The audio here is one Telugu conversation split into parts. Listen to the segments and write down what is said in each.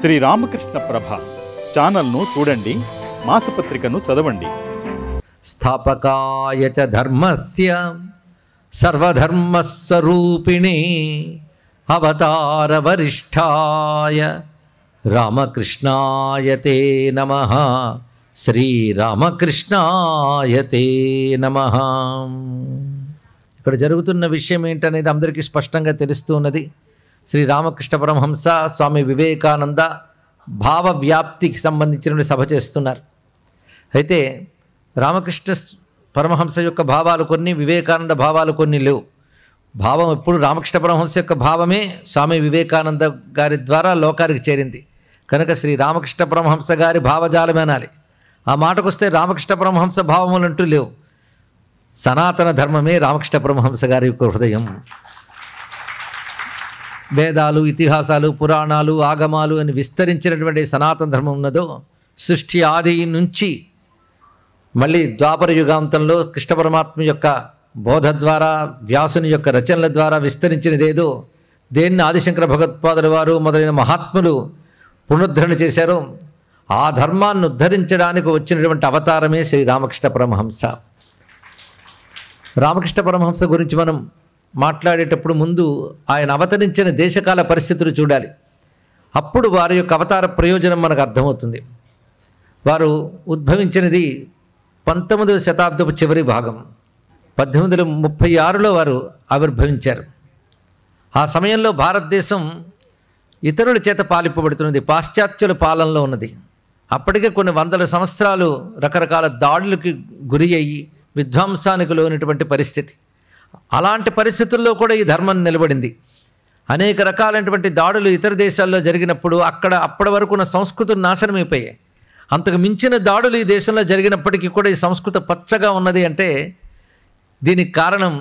శ్రీ రామకృష్ణ ప్రభ ఛానల్ను చూడండి మాసపత్రికను చదవండి స్థాపకాయ ధర్మస్య సర్వధర్మస్వరూపిణి అవతార వరిష్టాయ రామకృష్ణాయ తే నమ శ్రీరామకృష్ణాయ తే నమ ఇక్కడ జరుగుతున్న విషయం ఏంటనేది అందరికీ స్పష్టంగా తెలుస్తున్నది శ్రీరామకృష్ణ పరమహంస స్వామి వివేకానంద భావ వ్యాప్తికి సంబంధించిన సభ చేస్తున్నారు అయితే రామకృష్ణ పరమహంస యొక్క భావాలు కొన్ని వివేకానంద భావాలు కొన్ని లేవు భావం ఎప్పుడు రామకృష్ణ పరమహంస యొక్క భావమే స్వామి వివేకానంద గారి ద్వారా లోకానికి చేరింది కనుక శ్రీ రామకృష్ణ పరమహంస గారి భావజాలమే అనాలి ఆ వస్తే రామకృష్ణ పరమహంస భావములంటూ లేవు సనాతన ధర్మమే రామకృష్ణ పరమహంస గారి యొక్క హృదయం వేదాలు ఇతిహాసాలు పురాణాలు ఆగమాలు అని విస్తరించినటువంటి సనాతన ధర్మం ఉన్నదో సృష్టి ఆది నుంచి మళ్ళీ ద్వాపర యుగాంతంలో కృష్ణ పరమాత్మ యొక్క బోధ ద్వారా వ్యాసుని యొక్క రచనల ద్వారా విస్తరించినదేదో దేన్ని ఆదిశంకర భగవత్పాదుల వారు మొదలైన మహాత్ములు పునరుద్ధరణ చేశారు ఆ ధర్మాన్ని ఉద్ధరించడానికి వచ్చినటువంటి అవతారమే శ్రీ రామకృష్ణ పరమహంస రామకృష్ణ పరమహంస గురించి మనం మాట్లాడేటప్పుడు ముందు ఆయన అవతరించిన దేశకాల పరిస్థితులు చూడాలి అప్పుడు వారి యొక్క అవతార ప్రయోజనం మనకు అర్థమవుతుంది వారు ఉద్భవించినది పంతొమ్మిదవ శతాబ్దపు చివరి భాగం పద్దెనిమిది వందల ముప్పై ఆరులో వారు ఆవిర్భవించారు ఆ సమయంలో భారతదేశం ఇతరుల చేత పాలింపబడుతున్నది పాశ్చాత్యుల పాలనలో ఉన్నది అప్పటికే కొన్ని వందల సంవత్సరాలు రకరకాల దాడులకి గురి అయ్యి విధ్వంసానికి లోనటువంటి పరిస్థితి అలాంటి పరిస్థితుల్లో కూడా ఈ ధర్మం నిలబడింది అనేక రకాలైనటువంటి దాడులు ఇతర దేశాల్లో జరిగినప్పుడు అక్కడ అప్పటి వరకు ఉన్న సంస్కృతులు నాశనమైపోయాయి అంతకు మించిన దాడులు ఈ దేశంలో జరిగినప్పటికీ కూడా ఈ సంస్కృత పచ్చగా ఉన్నది అంటే దీనికి కారణం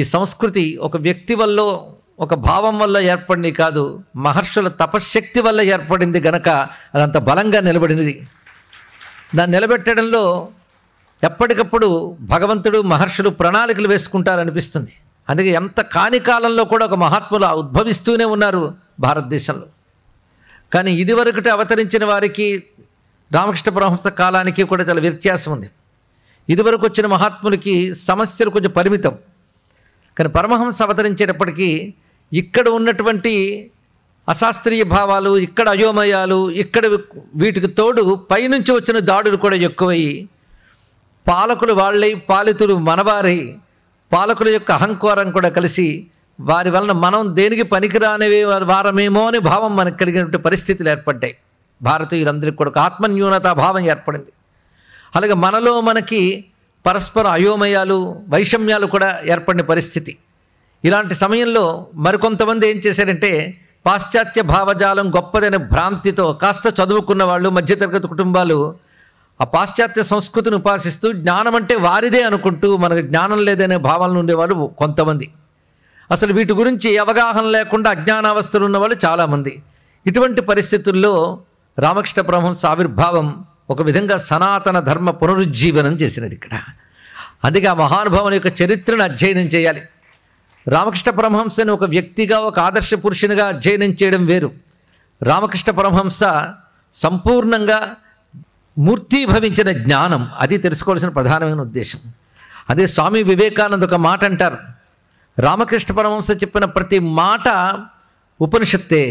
ఈ సంస్కృతి ఒక వ్యక్తి వల్ల ఒక భావం వల్ల ఏర్పడింది కాదు మహర్షుల తపశ్శక్తి వల్ల ఏర్పడింది గనక అదంత బలంగా నిలబడినది దాన్ని నిలబెట్టడంలో ఎప్పటికప్పుడు భగవంతుడు మహర్షులు ప్రణాళికలు వేసుకుంటారనిపిస్తుంది అందుకే ఎంత కాని కాలంలో కూడా ఒక మహాత్ములు ఉద్భవిస్తూనే ఉన్నారు భారతదేశంలో కానీ ఇదివరకటి అవతరించిన వారికి రామకృష్ణ పరమహంస కాలానికి కూడా చాలా వ్యత్యాసం ఉంది ఇదివరకు వచ్చిన మహాత్ములకి సమస్యలు కొంచెం పరిమితం కానీ పరమహంస అవతరించేటప్పటికీ ఇక్కడ ఉన్నటువంటి అశాస్త్రీయ భావాలు ఇక్కడ అయోమయాలు ఇక్కడ వీటికి తోడు పైనుంచి వచ్చిన దాడులు కూడా ఎక్కువయ్యి పాలకులు వాళ్ళై పాలితులు మనవారి పాలకుల యొక్క అహంకారం కూడా కలిసి వారి వలన మనం దేనికి పనికిరానివే వారమేమో అనే భావం మనకు కలిగినటువంటి పరిస్థితులు ఏర్పడ్డాయి భారతీయులందరికీ కూడా ఆత్మన్యూనతా భావం ఏర్పడింది అలాగే మనలో మనకి పరస్పర అయోమయాలు వైషమ్యాలు కూడా ఏర్పడిన పరిస్థితి ఇలాంటి సమయంలో మరికొంతమంది ఏం చేశారంటే పాశ్చాత్య భావజాలం గొప్పదనే భ్రాంతితో కాస్త చదువుకున్న వాళ్ళు మధ్యతరగతి కుటుంబాలు ఆ పాశ్చాత్య సంస్కృతిని ఉపాసిస్తూ జ్ఞానం అంటే వారిదే అనుకుంటూ మనకు జ్ఞానం లేదనే భావనలు ఉండేవాళ్ళు కొంతమంది అసలు వీటి గురించి అవగాహన లేకుండా అజ్ఞానావస్థలు ఉన్నవాళ్ళు చాలామంది ఇటువంటి పరిస్థితుల్లో రామకృష్ణ బ్రహ్మంస ఆవిర్భావం ఒక విధంగా సనాతన ధర్మ పునరుజ్జీవనం చేసినది ఇక్కడ అందుకే ఆ మహానుభావుని యొక్క చరిత్రను అధ్యయనం చేయాలి రామకృష్ణ పరమహంసని ఒక వ్యక్తిగా ఒక ఆదర్శ పురుషునిగా అధ్యయనం చేయడం వేరు రామకృష్ణ పరమహంస సంపూర్ణంగా మూర్తీభవించిన జ్ఞానం అది తెలుసుకోవాల్సిన ప్రధానమైన ఉద్దేశం అదే స్వామి వివేకానంద ఒక మాట అంటారు రామకృష్ణ పరమహంస చెప్పిన ప్రతి మాట ఉపనిషత్తే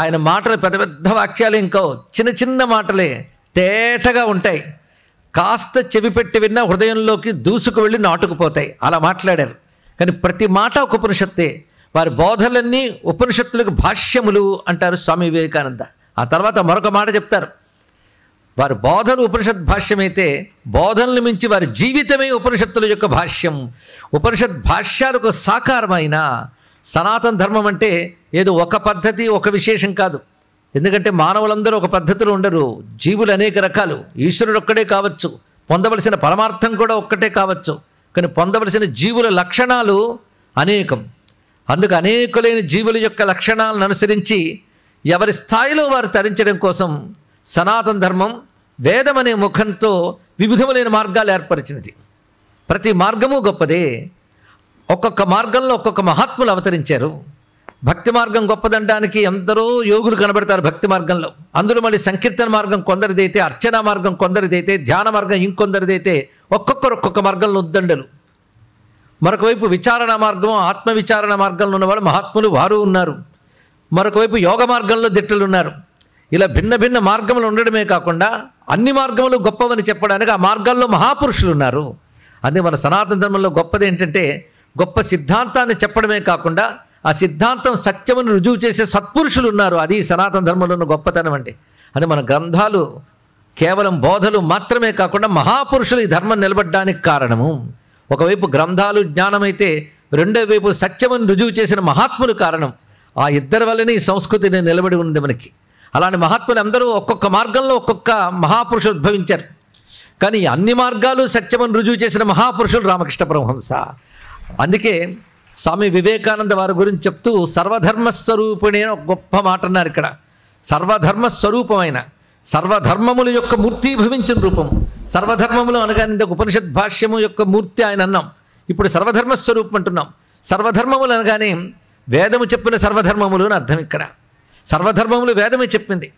ఆయన మాటలు పెద్ద పెద్ద వాక్యాలు ఇంకో చిన్న చిన్న మాటలే తేటగా ఉంటాయి కాస్త చెవి పెట్టి విన్నా హృదయంలోకి దూసుకు వెళ్ళి నాటుకుపోతాయి అలా మాట్లాడారు కానీ ప్రతి మాట ఒక ఉపనిషత్తే వారి బోధలన్నీ ఉపనిషత్తులకు భాష్యములు అంటారు స్వామి వివేకానంద ఆ తర్వాత మరొక మాట చెప్తారు వారి బోధలు ఉపనిషత్ భాష్యమైతే బోధనలు మించి వారి జీవితమే ఉపనిషత్తుల యొక్క భాష్యం ఉపనిషత్ భాష్యాలకు సాకారమైన సనాతన ధర్మం అంటే ఏదో ఒక పద్ధతి ఒక విశేషం కాదు ఎందుకంటే మానవులందరూ ఒక పద్ధతిలో ఉండరు జీవులు అనేక రకాలు ఈశ్వరుడు ఒక్కడే కావచ్చు పొందవలసిన పరమార్థం కూడా ఒక్కటే కావచ్చు కానీ పొందవలసిన జీవుల లక్షణాలు అనేకం అందుకు అనేకులైన జీవుల యొక్క లక్షణాలను అనుసరించి ఎవరి స్థాయిలో వారు తరించడం కోసం సనాతన ధర్మం వేదం అనే ముఖంతో వివిధములైన మార్గాలు ఏర్పరిచినది ప్రతి మార్గము గొప్పదే ఒక్కొక్క మార్గంలో ఒక్కొక్క మహాత్ములు అవతరించారు భక్తి మార్గం గొప్పదండానికి ఎందరో యోగులు కనబడతారు భక్తి మార్గంలో అందులో మళ్ళీ సంకీర్తన మార్గం కొందరిదైతే అర్చనా మార్గం కొందరిదైతే ధ్యాన మార్గం ఇంకొందరిదైతే ఒక్కొక్కరు ఒక్కొక్క మార్గంలో ఉద్దండలు మరొకవైపు విచారణ మార్గం ఆత్మవిచారణ మార్గంలో ఉన్నవాళ్ళు మహాత్ములు వారు ఉన్నారు మరొకవైపు యోగ మార్గంలో దిట్టలు ఉన్నారు ఇలా భిన్న భిన్న మార్గములు ఉండడమే కాకుండా అన్ని మార్గములు గొప్పవని చెప్పడానికి ఆ మార్గాల్లో మహాపురుషులు ఉన్నారు అందుకే మన సనాతన ధర్మంలో గొప్పది ఏంటంటే గొప్ప సిద్ధాంతాన్ని చెప్పడమే కాకుండా ఆ సిద్ధాంతం సత్యమును రుజువు చేసే సత్పురుషులు ఉన్నారు అది సనాతన ధర్మంలో ఉన్న గొప్పతనం అండి అది మన గ్రంథాలు కేవలం బోధలు మాత్రమే కాకుండా మహాపురుషులు ఈ ధర్మం నిలబడడానికి కారణము ఒకవైపు గ్రంథాలు జ్ఞానమైతే రెండో వైపు సత్యమును రుజువు చేసిన మహాత్ములు కారణం ఆ ఇద్దరి వల్లనే ఈ సంస్కృతిని నిలబడి ఉంది మనకి అలాంటి మహాత్ములు అందరూ ఒక్కొక్క మార్గంలో ఒక్కొక్క మహాపురుషులు ఉద్భవించారు కానీ అన్ని మార్గాలు సత్యమని రుజువు చేసిన మహాపురుషులు రామకృష్ణ పరమహంస అందుకే స్వామి వివేకానంద వారి గురించి చెప్తూ సర్వధర్మ స్వరూపుణే ఒక గొప్ప మాట అన్నారు ఇక్కడ సర్వధర్మ స్వరూపమైన సర్వధర్మముల యొక్క మూర్తి భవించిన రూపం సర్వధర్మములు అనగా ఇంత ఉపనిషద్ భాష్యము యొక్క మూర్తి ఆయన అన్నాం ఇప్పుడు సర్వధర్మ స్వరూపం అంటున్నాం సర్వధర్మములు అనగానే వేదము చెప్పిన సర్వధర్మములు అని అర్థం ఇక్కడ సర్వధర్మములు వేదమే చెప్పింది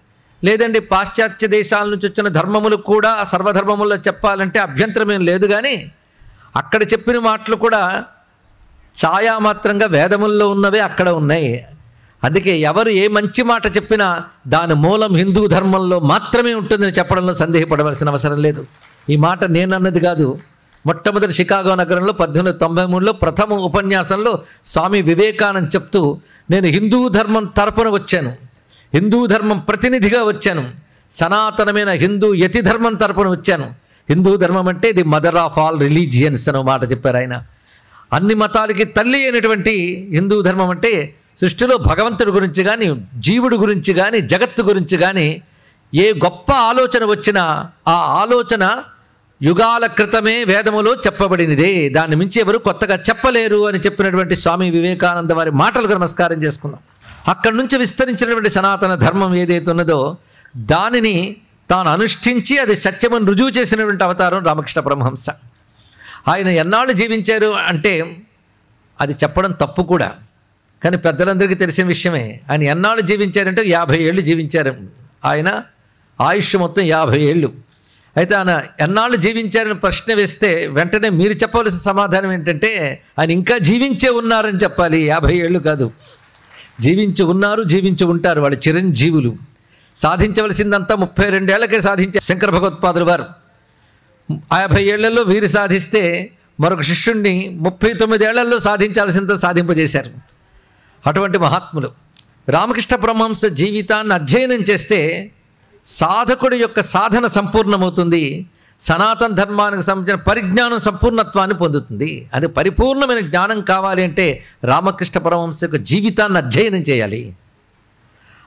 లేదండి పాశ్చాత్య దేశాల నుంచి వచ్చిన ధర్మములు కూడా సర్వధర్మముల్లో చెప్పాలంటే అభ్యంతరమేం లేదు కానీ అక్కడ చెప్పిన మాటలు కూడా ఛాయామాత్రంగా వేదముల్లో ఉన్నవే అక్కడ ఉన్నాయి అందుకే ఎవరు ఏ మంచి మాట చెప్పినా దాని మూలం హిందూ ధర్మంలో మాత్రమే ఉంటుందని చెప్పడంలో సందేహపడవలసిన అవసరం లేదు ఈ మాట నేనన్నది కాదు మొట్టమొదటి షికాగో నగరంలో పద్దెనిమిది తొంభై మూడులో ప్రథమ ఉపన్యాసంలో స్వామి వివేకానంద్ చెప్తూ నేను హిందూ ధర్మం తరపున వచ్చాను హిందూ ధర్మం ప్రతినిధిగా వచ్చాను సనాతనమైన హిందూ యతి ధర్మం తరపున వచ్చాను హిందూ ధర్మం అంటే ఇది మదర్ ఆఫ్ ఆల్ రిలీజియన్స్ అనే మాట చెప్పారు ఆయన అన్ని మతాలకి తల్లి అయినటువంటి హిందూ ధర్మం అంటే సృష్టిలో భగవంతుడి గురించి కానీ జీవుడి గురించి కానీ జగత్తు గురించి కానీ ఏ గొప్ప ఆలోచన వచ్చినా ఆ ఆలోచన యుగాల క్రితమే వేదములో చెప్పబడినదే దాన్ని మించి ఎవరు కొత్తగా చెప్పలేరు అని చెప్పినటువంటి స్వామి వివేకానంద వారి మాటలకు నమస్కారం చేసుకుందాం అక్కడి నుంచి విస్తరించినటువంటి సనాతన ధర్మం ఏదైతే ఉన్నదో దానిని తాను అనుష్ఠించి అది సత్యమని రుజువు చేసినటువంటి అవతారం రామకృష్ణ పరమహంస ఆయన ఎన్నాళ్ళు జీవించారు అంటే అది చెప్పడం తప్పు కూడా కానీ పెద్దలందరికీ తెలిసిన విషయమే ఆయన ఎన్నాళ్ళు జీవించారంటే యాభై ఏళ్ళు జీవించారు ఆయన ఆయుష్ మొత్తం యాభై ఏళ్ళు అయితే ఆయన ఎన్నాళ్ళు జీవించారని ప్రశ్న వేస్తే వెంటనే మీరు చెప్పవలసిన సమాధానం ఏంటంటే ఆయన ఇంకా జీవించే ఉన్నారని చెప్పాలి యాభై ఏళ్ళు కాదు జీవించి ఉన్నారు జీవించి ఉంటారు వాళ్ళు చిరంజీవులు సాధించవలసిందంతా ముప్పై రెండేళ్లకే సాధించే శంకర భగవత్పాదులు వారు యాభై ఏళ్లలో వీరు సాధిస్తే మరొక శిష్యుణ్ణి ముప్పై తొమ్మిదేళ్లలో సాధించాల్సిందంతా సాధింపజేశారు అటువంటి మహాత్ములు రామకృష్ణ బ్రహ్మంస జీవితాన్ని అధ్యయనం చేస్తే సాధకుడి యొక్క సాధన సంపూర్ణమవుతుంది సనాతన ధర్మానికి సంబంధించిన పరిజ్ఞానం సంపూర్ణత్వాన్ని పొందుతుంది అది పరిపూర్ణమైన జ్ఞానం కావాలి అంటే రామకృష్ణ పరమహంస యొక్క జీవితాన్ని అధ్యయనం చేయాలి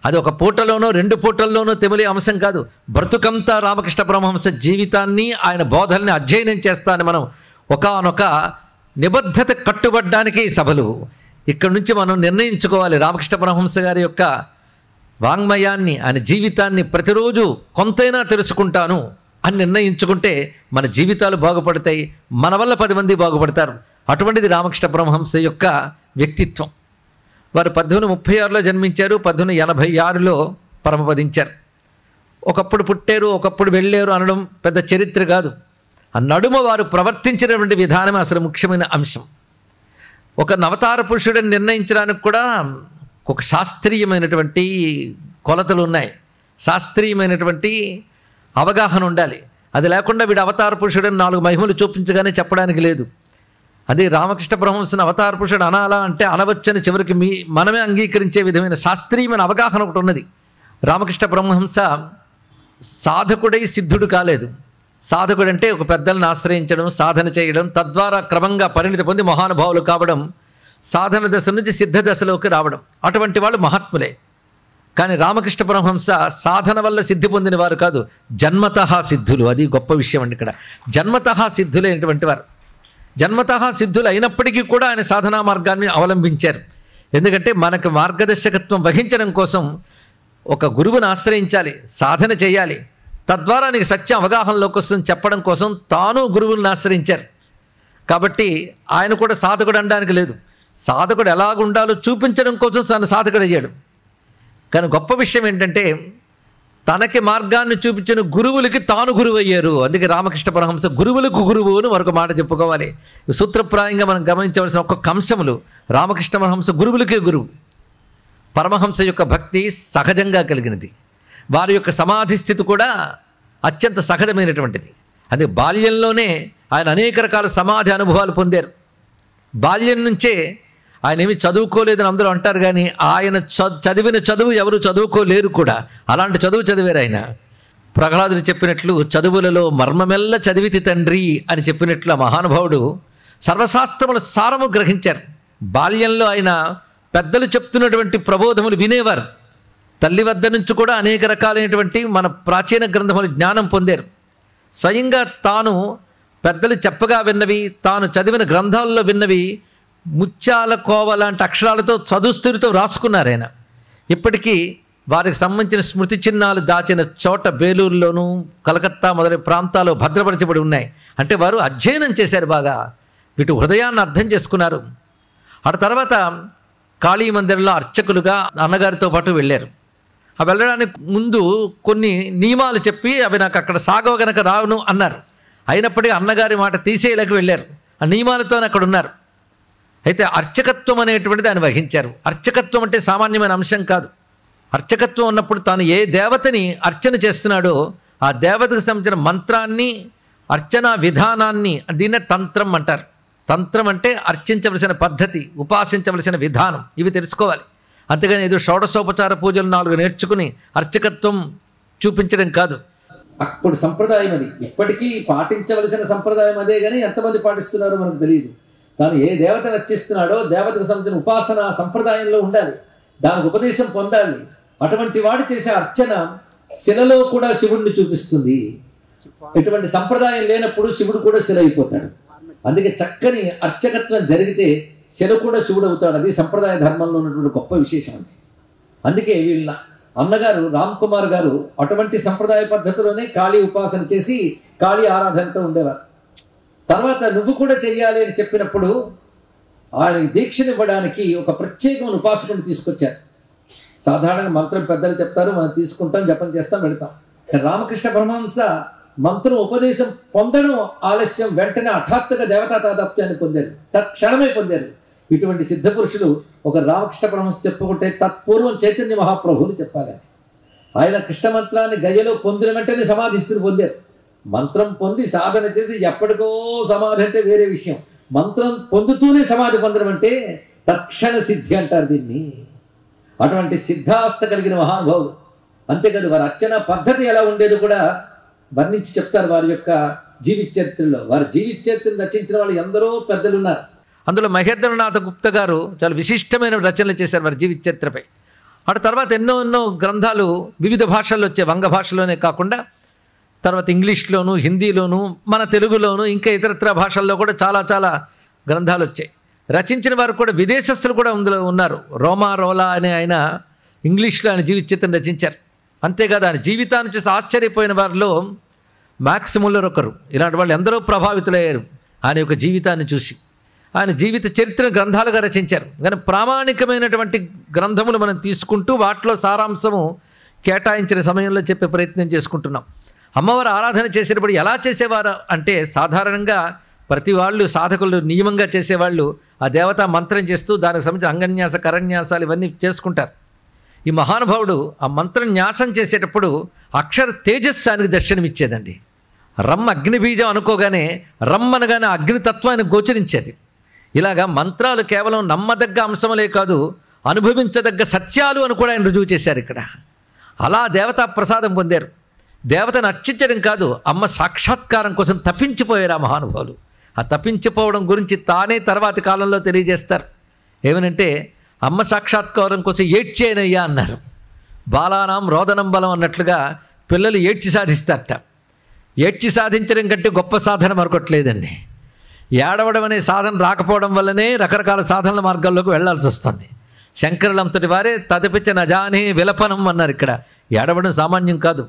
అది ఒక పూటలోనో రెండు పూటల్లోనో తెలియ అంశం కాదు బ్రతుకంతా రామకృష్ణ పరమహంస జీవితాన్ని ఆయన బోధల్ని అధ్యయనం చేస్తాను మనం ఒకనొక నిబద్ధత కట్టుబడ్డానికి సభలు ఇక్కడ నుంచి మనం నిర్ణయించుకోవాలి రామకృష్ణ పరమహంస గారి యొక్క వాంగ్మయాన్ని ఆయన జీవితాన్ని ప్రతిరోజు కొంతైనా తెలుసుకుంటాను అని నిర్ణయించుకుంటే మన జీవితాలు బాగుపడతాయి మన వల్ల పది మంది బాగుపడతారు అటువంటిది రామకృష్ణ బ్రహ్మహంస యొక్క వ్యక్తిత్వం వారు పద్దెనిమిది ముప్పై ఆరులో జన్మించారు పద్దెనిమిది ఎనభై ఆరులో పరమపదించారు ఒకప్పుడు పుట్టారు ఒకప్పుడు వెళ్ళారు అనడం పెద్ద చరిత్ర కాదు ఆ నడుమ వారు ప్రవర్తించినటువంటి విధానం అసలు ముఖ్యమైన అంశం ఒక నవతార పురుషుడిని నిర్ణయించడానికి కూడా ఒక శాస్త్రీయమైనటువంటి కొలతలు ఉన్నాయి శాస్త్రీయమైనటువంటి అవగాహన ఉండాలి అది లేకుండా వీడు అవతార పురుషుడని నాలుగు మహిమలు చూపించగానే చెప్పడానికి లేదు అదే రామకృష్ణ బ్రహ్మంసిన అవతార పురుషుడు అనాలా అంటే అనవచ్చని చివరికి మీ మనమే అంగీకరించే విధమైన శాస్త్రీయమైన అవగాహన ఒకటి ఉన్నది రామకృష్ణ బ్రహ్మహంస సాధకుడై సిద్ధుడు కాలేదు సాధకుడంటే ఒక పెద్దలను ఆశ్రయించడం సాధన చేయడం తద్వారా క్రమంగా పరిణితి పొంది మహానుభావులు కావడం సాధన దశ నుంచి సిద్ధ దశలోకి రావడం అటువంటి వాళ్ళు మహాత్ములే కానీ రామకృష్ణ పరమహంస సాధన వల్ల సిద్ధి పొందిన వారు కాదు జన్మత సిద్ధులు అది గొప్ప విషయం అండి ఇక్కడ జన్మత సిద్ధులైనటువంటి వారు జన్మత సిద్ధులు అయినప్పటికీ కూడా ఆయన సాధనా మార్గాన్ని అవలంబించారు ఎందుకంటే మనకు మార్గదర్శకత్వం వహించడం కోసం ఒక గురువును ఆశ్రయించాలి సాధన చేయాలి తద్వారా నీకు సత్యం అవగాహనలోకి వస్తుంది చెప్పడం కోసం తాను గురువులను ఆశ్రయించారు కాబట్టి ఆయన కూడా సాధకుడు అనడానికి లేదు సాధకుడు ఎలాగుండాలో చూపించడం కోసం తన సాధకుడు అయ్యాడు కానీ గొప్ప విషయం ఏంటంటే తనకి మార్గాన్ని చూపించిన గురువులకి తాను గురువు అయ్యారు అందుకే రామకృష్ణ పరహంస గురువులకు గురువు అని మరొక మాట చెప్పుకోవాలి సూత్రప్రాయంగా మనం గమనించవలసిన ఒక్కొక్క అంశములు రామకృష్ణ పరహంస గురువులకే గురువు పరమహంస యొక్క భక్తి సహజంగా కలిగినది వారి యొక్క సమాధి స్థితి కూడా అత్యంత సహజమైనటువంటిది అందుకే బాల్యంలోనే ఆయన అనేక రకాల సమాధి అనుభవాలు పొందారు బాల్యం నుంచే ఆయన ఏమి చదువుకోలేదని అందరూ అంటారు కానీ ఆయన చదివిన చదువు ఎవరు చదువుకోలేరు కూడా అలాంటి చదువు చదివారు ఆయన ప్రహ్లాదుడు చెప్పినట్లు చదువులలో మర్మమెల్ల చదివితి తండ్రి అని చెప్పినట్లు ఆ మహానుభావుడు సర్వశాస్త్రముల సారము గ్రహించారు బాల్యంలో ఆయన పెద్దలు చెప్తున్నటువంటి ప్రబోధములు వినేవారు తల్లి వద్ద నుంచి కూడా అనేక రకాలైనటువంటి మన ప్రాచీన గ్రంథములు జ్ఞానం పొందారు స్వయంగా తాను పెద్దలు చెప్పగా విన్నవి తాను చదివిన గ్రంథాల్లో విన్నవి ముత్యాల కోవ లాంటి అక్షరాలతో చదుస్తురితో రాసుకున్నారు ఆయన ఇప్పటికీ వారికి సంబంధించిన స్మృతి చిహ్నాలు దాచిన చోట బేలూరులోను కలకత్తా మొదలైన ప్రాంతాల్లో భద్రపరచబడి ఉన్నాయి అంటే వారు అధ్యయనం చేశారు బాగా వీటి హృదయాన్ని అర్థం చేసుకున్నారు ఆ తర్వాత కాళీ మందిరంలో అర్చకులుగా అన్నగారితో పాటు వెళ్ళారు ఆ వెళ్ళడానికి ముందు కొన్ని నియమాలు చెప్పి అవి నాకు అక్కడ సాగవ గనక రావును అన్నారు అయినప్పటికీ అన్నగారి మాట తీసేయలేక వెళ్ళారు ఆ నియమాలతో అక్కడ ఉన్నారు అయితే అర్చకత్వం అనేటువంటిది ఆయన వహించారు అర్చకత్వం అంటే సామాన్యమైన అంశం కాదు అర్చకత్వం ఉన్నప్పుడు తాను ఏ దేవతని అర్చన చేస్తున్నాడో ఆ దేవతకు సంబంధించిన మంత్రాన్ని అర్చనా విధానాన్ని దీన్నే తంత్రం అంటారు తంత్రం అంటే అర్చించవలసిన పద్ధతి ఉపాసించవలసిన విధానం ఇవి తెలుసుకోవాలి అంతేగాని ఏదో షోడశోపచార పూజలు నాలుగు నేర్చుకుని అర్చకత్వం చూపించడం కాదు అప్పుడు సంప్రదాయం అది ఇప్పటికీ పాటించవలసిన సంప్రదాయం అదే కానీ ఎంతమంది పాటిస్తున్నారో మనకు తెలియదు తాను ఏ దేవతను అర్చిస్తున్నాడో దేవతకు సంబంధించిన ఉపాసన సంప్రదాయంలో ఉండాలి దానికి ఉపదేశం పొందాలి అటువంటి వాడు చేసే అర్చన శిలలో కూడా శివుణ్ణి చూపిస్తుంది ఎటువంటి సంప్రదాయం లేనప్పుడు శివుడు కూడా శిల అయిపోతాడు అందుకే చక్కని అర్చకత్వం జరిగితే శిల కూడా శివుడు అవుతాడు అది సంప్రదాయ ధర్మంలో ఉన్నటువంటి గొప్ప విశేషం అందుకే వీళ్ళ అన్నగారు రామ్ కుమార్ గారు అటువంటి సంప్రదాయ పద్ధతిలోనే కాళీ ఉపాసన చేసి కాళీ ఆరాధనతో ఉండేవారు తర్వాత నువ్వు కూడా చెయ్యాలి అని చెప్పినప్పుడు వాడికి దీక్షనివ్వడానికి ఒక ప్రత్యేకమైన ఉపాసకుని తీసుకొచ్చారు సాధారణంగా మంత్రం పెద్దలు చెప్తారు మనం తీసుకుంటాం జపం చేస్తాం వెళతాం రామకృష్ణ పరమహంస మంత్రం ఉపదేశం పొందడం ఆలస్యం వెంటనే హఠాత్తుగా దేవతా తాదాప్యాన్ని పొందారు తత్క్షణమే పొందారు ఇటువంటి సిద్ధపురుషులు ఒక రామకృష్ణ పరమహంస చెప్పుకుంటే తత్పూర్వం చైతన్య మహాప్రభువుని చెప్పాలని ఆయన కృష్ణ మంత్రాన్ని గయ్యలో పొందిన వెంటనే సమాధిస్తుని పొందారు మంత్రం పొంది సాధన చేసి ఎప్పటికో సమాధి అంటే వేరే విషయం మంత్రం పొందుతూనే సమాధి పొందడం అంటే తత్క్షణ సిద్ధి అంటారు దీన్ని అటువంటి సిద్ధాస్త కలిగిన మహానుభావులు అంతేకాదు వారి అర్చన పద్ధతి ఎలా ఉండేదో కూడా వర్ణించి చెప్తారు వారి యొక్క జీవిత చరిత్రలో వారి జీవిత చరిత్రను రచించిన వాళ్ళు ఎందరో పెద్దలు ఉన్నారు అందులో మహేంద్రనాథ గుప్త గారు చాలా విశిష్టమైన రచనలు చేశారు వారి జీవిత చరిత్రపై అటు తర్వాత ఎన్నో ఎన్నో గ్రంథాలు వివిధ భాషల్లో వచ్చే వంగ భాషలోనే కాకుండా తర్వాత ఇంగ్లీష్లోను హిందీలోను మన తెలుగులోను ఇంకా ఇతరత్ర భాషల్లో కూడా చాలా చాలా గ్రంథాలు వచ్చాయి రచించిన వారు కూడా విదేశస్తులు కూడా అందులో ఉన్నారు రోమా రోలా అనే ఆయన ఇంగ్లీష్లో ఆయన జీవిత చిత్రం రచించారు అంతేకాదు ఆయన జీవితాన్ని చూసి ఆశ్చర్యపోయిన వారిలో మ్యాక్సిముల్లర్ ఒకరు ఇలాంటి వాళ్ళు ఎందరో ప్రభావితులయ్యారు ఆయన యొక్క జీవితాన్ని చూసి ఆయన జీవిత చరిత్రను గ్రంథాలుగా రచించారు కానీ ప్రామాణికమైనటువంటి గ్రంథములు మనం తీసుకుంటూ వాటిలో సారాంశము కేటాయించిన సమయంలో చెప్పే ప్రయత్నం చేసుకుంటున్నాం అమ్మవారు ఆరాధన చేసేటప్పుడు ఎలా చేసేవారు అంటే సాధారణంగా ప్రతి వాళ్ళు సాధకులు నియమంగా చేసేవాళ్ళు ఆ దేవత మంత్రం చేస్తూ దానికి సంబంధించిన అంగన్యాస కరన్యాసాలు ఇవన్నీ చేసుకుంటారు ఈ మహానుభావుడు ఆ మంత్రం న్యాసం చేసేటప్పుడు అక్షర తేజస్సానికి దర్శనమిచ్చేదండి రమ్మ అగ్నిబీజం అనుకోగానే రమ్మనగానే అగ్నితత్వాన్ని గోచరించేది ఇలాగా మంత్రాలు కేవలం నమ్మదగ్గ అంశములే కాదు అనుభవించదగ్గ సత్యాలు అని కూడా ఆయన రుజువు చేశారు ఇక్కడ అలా దేవతా ప్రసాదం పొందారు దేవతను అర్చించడం కాదు అమ్మ సాక్షాత్కారం కోసం తప్పించిపోయారు ఆ మహానుభావులు ఆ తప్పించిపోవడం గురించి తానే తర్వాతి కాలంలో తెలియజేస్తారు ఏమనంటే అమ్మ సాక్షాత్కారం కోసం ఏడ్చేనయ్యా అన్నారు బాలానాం రోదనం బలం అన్నట్లుగా పిల్లలు ఏడ్చి సాధిస్తారట ఏడ్చి సాధించడం కంటే గొప్ప సాధన మరొకట్లేదండి ఏడవడం అనే సాధన రాకపోవడం వల్లనే రకరకాల సాధనల మార్గాల్లోకి వెళ్లాల్సి వస్తుంది శంకరులంతటి వారే తదపిచ్చ నజాని విలపనం అన్నారు ఇక్కడ ఏడవడం సామాన్యం కాదు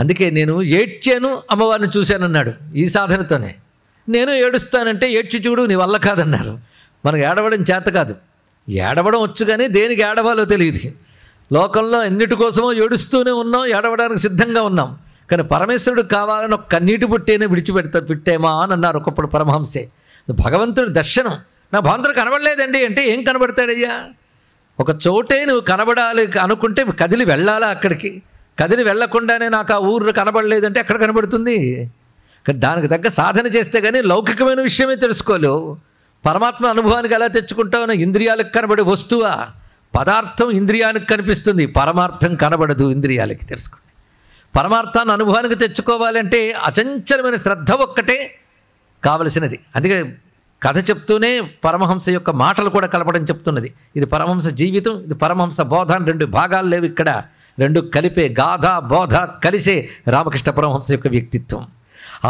అందుకే నేను ఏడ్చాను అమ్మవారిని చూశానన్నాడు ఈ సాధనతోనే నేను ఏడుస్తానంటే ఏడ్చి చూడు నీ వల్ల కాదన్నారు మనకు ఏడవడం చేత కాదు ఏడవడం వచ్చు కానీ దేనికి ఏడవాలో తెలియదు లోకంలో ఎన్నిటి కోసమో ఏడుస్తూనే ఉన్నాం ఏడవడానికి సిద్ధంగా ఉన్నాం కానీ పరమేశ్వరుడు కావాలని ఒక కన్నీటి పుట్టేనే విడిచిపెడతా పెట్టేమా అని అన్నారు ఒకప్పుడు పరమహంసే భగవంతుడి దర్శనం నా భగవంతుడు కనబడలేదండి అంటే ఏం కనబడతాడయ్యా ఒక చోటే నువ్వు కనబడాలి అనుకుంటే కదిలి వెళ్ళాలా అక్కడికి కదిలి వెళ్లకుండానే నాకు ఆ ఊరు కనబడలేదంటే ఎక్కడ కనబడుతుంది దానికి తగ్గ సాధన చేస్తే కానీ లౌకికమైన విషయమే తెలుసుకోలేవు పరమాత్మ అనుభవానికి ఎలా తెచ్చుకుంటావు ఇంద్రియాలకు కనబడే వస్తువు పదార్థం ఇంద్రియానికి కనిపిస్తుంది పరమార్థం కనబడదు ఇంద్రియాలకి తెలుసుకోండి పరమార్థాన్ని అనుభవానికి తెచ్చుకోవాలంటే అచంచలమైన శ్రద్ధ ఒక్కటే కావలసినది అందుకే కథ చెప్తూనే పరమహంస యొక్క మాటలు కూడా కలపడం చెప్తున్నది ఇది పరమహంస జీవితం ఇది పరమహంస బోధన రెండు భాగాలు లేవు ఇక్కడ రెండు కలిపే గాథ బోధ కలిసే రామకృష్ణ పరమహంస యొక్క వ్యక్తిత్వం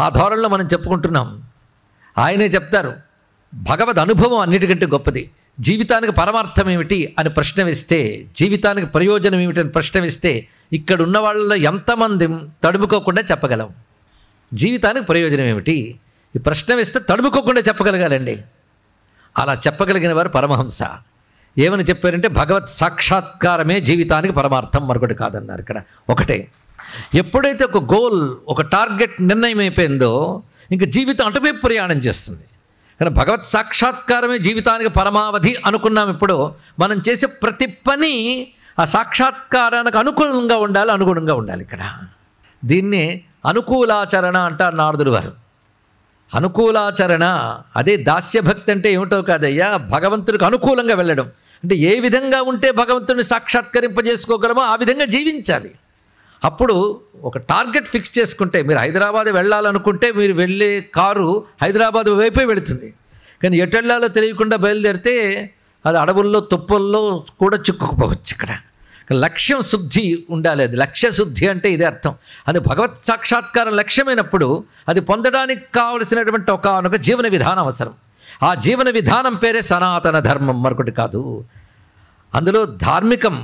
ఆ ధోరణిలో మనం చెప్పుకుంటున్నాం ఆయనే చెప్తారు భగవద్ అనుభవం అన్నిటికంటే గొప్పది జీవితానికి పరమార్థం ఏమిటి అని ప్రశ్న వేస్తే జీవితానికి ప్రయోజనం ఏమిటి అని ప్రశ్న వేస్తే ఇక్కడ ఉన్న వాళ్ళలో ఎంతమంది తడుముకోకుండా చెప్పగలం జీవితానికి ప్రయోజనం ఏమిటి ఈ ప్రశ్న వేస్తే తడుముకోకుండా చెప్పగలగాలండి అలా చెప్పగలిగిన వారు పరమహంస ఏమని చెప్పారంటే భగవత్ సాక్షాత్కారమే జీవితానికి పరమార్థం మరొకటి కాదన్నారు ఇక్కడ ఒకటే ఎప్పుడైతే ఒక గోల్ ఒక టార్గెట్ నిర్ణయం అయిపోయిందో ఇంకా జీవితం అటువే ప్రయాణం చేస్తుంది కానీ భగవత్ సాక్షాత్కారమే జీవితానికి పరమావధి అనుకున్నాం ఇప్పుడు మనం చేసే ప్రతి పని ఆ సాక్షాత్కారానికి అనుకూలంగా ఉండాలి అనుగుణంగా ఉండాలి ఇక్కడ దీన్ని అనుకూలాచరణ అంటారు నారదుడు వారు అనుకూలాచరణ అదే దాస్యభక్తి అంటే ఏమిటో కాదయ్యా భగవంతుడికి అనుకూలంగా వెళ్ళడం అంటే ఏ విధంగా ఉంటే భగవంతుని సాక్షాత్కరింపజేసుకోగలమో ఆ విధంగా జీవించాలి అప్పుడు ఒక టార్గెట్ ఫిక్స్ చేసుకుంటే మీరు హైదరాబాద్ వెళ్ళాలనుకుంటే మీరు వెళ్ళే కారు హైదరాబాద్ వైపే వెళుతుంది కానీ ఎటు వెళ్ళాలో తెలియకుండా బయలుదేరితే అది అడవుల్లో తుప్పల్లో కూడా చిక్కుకుపోవచ్చు ఇక్కడ లక్ష్యం శుద్ధి ఉండాలి అది లక్ష్య శుద్ధి అంటే ఇదే అర్థం అది భగవత్ సాక్షాత్కారం లక్ష్యమైనప్పుడు అది పొందడానికి కావలసినటువంటి ఒక జీవన విధానం అవసరం ఆ జీవన విధానం పేరే సనాతన ధర్మం మరొకటి కాదు అందులో ధార్మికం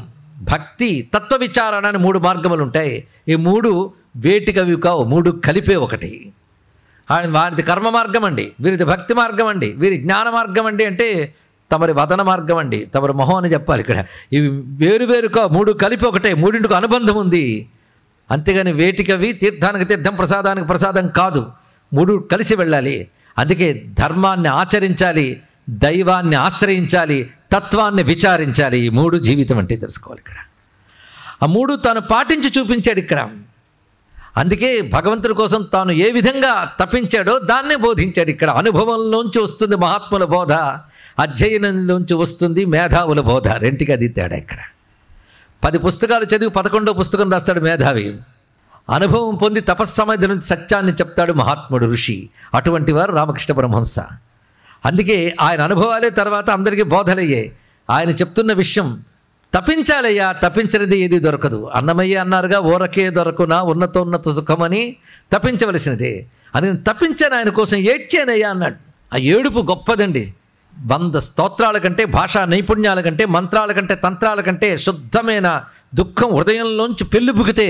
భక్తి తత్వ విచారణ అని మూడు మార్గములు ఉంటాయి ఈ మూడు వేటికవి కావు మూడు కలిపే ఒకటి వారిది కర్మ మార్గం అండి వీరిది భక్తి మార్గం అండి వీరి జ్ఞాన మార్గం అండి అంటే తమరి వదన మార్గం అండి తమరి మొహం అని చెప్పాలి ఇక్కడ ఇవి వేరు కావు మూడు కలిపి ఒకటే మూడింటికి అనుబంధం ఉంది అంతేగాని వేటికవి తీర్థానికి తీర్థం ప్రసాదానికి ప్రసాదం కాదు మూడు కలిసి వెళ్ళాలి అందుకే ధర్మాన్ని ఆచరించాలి దైవాన్ని ఆశ్రయించాలి తత్వాన్ని విచారించాలి ఈ మూడు జీవితం అంటే తెలుసుకోవాలి ఇక్కడ ఆ మూడు తాను పాటించి చూపించాడు ఇక్కడ అందుకే భగవంతుడి కోసం తాను ఏ విధంగా తప్పించాడో దాన్నే బోధించాడు ఇక్కడ అనుభవంలోంచి వస్తుంది మహాత్ముల బోధ అధ్యయనంలోంచి వస్తుంది మేధావుల బోధ రెంటికి అది తేడా ఇక్కడ పది పుస్తకాలు చదివి పదకొండో పుస్తకం రాస్తాడు మేధావి అనుభవం పొంది తపస్సమాధి నుంచి సత్యాన్ని చెప్తాడు మహాత్ముడు ఋషి అటువంటి వారు రామకృష్ణ పరమహంస అందుకే ఆయన అనుభవాలే తర్వాత అందరికీ బోధలయ్యే ఆయన చెప్తున్న విషయం తపించాలయ్యా తప్పించినది ఏది దొరకదు అన్నమయ్య అన్నారుగా ఓరకే దొరకునా ఉన్నతోన్నత సుఖమని తపించవలసినదే అది తప్పించాను ఆయన కోసం ఏడ్చానయ్యా అన్నాడు ఆ ఏడుపు గొప్పదండి వంద స్తోత్రాల కంటే భాషా నైపుణ్యాల కంటే మంత్రాల కంటే తంత్రాల కంటే శుద్ధమైన దుఃఖం హృదయంలోంచి పెళ్ళిబుకితే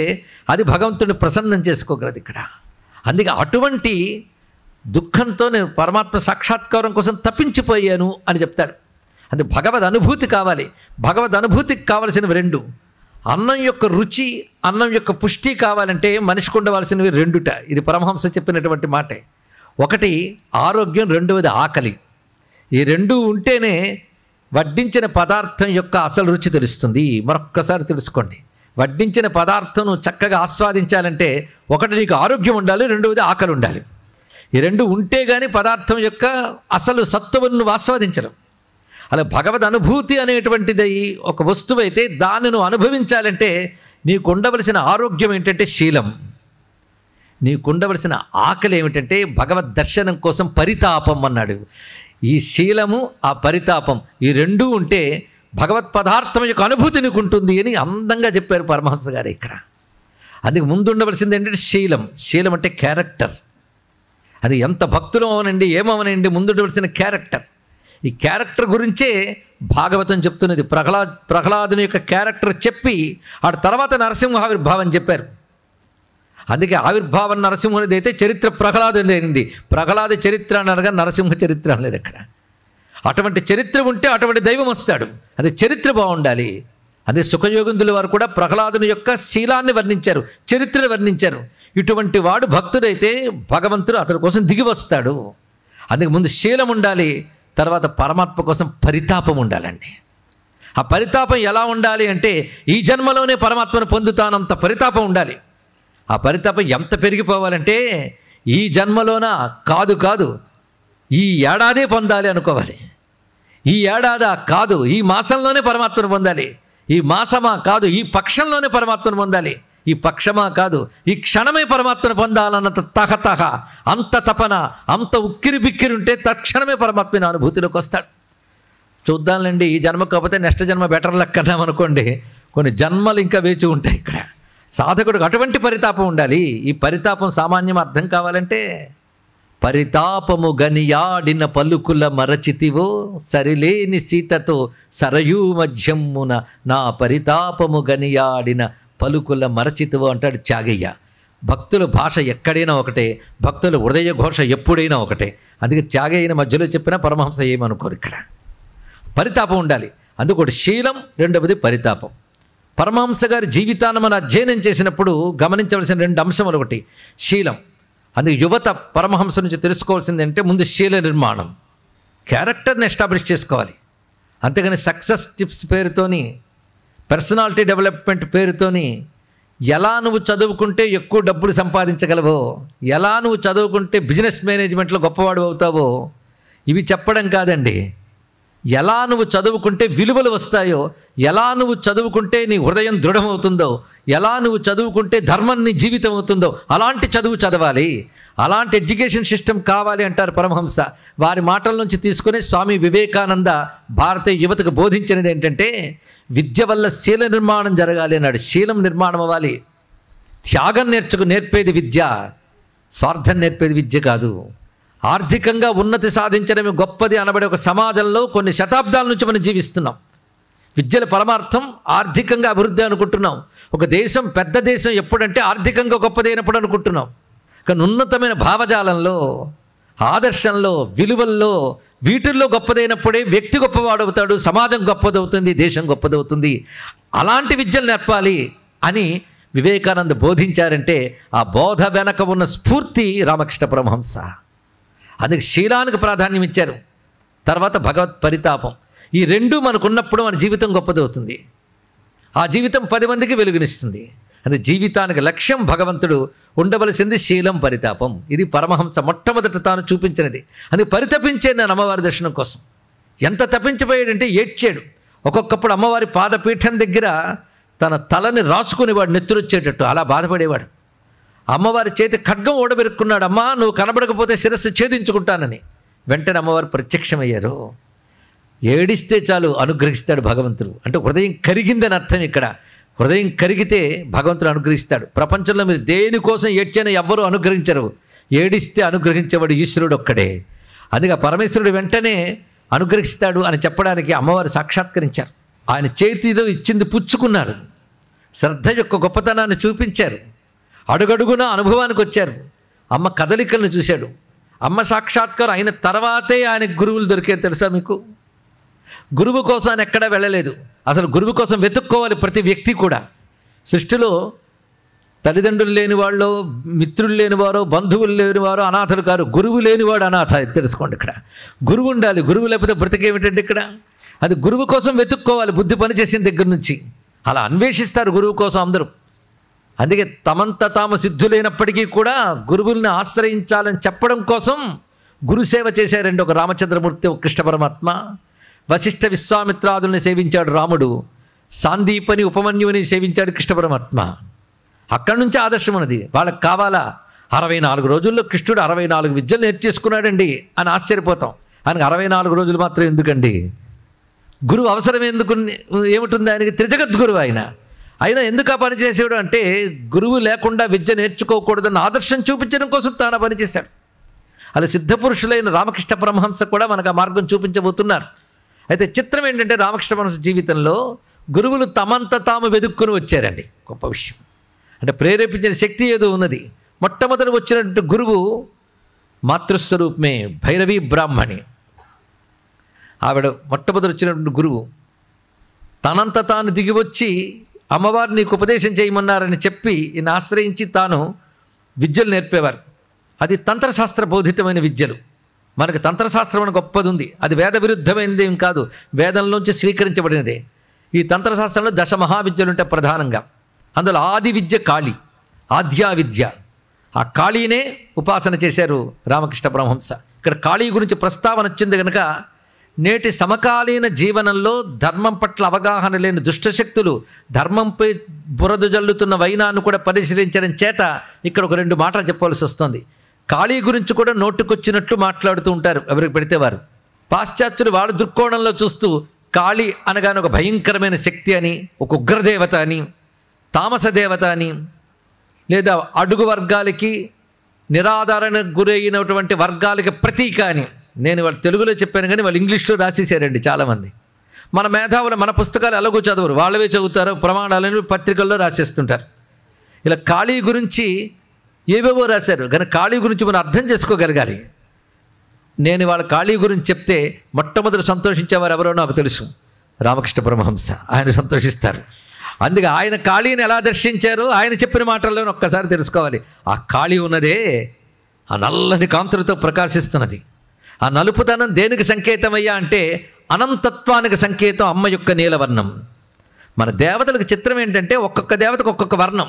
అది భగవంతుని ప్రసన్నం చేసుకోగలదు ఇక్కడ అందుకే అటువంటి దుఃఖంతో నేను పరమాత్మ సాక్షాత్కారం కోసం తప్పించిపోయాను అని చెప్తాడు అది భగవద్ అనుభూతి కావాలి భగవద్ అనుభూతికి కావలసినవి రెండు అన్నం యొక్క రుచి అన్నం యొక్క పుష్టి కావాలంటే మనిషికి ఉండవలసినవి రెండుట ఇది పరమహంస చెప్పినటువంటి మాటే ఒకటి ఆరోగ్యం రెండవది ఆకలి ఈ రెండు ఉంటేనే వడ్డించిన పదార్థం యొక్క అసలు రుచి తెలుస్తుంది మరొక్కసారి తెలుసుకోండి వడ్డించిన పదార్థం చక్కగా ఆస్వాదించాలంటే ఒకటి నీకు ఆరోగ్యం ఉండాలి రెండవది ఆకలి ఉండాలి ఈ రెండు ఉంటే కానీ పదార్థం యొక్క అసలు సత్తువును ఆస్వాదించడం అలా భగవద్ అనుభూతి అనేటువంటిది ఒక వస్తువు అయితే దానిని అనుభవించాలంటే నీకు ఉండవలసిన ఆరోగ్యం ఏంటంటే శీలం నీకు ఉండవలసిన ఆకలి ఏమిటంటే భగవద్ దర్శనం కోసం పరితాపం అన్నాడు ఈ శీలము ఆ పరితాపం ఈ రెండూ ఉంటే భగవత్ పదార్థం యొక్క అనుభూతిని ఉంటుంది అని అందంగా చెప్పారు పరమహంస గారు ఇక్కడ అందుకు ముందు ఉండవలసింది ఏంటంటే శీలం శీలం అంటే క్యారెక్టర్ అది ఎంత భక్తులు అవనండి ఏమవనండి ముందుండవలసిన క్యారెక్టర్ ఈ క్యారెక్టర్ గురించే భాగవతం చెప్తున్నది ప్రహ్లాద్ ప్రహ్లాదుని యొక్క క్యారెక్టర్ చెప్పి ఆ తర్వాత నరసింహావిర్భావం చెప్పారు అందుకే ఆవిర్భావం నరసింహునిది అయితే చరిత్ర ప్రహ్లాదు అయింది ప్రహ్లాద చరిత్ర అనగా నరసింహ చరిత్ర అనలేదు అక్కడ అటువంటి చరిత్ర ఉంటే అటువంటి దైవం వస్తాడు అదే చరిత్ర బాగుండాలి అదే సుఖయోగిందుల వారు కూడా ప్రహ్లాదుని యొక్క శీలాన్ని వర్ణించారు చరిత్రను వర్ణించారు ఇటువంటి వాడు భక్తుడైతే భగవంతుడు అతని కోసం దిగి వస్తాడు అందుకు ముందు శీలం ఉండాలి తర్వాత పరమాత్మ కోసం పరితాపం ఉండాలండి ఆ పరితాపం ఎలా ఉండాలి అంటే ఈ జన్మలోనే పరమాత్మను పొందుతానంత పరితాపం ఉండాలి ఆ పరితాపం ఎంత పెరిగిపోవాలంటే ఈ జన్మలోన కాదు కాదు ఈ ఏడాదే పొందాలి అనుకోవాలి ఈ ఏడాదా కాదు ఈ మాసంలోనే పరమాత్మను పొందాలి ఈ మాసమా కాదు ఈ పక్షంలోనే పరమాత్మను పొందాలి ఈ పక్షమా కాదు ఈ క్షణమే పరమాత్మను పొందాలన్నంత తహతహ అంత తపన అంత ఉక్కిరి బిక్కిరి ఉంటే తత్క్షణమే పరమాత్మని అనుభూతిలోకి వస్తాడు చూద్దాంలేండి ఈ జన్మ కాకపోతే నెక్స్ట్ జన్మ బెటర్ లెక్క అనుకోండి కొన్ని జన్మలు ఇంకా వేచి ఉంటాయి ఇక్కడ సాధకుడికి అటువంటి పరితాపం ఉండాలి ఈ పరితాపం సామాన్యం అర్థం కావాలంటే పరితాపము గనియాడిన పలుకుల మరచితివో సరిలేని సీతతో సరయూ మధ్యమున నా పరితాపము గనియాడిన పలుకుల మరచితివో అంటాడు చాగయ్య భక్తుల భాష ఎక్కడైనా ఒకటే భక్తుల హృదయ ఘోష ఎప్పుడైనా ఒకటే అందుకే చాగయ్యన మధ్యలో చెప్పిన పరమహంస ఏమనుకోరు ఇక్కడ పరితాపం ఉండాలి అందుకోటి శీలం రెండవది పరితాపం పరమహంస గారి జీవితాన్ని మనం అధ్యయనం చేసినప్పుడు గమనించవలసిన రెండు అంశములు ఒకటి శీలం అందుకే యువత పరమహంస నుంచి తెలుసుకోవాల్సింది అంటే ముందు శీల నిర్మాణం క్యారెక్టర్ని ఎస్టాబ్లిష్ చేసుకోవాలి అంతేగాని సక్సెస్ టిప్స్ పేరుతోని పర్సనాలిటీ డెవలప్మెంట్ పేరుతోని ఎలా నువ్వు చదువుకుంటే ఎక్కువ డబ్బులు సంపాదించగలవో ఎలా నువ్వు చదువుకుంటే బిజినెస్ మేనేజ్మెంట్లో గొప్పవాడు అవుతావో ఇవి చెప్పడం కాదండి ఎలా నువ్వు చదువుకుంటే విలువలు వస్తాయో ఎలా నువ్వు చదువుకుంటే నీ హృదయం దృఢమవుతుందో ఎలా నువ్వు చదువుకుంటే ధర్మం నీ జీవితం అవుతుందో అలాంటి చదువు చదవాలి అలాంటి ఎడ్యుకేషన్ సిస్టమ్ కావాలి అంటారు పరమహంస వారి మాటల నుంచి తీసుకుని స్వామి వివేకానంద భారతీయ యువతకు బోధించినది ఏంటంటే విద్య వల్ల శీల నిర్మాణం జరగాలి అన్నాడు శీలం నిర్మాణం అవ్వాలి త్యాగం నేర్చుకు నేర్పేది విద్య స్వార్థం నేర్పేది విద్య కాదు ఆర్థికంగా ఉన్నతి సాధించడమే గొప్పది అనబడే ఒక సమాజంలో కొన్ని శతాబ్దాల నుంచి మనం జీవిస్తున్నాం విద్యల పరమార్థం ఆర్థికంగా అభివృద్ధి అనుకుంటున్నాం ఒక దేశం పెద్ద దేశం ఎప్పుడంటే ఆర్థికంగా గొప్పదైనప్పుడు అనుకుంటున్నాం కానీ ఉన్నతమైన భావజాలంలో ఆదర్శంలో విలువల్లో వీటిల్లో గొప్పదైనప్పుడే వ్యక్తి గొప్పవాడవుతాడు సమాజం గొప్పదవుతుంది దేశం గొప్పదవుతుంది అలాంటి విద్యలు నేర్పాలి అని వివేకానంద బోధించారంటే ఆ బోధ వెనక ఉన్న స్ఫూర్తి రామకృష్ణ పరమహంస అందుకే శీలానికి ప్రాధాన్యం ఇచ్చారు తర్వాత భగవత్ పరితాపం ఈ రెండు మనకున్నప్పుడు మన జీవితం గొప్పదవుతుంది ఆ జీవితం పది మందికి వెలుగునిస్తుంది అంటే జీవితానికి లక్ష్యం భగవంతుడు ఉండవలసింది శీలం పరితాపం ఇది పరమహంస మొట్టమొదట తాను చూపించినది అది పరితపించే నేను అమ్మవారి దర్శనం కోసం ఎంత తప్పించిపోయాడంటే ఏడ్చాడు ఒక్కొక్కప్పుడు అమ్మవారి పాదపీఠం దగ్గర తన తలని రాసుకునేవాడు నెత్తురొచ్చేటట్టు అలా బాధపడేవాడు అమ్మవారి చేతి ఖడ్గం ఓడబెరుక్కున్నాడు నువ్వు కనబడకపోతే శిరస్సు ఛేదించుకుంటానని వెంటనే అమ్మవారు ప్రత్యక్షమయ్యారు ఏడిస్తే చాలు అనుగ్రహిస్తాడు భగవంతుడు అంటే హృదయం కరిగిందని అర్థం ఇక్కడ హృదయం కరిగితే భగవంతుడు అనుగ్రహిస్తాడు ప్రపంచంలో మీరు దేనికోసం ఏడ్చైనా ఎవ్వరూ అనుగ్రహించరు ఏడిస్తే అనుగ్రహించేవాడు ఈశ్వరుడు ఒక్కడే అందుకే పరమేశ్వరుడు వెంటనే అనుగ్రహిస్తాడు అని చెప్పడానికి అమ్మవారు సాక్షాత్కరించారు ఆయన చేతితో ఇచ్చింది పుచ్చుకున్నారు శ్రద్ధ యొక్క గొప్పతనాన్ని చూపించారు అడుగడుగున అనుభవానికి వచ్చారు అమ్మ కదలికలను చూశాడు అమ్మ సాక్షాత్కారం అయిన తర్వాతే ఆయనకు గురువులు దొరికేది తెలుసా మీకు గురువు కోసం ఆయన ఎక్కడా వెళ్ళలేదు అసలు గురువు కోసం వెతుక్కోవాలి ప్రతి వ్యక్తి కూడా సృష్టిలో తల్లిదండ్రులు లేని వాళ్ళు మిత్రులు లేనివారు బంధువులు లేనివారు అనాథలు కారు గురువు లేనివాడు అనాథ తెలుసుకోండి ఇక్కడ గురువు ఉండాలి గురువు లేకపోతే బ్రతికేమిటండి ఇక్కడ అది గురువు కోసం వెతుక్కోవాలి బుద్ధి పనిచేసిన దగ్గర నుంచి అలా అన్వేషిస్తారు గురువు కోసం అందరూ అందుకే తమంత తాము సిద్ధులైనప్పటికీ కూడా గురువుల్ని ఆశ్రయించాలని చెప్పడం కోసం గురుసేవ చేశారండి ఒక రామచంద్రమూర్తి ఒక కృష్ణ పరమాత్మ వశిష్ఠ విశ్వామిత్రాదుల్ని సేవించాడు రాముడు సాందీపని ఉపమన్యుని సేవించాడు కృష్ణ పరమాత్మ అక్కడి నుంచి ఆదర్శం ఉన్నది వాళ్ళకి కావాలా అరవై నాలుగు రోజుల్లో కృష్ణుడు అరవై నాలుగు విద్యలు నేర్చేసుకున్నాడండి అని ఆశ్చర్యపోతాం ఆయనకు అరవై నాలుగు రోజులు మాత్రం ఎందుకండి గురువు అవసరం ఎందుకు ఏమిటుంది ఆయనకి త్రిజగద్గురువు ఆయన అయినా ఎందుకు ఆ పని చేసేవాడు అంటే గురువు లేకుండా విద్య నేర్చుకోకూడదన్న ఆదర్శం చూపించడం కోసం తాను పనిచేశాడు అలా అలా సిద్ధపురుషులైన రామకృష్ణ పరమహంస కూడా మనకు ఆ మార్గం చూపించబోతున్నారు అయితే చిత్రం ఏంటంటే రామకృష్ణ పరమహంస జీవితంలో గురువులు తమంత తాము వెదుక్కుని వచ్చారండి గొప్ప విషయం అంటే ప్రేరేపించిన శక్తి ఏదో ఉన్నది మొట్టమొదటి వచ్చినటువంటి గురువు మాతృస్వరూపమే భైరవి బ్రాహ్మణి ఆవిడ మొట్టమొదటి వచ్చినటువంటి గురువు తనంత తాను దిగివచ్చి అమ్మవారు నీకు ఉపదేశం చేయమన్నారని చెప్పి ఈయన ఆశ్రయించి తాను విద్యలు నేర్పేవారు అది తంత్రశాస్త్ర బోధితమైన విద్యలు మనకు తంత్రశాస్త్రం అని గొప్పది ఉంది అది వేద విరుద్ధమైనది ఏం కాదు వేదంలోంచి స్వీకరించబడినదే ఈ తంత్రశాస్త్రంలో దశ మహావిద్యలు ఉంటాయి ప్రధానంగా అందులో ఆది విద్య కాళీ ఆధ్యా విద్య ఆ కాళీనే ఉపాసన చేశారు రామకృష్ణ బ్రహ్మంస ఇక్కడ కాళీ గురించి ప్రస్తావన వచ్చింది కనుక నేటి సమకాలీన జీవనంలో ధర్మం పట్ల అవగాహన లేని దుష్టశక్తులు ధర్మంపై బురద జల్లుతున్న వైనాను కూడా పరిశీలించడం చేత ఇక్కడ ఒక రెండు మాటలు చెప్పవలసి వస్తుంది ఖాళీ గురించి కూడా నోటుకొచ్చినట్లు మాట్లాడుతూ ఉంటారు ఎవరికి పెడితే వారు పాశ్చాత్యులు వాళ్ళ దృక్కోణంలో చూస్తూ కాళీ అనగానే ఒక భయంకరమైన శక్తి అని ఒక ఉగ్రదేవత అని తామస దేవత అని లేదా అడుగు వర్గాలకి నిరాధారణ గురైనటువంటి వర్గాలకి ప్రతీక అని నేను వాళ్ళు తెలుగులో చెప్పాను కానీ వాళ్ళు ఇంగ్లీష్లో రాసేసారండి చాలామంది మన మేధావులు మన పుస్తకాలు ఎలాగో చదవరు వాళ్ళవే చదువుతారు ప్రమాణాలని పత్రికల్లో రాసేస్తుంటారు ఇలా ఖాళీ గురించి ఏవేవో రాశారు కానీ ఖాళీ గురించి మనం అర్థం చేసుకోగలగాలి నేను వాళ్ళ ఖాళీ గురించి చెప్తే మొట్టమొదటి సంతోషించేవారు ఎవరో నాకు తెలుసు రామకృష్ణ పరమహంస ఆయన సంతోషిస్తారు అందుకే ఆయన ఖాళీని ఎలా దర్శించారు ఆయన చెప్పిన మాటల్లో ఒక్కసారి తెలుసుకోవాలి ఆ ఖాళీ ఉన్నదే ఆ నల్లని కాంతులతో ప్రకాశిస్తున్నది ఆ నలుపుదనం దేనికి సంకేతమయ్యా అంటే అనంతత్వానికి సంకేతం అమ్మ యొక్క నీలవర్ణం మన దేవతలకు చిత్రం ఏంటంటే ఒక్కొక్క దేవతకు ఒక్కొక్క వర్ణం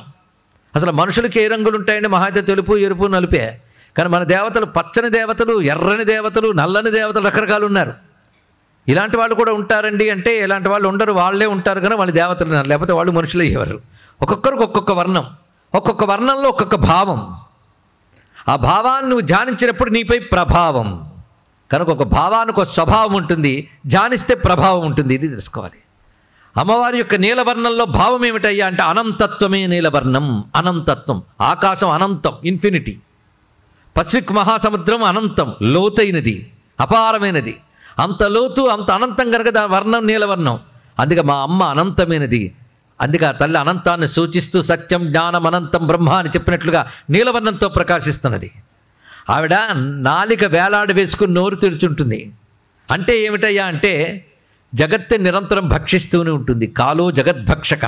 అసలు మనుషులకి ఏ రంగులు ఉంటాయండి మహాయితే తెలుపు ఎరుపు నలుపే కానీ మన దేవతలు పచ్చని దేవతలు ఎర్రని దేవతలు నల్లని దేవతలు రకరకాలు ఉన్నారు ఇలాంటి వాళ్ళు కూడా ఉంటారండి అంటే ఇలాంటి వాళ్ళు ఉండరు వాళ్ళే ఉంటారు కానీ వాళ్ళ దేవతలు ఉన్నారు లేకపోతే వాళ్ళు మనుషులు అయ్యేవారు ఒక్కొక్కరికి ఒక్కొక్క వర్ణం ఒక్కొక్క వర్ణంలో ఒక్కొక్క భావం ఆ భావాన్ని నువ్వు ధ్యానించినప్పుడు నీపై ప్రభావం కనుక ఒక భావానికి ఒక స్వభావం ఉంటుంది జానిస్తే ప్రభావం ఉంటుంది ఇది తెలుసుకోవాలి అమ్మవారి యొక్క నీలవర్ణంలో భావం ఏమిటయ్యా అంటే అనంతత్వమే నీలవర్ణం అనంతత్వం ఆకాశం అనంతం ఇన్ఫినిటీ పసిఫిక్ మహాసముద్రం అనంతం లోతైనది అపారమైనది అంత లోతు అంత అనంతం కనుక దాని వర్ణం నీలవర్ణం అందుకే మా అమ్మ అనంతమైనది అందుకే ఆ తల్లి అనంతాన్ని సూచిస్తూ సత్యం జ్ఞానం అనంతం బ్రహ్మ అని చెప్పినట్లుగా నీలవర్ణంతో ప్రకాశిస్తున్నది ఆవిడ నాలిక వేలాడ వేసుకుని నోరు తెరుచుంటుంది అంటే ఏమిటయ్యా అంటే జగత్తు నిరంతరం భక్షిస్తూనే ఉంటుంది కాలో జగద్భక్షక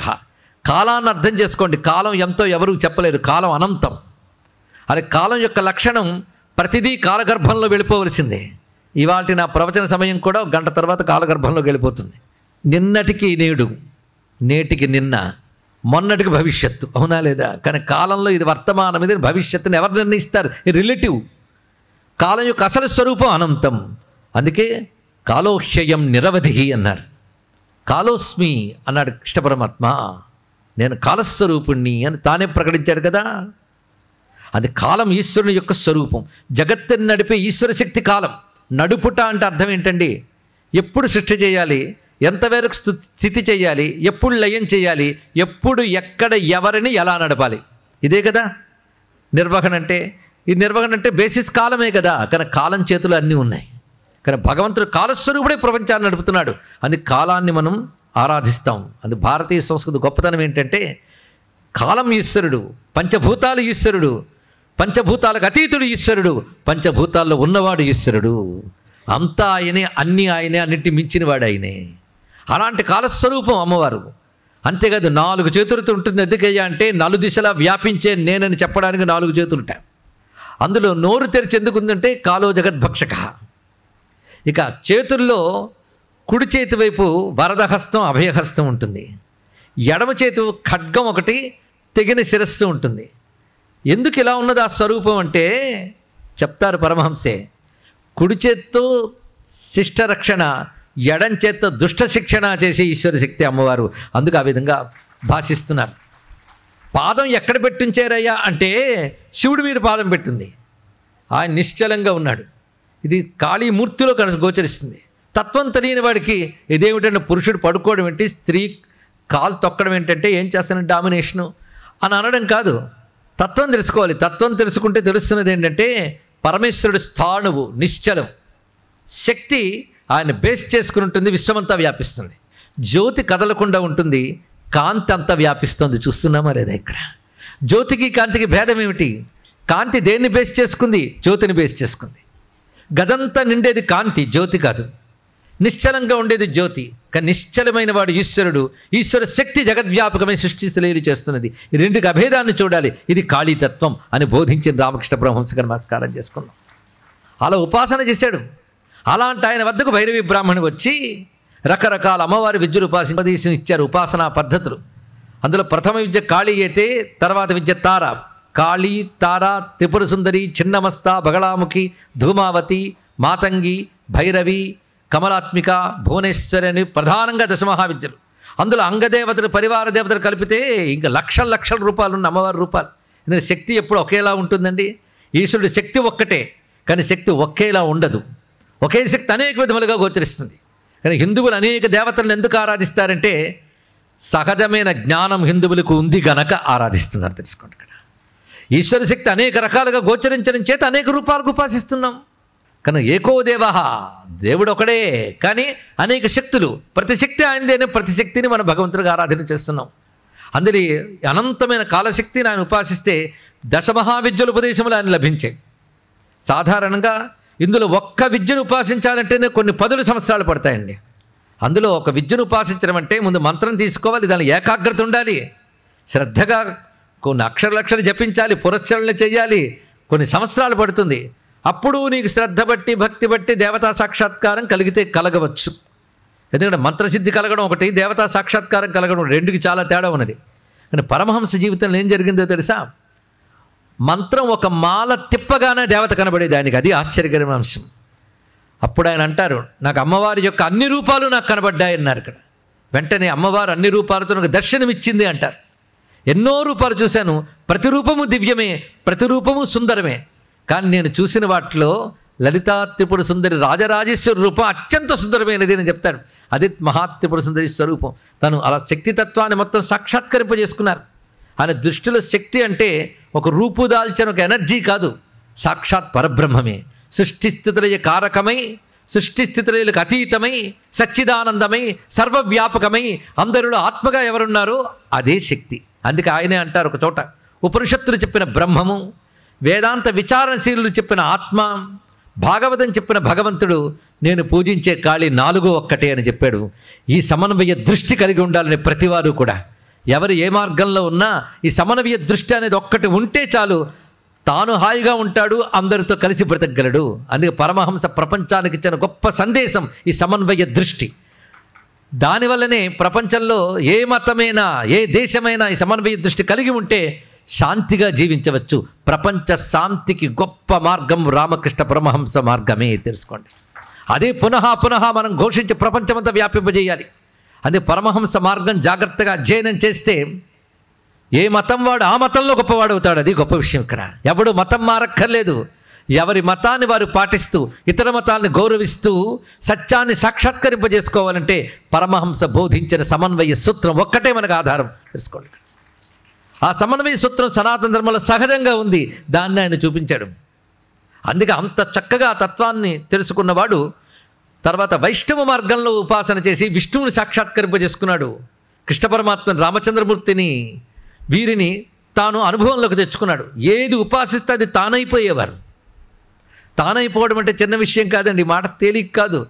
కాలాన్ని అర్థం చేసుకోండి కాలం ఎంతో ఎవరు చెప్పలేరు కాలం అనంతం అది కాలం యొక్క లక్షణం ప్రతిదీ కాలగర్భంలో వెళ్ళిపోవలసిందే ఇవాటి నా ప్రవచన సమయం కూడా గంట తర్వాత కాలగర్భంలోకి వెళ్ళిపోతుంది నిన్నటికి నేడు నేటికి నిన్న మొన్నటికి భవిష్యత్తు అవునా లేదా కానీ కాలంలో ఇది వర్తమానం ఇది భవిష్యత్తుని ఎవరు నిర్ణయిస్తారు రిలేటివ్ కాలం యొక్క అసలు స్వరూపం అనంతం అందుకే కాలోక్షయం నిరవధి అన్నారు కాలోస్మి అన్నాడు కృష్ణ పరమాత్మ నేను కాలస్వరూపుణ్ణి అని తానే ప్రకటించాడు కదా అది కాలం ఈశ్వరుని యొక్క స్వరూపం జగత్తుని నడిపే ఈశ్వర శక్తి కాలం నడుపుట అంటే అర్థం ఏంటండి ఎప్పుడు సృష్టి చేయాలి ఎంతవరకు స్థితి చేయాలి ఎప్పుడు లయం చేయాలి ఎప్పుడు ఎక్కడ ఎవరిని ఎలా నడపాలి ఇదే కదా నిర్వహణ అంటే ఈ నిర్వహణ అంటే బేసిస్ కాలమే కదా కానీ కాలం చేతులు అన్నీ ఉన్నాయి కానీ భగవంతుడు కాలస్వరూపుడే ప్రపంచాన్ని నడుపుతున్నాడు అది కాలాన్ని మనం ఆరాధిస్తాం అది భారతీయ సంస్కృతి గొప్పతనం ఏంటంటే కాలం ఈశ్వరుడు పంచభూతాలు ఈశ్వరుడు పంచభూతాలకు అతీతుడు ఈశ్వరుడు పంచభూతాల్లో ఉన్నవాడు ఈశ్వరుడు అంతా ఆయనే అన్నీ ఆయనే అన్నింటి మించినవాడు ఆయనే అలాంటి కాలస్వరూపం అమ్మవారు అంతేకాదు నాలుగు చేతులతో ఉంటుంది ఎందుకయ్యా అంటే నలు దిశలా వ్యాపించే నేనని చెప్పడానికి నాలుగు చేతులుంటాయి అందులో నోరు తెరిచి ఎందుకు ఉందంటే కాలో జగద్భక్షక ఇక చేతుల్లో కుడి చేతి వైపు వరదహస్తం అభయహస్తం ఉంటుంది ఎడమ చేతి ఖడ్గం ఒకటి తెగిన శిరస్సు ఉంటుంది ఎందుకు ఇలా ఉన్నది ఆ స్వరూపం అంటే చెప్తారు పరమహంసే కుడి చేత్తో శిష్టరక్షణ ఎడం చేత్తో దుష్ట శిక్షణ చేసే ఈశ్వర శక్తి అమ్మవారు అందుకు ఆ విధంగా భాషిస్తున్నారు పాదం ఎక్కడ పెట్టించారయ్యా అంటే శివుడి మీద పాదం పెట్టింది ఆయన నిశ్చలంగా ఉన్నాడు ఇది కాళీమూర్తిలో కను గోచరిస్తుంది తత్వం తెలియని వాడికి ఇదేమిటంటే పురుషుడు పడుకోవడం ఏంటి స్త్రీ కాలు తొక్కడం ఏంటంటే ఏం చేస్తానంటే డామినేషను అని అనడం కాదు తత్వం తెలుసుకోవాలి తత్వం తెలుసుకుంటే తెలుస్తున్నది ఏంటంటే పరమేశ్వరుడు స్థాణువు నిశ్చలం శక్తి ఆయన బేస్ చేసుకుని ఉంటుంది విశ్వమంతా వ్యాపిస్తుంది జ్యోతి కదలకుండా ఉంటుంది కాంతి అంతా వ్యాపిస్తుంది చూస్తున్నామా లేదా ఇక్కడ జ్యోతికి కాంతికి భేదం ఏమిటి కాంతి దేన్ని బేస్ చేసుకుంది జ్యోతిని బేస్ చేసుకుంది గదంతా నిండేది కాంతి జ్యోతి కాదు నిశ్చలంగా ఉండేది జ్యోతి కానీ నిశ్చలమైన వాడు ఈశ్వరుడు ఈశ్వర శక్తి జగద్వ్యాపకమైన సృష్టి తెలియని చేస్తున్నది ఈ రెండుకి అభేదాన్ని చూడాలి ఇది ఖాళీతత్వం అని బోధించిన రామకృష్ణ బ్రహ్మంశ నమస్కారం చేసుకున్నాం అలా ఉపాసన చేశాడు అలాంటి ఆయన వద్దకు భైరవి బ్రాహ్మణి వచ్చి రకరకాల అమ్మవారి విద్యలు ఉపాసింపదేశం ఇచ్చారు ఉపాసనా పద్ధతులు అందులో ప్రథమ విద్య కాళీ అయితే తర్వాత విద్య తార కాళీ తార త్రిపుర సుందరి చిన్నమస్త బగళాముఖి ధూమావతి మాతంగి భైరవి కమలాత్మిక భువనేశ్వరి అని ప్రధానంగా దశమహావిద్యలు అందులో అంగదేవతలు పరివార దేవతలు కలిపితే ఇంకా లక్షల లక్షల రూపాయలు ఉన్న అమ్మవారి రూపాలు ఎందుకంటే శక్తి ఎప్పుడు ఒకేలా ఉంటుందండి ఈశ్వరుడి శక్తి ఒక్కటే కానీ శక్తి ఒకేలా ఉండదు ఒకే శక్తి అనేక విధములుగా గోచరిస్తుంది కానీ హిందువులు అనేక దేవతలను ఎందుకు ఆరాధిస్తారంటే సహజమైన జ్ఞానం హిందువులకు ఉంది గనక ఆరాధిస్తున్నారు తెలుసుకోండి ఇక్కడ ఈశ్వర శక్తి అనేక రకాలుగా గోచరించడం చేత అనేక రూపాలకు ఉపాసిస్తున్నాం కానీ ఏకో దేవ దేవుడు ఒకడే కానీ అనేక శక్తులు ప్రతి శక్తి ఆయనదేనే ప్రతి శక్తిని మనం భగవంతుడిగా ఆరాధన చేస్తున్నాం అందులో అనంతమైన కాలశక్తిని ఆయన ఉపాసిస్తే దశమహావిద్యుల ఉపదేశములు ఆయన లభించాయి సాధారణంగా ఇందులో ఒక్క విద్యను ఉపాసించాలంటేనే కొన్ని పదుల సంవత్సరాలు పడతాయండి అందులో ఒక విద్యను ఉపాసించడం అంటే ముందు మంత్రం తీసుకోవాలి దాని ఏకాగ్రత ఉండాలి శ్రద్ధగా కొన్ని అక్షరలక్షలు జపించాలి పురస్చరణ చేయాలి కొన్ని సంవత్సరాలు పడుతుంది అప్పుడు నీకు శ్రద్ధ బట్టి భక్తి బట్టి దేవతా సాక్షాత్కారం కలిగితే కలగవచ్చు ఎందుకంటే మంత్రసిద్ధి కలగడం ఒకటి దేవతా సాక్షాత్కారం కలగడం రెండుకి చాలా తేడా ఉన్నది కానీ పరమహంస జీవితంలో ఏం జరిగిందో తెలుసా మంత్రం ఒక మాల తిప్పగానే దేవత కనబడేది ఆయనకి అది ఆశ్చర్యకరమైన అంశం అప్పుడు ఆయన అంటారు నాకు అమ్మవారి యొక్క అన్ని రూపాలు నాకు కనబడ్డాయి అన్నారు ఇక్కడ వెంటనే అమ్మవారు అన్ని రూపాలతో నాకు దర్శనమిచ్చింది అంటారు ఎన్నో రూపాలు చూశాను ప్రతి రూపము దివ్యమే ప్రతి రూపము సుందరమే కానీ నేను చూసిన వాటిలో లలితా త్రిపుర సుందరి రాజరాజేశ్వర రూపం అత్యంత సుందరమైనది అని చెప్తాడు అది మహాత్రిపుర సుందరి స్వరూపం తను అలా శక్తితత్వాన్ని మొత్తం సాక్షాత్కరింపజేసుకున్నారు ఆయన దృష్టిలో శక్తి అంటే ఒక రూపుదాల్చిన ఒక ఎనర్జీ కాదు సాక్షాత్ పరబ్రహ్మమే సృష్టి కారకమై సృష్టి అతీతమై సచ్చిదానందమై సర్వవ్యాపకమై అందరిలో ఆత్మగా ఎవరున్నారో అదే శక్తి అందుకే ఆయనే అంటారు ఒక చోట ఉపనిషత్తులు చెప్పిన బ్రహ్మము వేదాంత విచారణశీలు చెప్పిన ఆత్మ భాగవతం చెప్పిన భగవంతుడు నేను పూజించే ఖాళీ నాలుగో ఒక్కటే అని చెప్పాడు ఈ సమన్వయ దృష్టి కలిగి ఉండాలని ప్రతివారు కూడా ఎవరు ఏ మార్గంలో ఉన్నా ఈ సమన్వయ దృష్టి అనేది ఒక్కటి ఉంటే చాలు తాను హాయిగా ఉంటాడు అందరితో కలిసి బ్రతకగలడు అందుకే పరమహంస ప్రపంచానికి ఇచ్చిన గొప్ప సందేశం ఈ సమన్వయ దృష్టి దానివల్లనే ప్రపంచంలో ఏ మతమైనా ఏ దేశమైనా ఈ సమన్వయ దృష్టి కలిగి ఉంటే శాంతిగా జీవించవచ్చు ప్రపంచ శాంతికి గొప్ప మార్గం రామకృష్ణ పరమహంస మార్గమే తెలుసుకోండి అదే పునః పునః మనం ఘోషించి ప్రపంచమంతా వ్యాపింపజేయాలి అది పరమహంస మార్గం జాగ్రత్తగా అధ్యయనం చేస్తే ఏ మతం వాడు ఆ మతంలో గొప్పవాడు అవుతాడు అది గొప్ప విషయం ఇక్కడ ఎవడు మతం మారక్కర్లేదు ఎవరి మతాన్ని వారు పాటిస్తూ ఇతర మతాలను గౌరవిస్తూ సత్యాన్ని సాక్షాత్కరింపజేసుకోవాలంటే పరమహంస బోధించిన సమన్వయ సూత్రం ఒక్కటే మనకు ఆధారం తెలుసుకోండి ఆ సమన్వయ సూత్రం సనాతన ధర్మంలో సహజంగా ఉంది దాన్ని ఆయన చూపించాడు అందుకే అంత చక్కగా తత్వాన్ని తెలుసుకున్నవాడు తర్వాత వైష్ణవ మార్గంలో ఉపాసన చేసి విష్ణువుని సాక్షాత్కరింపజేసుకున్నాడు కృష్ణ పరమాత్మని రామచంద్రమూర్తిని వీరిని తాను అనుభవంలోకి తెచ్చుకున్నాడు ఏది ఉపాసిస్తే అది తానైపోయేవారు తానైపోవడం అంటే చిన్న విషయం కాదండి మాట తేలిక కాదు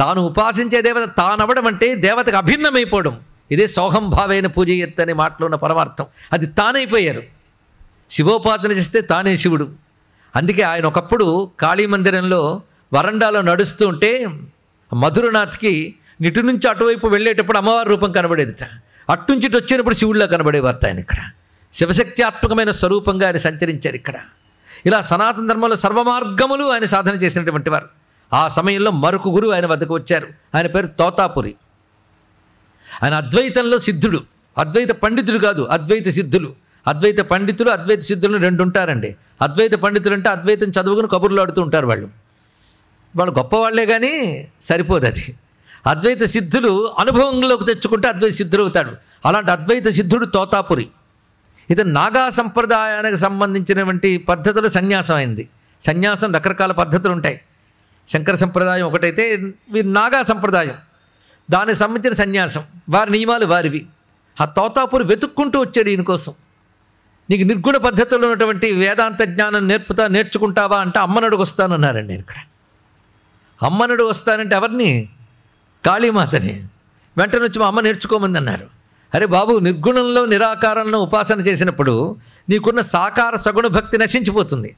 తాను ఉపాసించే దేవత తానవ్వడం అంటే దేవతకు అభిన్నమైపోవడం ఇదే సోహంభావైన పూజ ఎత్తు అనే మాటలో ఉన్న పరమార్థం అది తానైపోయారు శివోపాసన చేస్తే తానే శివుడు అందుకే ఆయన ఒకప్పుడు కాళీ మందిరంలో వరండాలో నడుస్తూ ఉంటే మధురనాథ్కి నిటు నుంచి అటువైపు వెళ్ళేటప్పుడు అమ్మవారి రూపం కనబడేదిట అట్టుంచిటి వచ్చినప్పుడు శివుడిలా కనబడేవారు ఆయన ఇక్కడ ఆత్మకమైన స్వరూపంగా ఆయన సంచరించారు ఇక్కడ ఇలా సనాతన ధర్మంలో సర్వమార్గములు ఆయన సాధన చేసినటువంటి వారు ఆ సమయంలో మరొక గురువు ఆయన వద్దకు వచ్చారు ఆయన పేరు తోతాపురి ఆయన అద్వైతంలో సిద్ధుడు అద్వైత పండితుడు కాదు అద్వైత సిద్ధులు అద్వైత పండితులు అద్వైత సిద్ధులను రెండు ఉంటారండి అద్వైత పండితులు అంటే అద్వైతం చదువుకుని కబుర్లు ఆడుతూ ఉంటారు వాళ్ళు వాళ్ళు గొప్పవాళ్లే కానీ సరిపోదు అది అద్వైత సిద్ధులు అనుభవంలోకి తెచ్చుకుంటే అద్వైత సిద్ధుడు అవుతాడు అలాంటి అద్వైత సిద్ధుడు తోతాపురి ఇది నాగా సంప్రదాయానికి సంబంధించినటువంటి పద్ధతులు సన్యాసం అయింది సన్యాసం రకరకాల పద్ధతులు ఉంటాయి శంకర సంప్రదాయం ఒకటైతే నాగా సంప్రదాయం దానికి సంబంధించిన సన్యాసం వారి నియమాలు వారివి ఆ తోతాపురి వెతుక్కుంటూ వచ్చాడు ఈయన కోసం నీకు నిర్గుణ పద్ధతిలో ఉన్నటువంటి వేదాంత జ్ఞానం నేర్పుతా నేర్చుకుంటావా అంటే అమ్మనడుగు వస్తానన్నారండి నేను ఇక్కడ అమ్మనుడు వస్తానంటే ఎవరిని కాళీమాతని వెంటనే వచ్చి మా అమ్మ నేర్చుకోమని అన్నారు అరే బాబు నిర్గుణంలో నిరాకారంలో ఉపాసన చేసినప్పుడు నీకున్న సాకార సగుణ భక్తి నశించిపోతుంది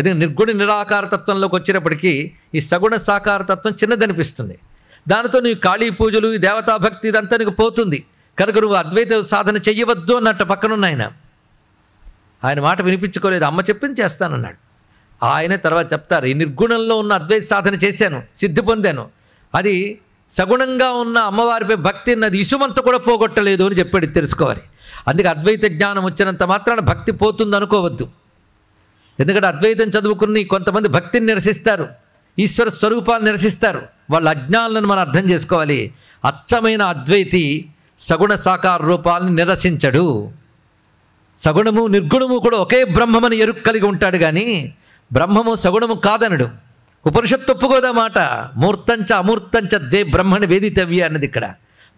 అదే నిర్గుణ నిరాకార తత్వంలోకి వచ్చినప్పటికీ ఈ సగుణ సాకార తత్వం చిన్నదనిపిస్తుంది దానితో నీవు కాళీ పూజలు ఈ దేవతా భక్తి ఇదంతా నీకు పోతుంది కనుక నువ్వు అద్వైత సాధన చెయ్యవద్దు అన్నట్టు పక్కనున్న ఆయన ఆయన మాట వినిపించుకోలేదు అమ్మ చెప్పింది చేస్తానన్నాడు ఆయన తర్వాత చెప్తారు ఈ నిర్గుణంలో ఉన్న అద్వైత సాధన చేశాను సిద్ధి పొందాను అది సగుణంగా ఉన్న అమ్మవారిపై భక్తి అన్నది ఇసుమంత కూడా పోగొట్టలేదు అని చెప్పాడు తెలుసుకోవాలి అందుకే అద్వైత జ్ఞానం వచ్చినంత మాత్రాన భక్తి పోతుంది అనుకోవద్దు ఎందుకంటే అద్వైతం చదువుకుని కొంతమంది భక్తిని నిరసిస్తారు ఈశ్వర స్వరూపాలు నిరసిస్తారు వాళ్ళ అజ్ఞానాలను మనం అర్థం చేసుకోవాలి అచ్చమైన అద్వైతి సగుణ సాకార రూపాలను నిరసించడు సగుణము నిర్గుణము కూడా ఒకే బ్రహ్మమని ఎరుక్ కలిగి ఉంటాడు కానీ బ్రహ్మము సగుణము కాదనడు ఉపనిషత్తు ఒప్పుకోదా మాట మూర్తంచ అమూర్తంచ దే బ్రహ్మని వేదితవ్య అన్నది ఇక్కడ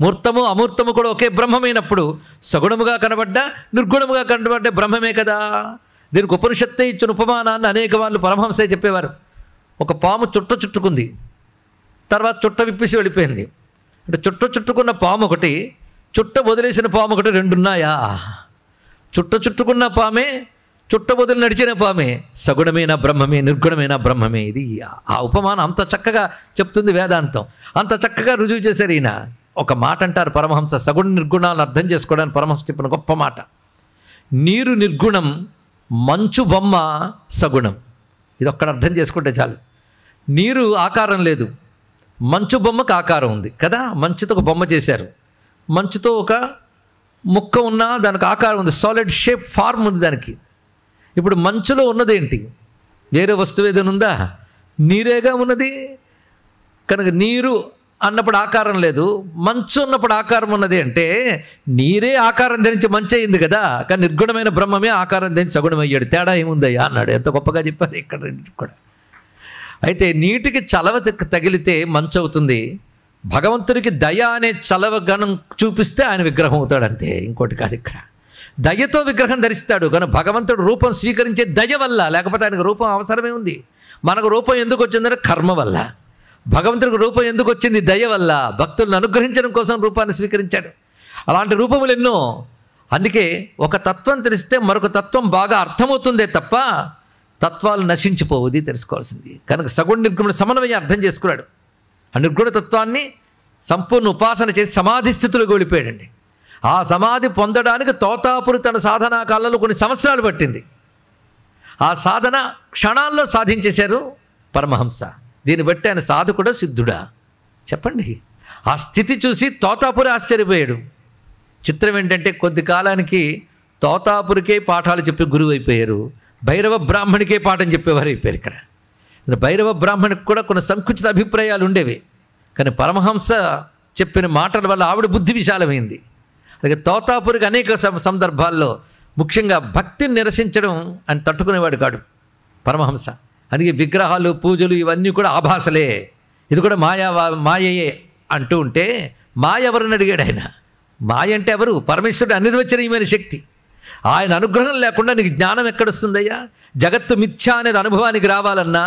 మూర్తము అమూర్తము కూడా ఒకే బ్రహ్మమైనప్పుడు సగుణముగా కనబడ్డా నిర్గుణముగా కనబడ్డే బ్రహ్మమే కదా దీనికి ఉపనిషత్తే ఇచ్చిన ఉపమానాన్ని అనేక వాళ్ళు పరమహంసే చెప్పేవారు ఒక పాము చుట్ట చుట్టుకుంది తర్వాత చుట్ట విప్పిసి వెళ్ళిపోయింది అంటే చుట్ట చుట్టుకున్న పాము ఒకటి చుట్ట వదిలేసిన పాము ఒకటి రెండున్నాయా చుట్ట చుట్టుకున్న పామే చుట్టబొదలు నడిచిన పామే సగుణమైన బ్రహ్మమే నిర్గుణమైన బ్రహ్మమే ఇది ఆ ఉపమానం అంత చక్కగా చెప్తుంది వేదాంతం అంత చక్కగా రుజువు చేశారు ఈయన ఒక మాట అంటారు పరమహంస సగుణ నిర్గుణాలు అర్థం చేసుకోవడానికి పరమహంస చెప్పిన గొప్ప మాట నీరు నిర్గుణం మంచు బొమ్మ సగుణం ఇది ఒక్కడ అర్థం చేసుకుంటే చాలు నీరు ఆకారం లేదు మంచు బొమ్మకు ఆకారం ఉంది కదా మంచుతో ఒక బొమ్మ చేశారు మంచుతో ఒక ముక్క ఉన్నా దానికి ఆకారం ఉంది సాలిడ్ షేప్ ఫార్మ్ ఉంది దానికి ఇప్పుడు మంచులో ఉన్నదేంటి వేరే వస్తువు ఏదైనా ఉందా నీరేగా ఉన్నది కనుక నీరు అన్నప్పుడు ఆకారం లేదు మంచు ఉన్నప్పుడు ఆకారం ఉన్నది అంటే నీరే ఆకారం ధరించి మంచి అయింది కదా కానీ నిర్గుణమైన బ్రహ్మమే ఆకారం ధరించి అయ్యాడు తేడా ఏముందయ్యా అన్నాడు ఎంత గొప్పగా చెప్పారు ఇక్కడ కూడా అయితే నీటికి చలవ తగిలితే మంచు అవుతుంది భగవంతుడికి దయ అనే చలవ గణం చూపిస్తే ఆయన విగ్రహం అవుతాడంతే ఇంకోటి కాదు ఇక్కడ దయతో విగ్రహం ధరిస్తాడు కానీ భగవంతుడు రూపం స్వీకరించే దయ వల్ల లేకపోతే ఆయనకు రూపం అవసరమే ఉంది మనకు రూపం ఎందుకు వచ్చిందంటే కర్మ వల్ల భగవంతుడికి రూపం ఎందుకు వచ్చింది దయ వల్ల భక్తులను అనుగ్రహించడం కోసం రూపాన్ని స్వీకరించాడు అలాంటి రూపములు ఎన్నో అందుకే ఒక తత్వం తెలిస్తే మరొక తత్వం బాగా అర్థమవుతుందే తప్ప తత్వాలు నశించిపోవది తెలుసుకోవాల్సింది కనుక సగుణ నిర్గుణ సమన్వయం అర్థం చేసుకున్నాడు ఆ నిర్గుణ తత్వాన్ని సంపూర్ణ ఉపాసన చేసి సమాధి స్థితిలో గోలిపోయాడండి ఆ సమాధి పొందడానికి తోతాపురి తన సాధనా కాలంలో కొన్ని సంవత్సరాలు పట్టింది ఆ సాధన క్షణాల్లో సాధించేశారు పరమహంస దీన్ని బట్టి ఆయన సాధకుడ సిద్ధుడా చెప్పండి ఆ స్థితి చూసి తోతాపురి ఆశ్చర్యపోయాడు చిత్రం ఏంటంటే కొద్ది కాలానికి తోతాపురికే పాఠాలు చెప్పి గురువు అయిపోయారు భైరవ బ్రాహ్మణికే పాఠం చెప్పేవారు అయిపోయారు ఇక్కడ భైరవ బ్రాహ్మణికి కూడా కొన్ని సంకుచిత అభిప్రాయాలు ఉండేవి కానీ పరమహంస చెప్పిన మాటల వల్ల ఆవిడ బుద్ధి విశాలమైంది అలాగే తోతాపురికి అనేక సందర్భాల్లో ముఖ్యంగా భక్తిని నిరసించడం అని తట్టుకునేవాడు కాడు పరమహంస అందుకే విగ్రహాలు పూజలు ఇవన్నీ కూడా ఆభాసలే ఇది కూడా మాయా మాయయే అంటూ ఉంటే మాయ ఎవరిని అడిగాడు ఆయన మాయ అంటే ఎవరు పరమేశ్వరుడు అనిర్వచనీయమైన శక్తి ఆయన అనుగ్రహం లేకుండా నీకు జ్ఞానం ఎక్కడొస్తుందయ్యా జగత్తు మిథ్యా అనేది అనుభవానికి రావాలన్నా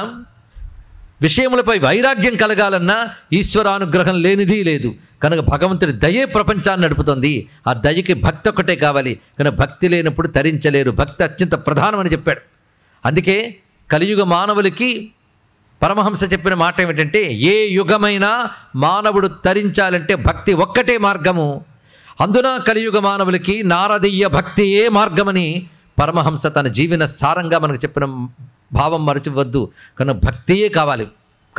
విషయములపై వైరాగ్యం కలగాలన్నా ఈశ్వరానుగ్రహం లేనిది లేదు కనుక భగవంతుడి దయే ప్రపంచాన్ని నడుపుతుంది ఆ దయకి భక్తి ఒక్కటే కావాలి కనుక భక్తి లేనప్పుడు తరించలేరు భక్తి అత్యంత ప్రధానమని చెప్పాడు అందుకే కలియుగ మానవులకి పరమహంస చెప్పిన మాట ఏమిటంటే ఏ యుగమైనా మానవుడు తరించాలంటే భక్తి ఒక్కటే మార్గము అందున కలియుగ మానవులకి నారదీయ భక్తియే మార్గమని పరమహంస తన జీవన సారంగా మనకు చెప్పిన భావం మరచివద్దు కనుక భక్తియే కావాలి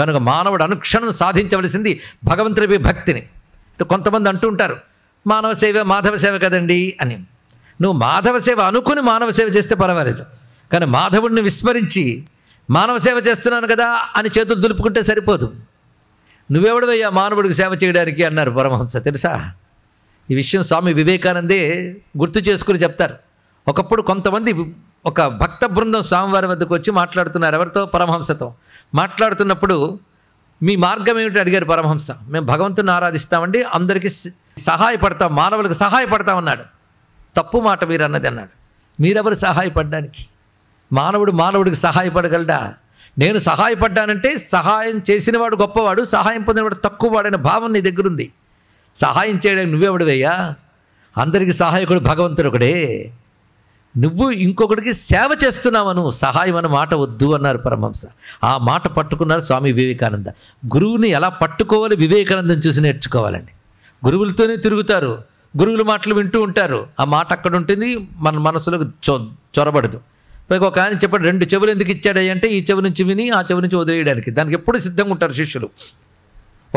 కనుక మానవుడు అనుక్షణం సాధించవలసింది భగవంతుడి భక్తిని కొంతమంది అంటూ ఉంటారు మానవ సేవ మాధవ సేవ కదండి అని నువ్వు మాధవ సేవ అనుకుని మానవ సేవ చేస్తే పర్వాలేదు కానీ మాధవుడిని విస్మరించి మానవ సేవ చేస్తున్నాను కదా అని చేతులు దులుపుకుంటే సరిపోదు నువ్వెవడవయ్యా మానవుడికి సేవ చేయడానికి అన్నారు పరమహంస తెలుసా ఈ విషయం స్వామి వివేకానందే గుర్తు చేసుకుని చెప్తారు ఒకప్పుడు కొంతమంది ఒక భక్త బృందం స్వామివారి వద్దకు వచ్చి మాట్లాడుతున్నారు ఎవరితో పరమహంసతో మాట్లాడుతున్నప్పుడు మీ మార్గం ఏమిటి అడిగారు పరమహంస మేము భగవంతుని ఆరాధిస్తామండి అందరికీ సహాయపడతాం మానవులకు అన్నాడు తప్పు మాట మీరు అన్నది అన్నాడు మీరెవరు సహాయపడడానికి మానవుడు మానవుడికి సహాయపడగలడా నేను సహాయపడ్డానంటే సహాయం చేసినవాడు గొప్పవాడు సహాయం పొందినవాడు వాడైన భావం నీ దగ్గరుంది సహాయం చేయడానికి నువ్వెవడువయ్యా అందరికీ సహాయకుడు భగవంతుడు ఒకడే నువ్వు ఇంకొకటికి సేవ చేస్తున్నావను సహాయం అనే మాట వద్దు అన్నారు పరమహంస ఆ మాట పట్టుకున్నారు స్వామి వివేకానంద గురువుని ఎలా పట్టుకోవాలి వివేకానందం చూసి నేర్చుకోవాలండి గురువులతోనే తిరుగుతారు గురువుల మాటలు వింటూ ఉంటారు ఆ మాట అక్కడ ఉంటుంది మన మనసులో చొ చొరబడదు పైకి ఒక ఆయన చెప్పాడు రెండు చెవులు ఎందుకు అంటే ఈ చెవి నుంచి విని ఆ చెవి నుంచి వదిలేయడానికి దానికి ఎప్పుడు సిద్ధంగా ఉంటారు శిష్యులు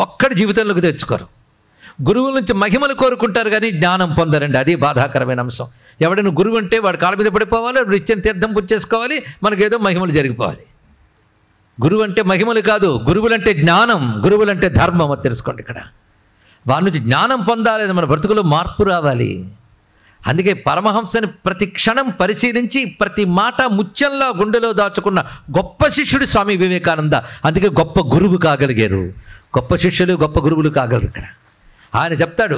ఒక్కడి జీవితంలోకి తెచ్చుకోరు గురువుల నుంచి మహిమలు కోరుకుంటారు కానీ జ్ఞానం పొందరండి అది బాధాకరమైన అంశం ఎవడైనా గురువు అంటే వాడి కాళ్ళ మీద పడిపోవాలి వాడు ఇచ్చిన తీర్థం పుచ్చేసుకోవాలి మనకేదో మహిమలు జరిగిపోవాలి గురువు అంటే మహిమలు కాదు గురువులంటే జ్ఞానం గురువులంటే ధర్మం అని తెలుసుకోండి ఇక్కడ వారి నుంచి జ్ఞానం పొందాలి మన బ్రతుకులో మార్పు రావాలి అందుకే పరమహంసని ప్రతి క్షణం పరిశీలించి ప్రతి మాట ముచ్చంలో గుండెలో దాచుకున్న గొప్ప శిష్యుడు స్వామి వివేకానంద అందుకే గొప్ప గురువు కాగలిగారు గొప్ప శిష్యులు గొప్ప గురువులు కాగలరు ఇక్కడ ఆయన చెప్తాడు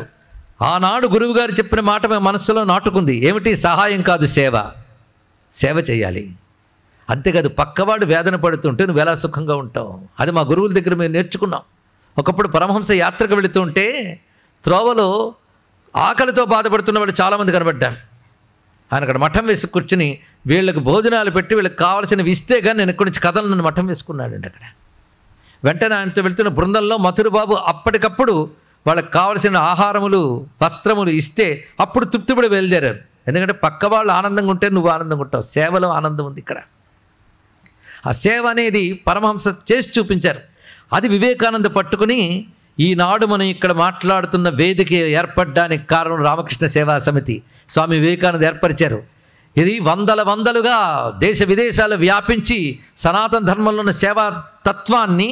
ఆనాడు గురువు గారు చెప్పిన మాట మేము మనసులో నాటుకుంది ఏమిటి సహాయం కాదు సేవ సేవ చేయాలి అంతేకాదు పక్కవాడు వేదన పడుతుంటే నువ్వు ఎలా సుఖంగా ఉంటావు అది మా గురువుల దగ్గర మేము నేర్చుకున్నాం ఒకప్పుడు పరమహంస యాత్రకు వెళుతుంటే త్రోవలో ఆకలితో బాధపడుతున్న వాడు చాలామంది కనబడ్డారు ఆయన అక్కడ మఠం వేసి కూర్చుని వీళ్ళకి భోజనాలు పెట్టి వీళ్ళకి కావాల్సినవి ఇస్తే కానీ నేను ఇక్కడి నుంచి కథలు నన్ను మఠం వేసుకున్నాడండి అక్కడ వెంటనే ఆయనతో వెళుతున్న బృందంలో మధురబాబు అప్పటికప్పుడు వాళ్ళకి కావలసిన ఆహారములు వస్త్రములు ఇస్తే అప్పుడు తృప్తిపడి బయలుదేరారు ఎందుకంటే పక్క వాళ్ళు ఆనందంగా ఉంటే నువ్వు ఆనందంగా ఉంటావు సేవలో ఆనందం ఉంది ఇక్కడ ఆ సేవ అనేది పరమహంస చేసి చూపించారు అది వివేకానంద పట్టుకుని ఈనాడు మనం ఇక్కడ మాట్లాడుతున్న వేదిక ఏర్పడడానికి కారణం రామకృష్ణ సేవా సమితి స్వామి వివేకానంద ఏర్పరిచారు ఇది వందల వందలుగా దేశ విదేశాలు వ్యాపించి సనాతన ధర్మంలో ఉన్న సేవా తత్వాన్ని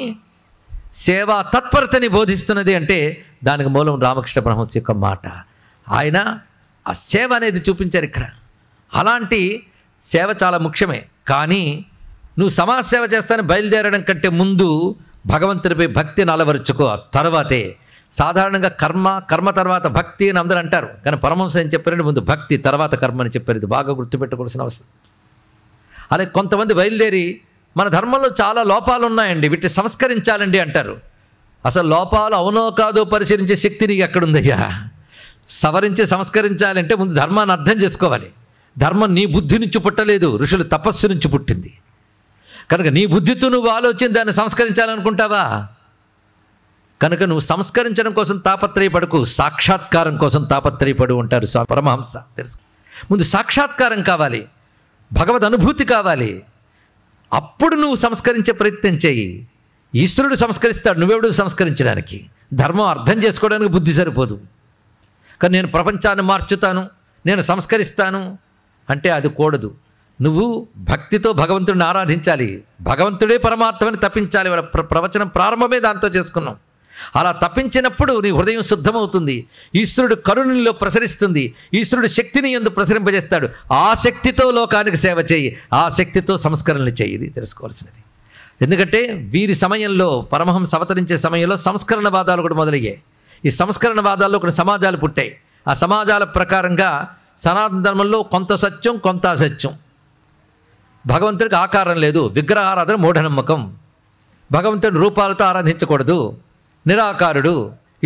సేవా తత్పరతని బోధిస్తున్నది అంటే దానికి మూలం రామకృష్ణ బ్రహ్మస్ యొక్క మాట ఆయన ఆ సేవ అనేది చూపించారు ఇక్కడ అలాంటి సేవ చాలా ముఖ్యమే కానీ నువ్వు సమాజ సేవ చేస్తాను బయలుదేరడం కంటే ముందు భగవంతుడిపై భక్తిని అలవరుచుకో తర్వాతే సాధారణంగా కర్మ కర్మ తర్వాత భక్తి అని అందరూ అంటారు కానీ పరమహంస అని చెప్పారంటే ముందు భక్తి తర్వాత కర్మ అని చెప్పారు ఇది బాగా గుర్తుపెట్టుకోవాల్సిన అవసరం అలాగే కొంతమంది బయలుదేరి మన ధర్మంలో చాలా లోపాలు ఉన్నాయండి వీటిని సంస్కరించాలండి అంటారు అసలు లోపాలు అవునో కాదో పరిశీలించే శక్తి నీకు ఎక్కడుందయ్యా సవరించి సంస్కరించాలంటే ముందు ధర్మాన్ని అర్థం చేసుకోవాలి ధర్మం నీ బుద్ధి నుంచి పుట్టలేదు ఋషులు తపస్సు నుంచి పుట్టింది కనుక నీ బుద్ధితో నువ్వు ఆలోచించి దాన్ని సంస్కరించాలనుకుంటావా కనుక నువ్వు సంస్కరించడం కోసం తాపత్రయపడకు సాక్షాత్కారం కోసం తాపత్రయపడు ఉంటారు పరమహంస తెలుసు ముందు సాక్షాత్కారం కావాలి భగవద్ అనుభూతి కావాలి అప్పుడు నువ్వు సంస్కరించే ప్రయత్నం చేయి ఈశ్వరుడు సంస్కరిస్తాడు నువ్వెవడు సంస్కరించడానికి ధర్మం అర్థం చేసుకోవడానికి బుద్ధి సరిపోదు కానీ నేను ప్రపంచాన్ని మార్చుతాను నేను సంస్కరిస్తాను అంటే అది కూడదు నువ్వు భక్తితో భగవంతుడిని ఆరాధించాలి భగవంతుడే పరమార్థమని తప్పించాలి వాళ్ళ ప్రవచనం ప్రారంభమే దాంతో చేసుకున్నాం అలా తప్పించినప్పుడు నీ హృదయం శుద్ధమవుతుంది ఈశ్వరుడు కరుణలో ప్రసరిస్తుంది ఈశ్వరుడు శక్తిని ఎందు ప్రసరింపజేస్తాడు ఆ శక్తితో లోకానికి సేవ చేయి ఆ శక్తితో సంస్కరణలు చేయి ఇది తెలుసుకోవాల్సినది ఎందుకంటే వీరి సమయంలో పరమహంస అవతరించే సమయంలో సంస్కరణవాదాలు కూడా మొదలయ్యాయి ఈ సంస్కరణవాదాల్లో కొన్ని సమాజాలు పుట్టాయి ఆ సమాజాల ప్రకారంగా సనాతన ధర్మంలో కొంత సత్యం కొంత అసత్యం భగవంతుడికి ఆకారం లేదు విగ్రహారాధన మూఢనమ్మకం భగవంతుడి రూపాలతో ఆరాధించకూడదు నిరాకారుడు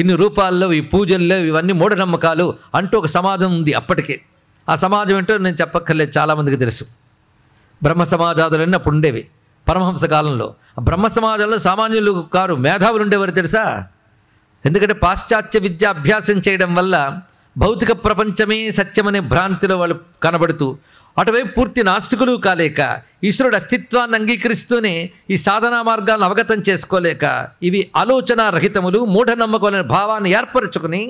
ఇన్ని రూపాల్లో ఈ పూజల్లో ఇవన్నీ మూఢనమ్మకాలు అంటూ ఒక సమాజం ఉంది అప్పటికే ఆ సమాజం ఏంటో నేను చెప్పక్కర్లేదు చాలామందికి తెలుసు బ్రహ్మ సమాజాదులన్నీ అప్పుడు ఉండేవి పరమహంస కాలంలో బ్రహ్మ సమాజంలో సామాన్యులు కారు మేధావులు ఉండేవారు తెలుసా ఎందుకంటే పాశ్చాత్య విద్య అభ్యాసం చేయడం వల్ల భౌతిక ప్రపంచమే సత్యమనే భ్రాంతిలో వాళ్ళు కనబడుతూ అటువైపు పూర్తి నాస్తికులు కాలేక ఈశ్వరుడు అస్తిత్వాన్ని అంగీకరిస్తూనే ఈ సాధనా మార్గాలను అవగతం చేసుకోలేక ఇవి ఆలోచన రహితములు నమ్మకం భావాన్ని ఏర్పరచుకుని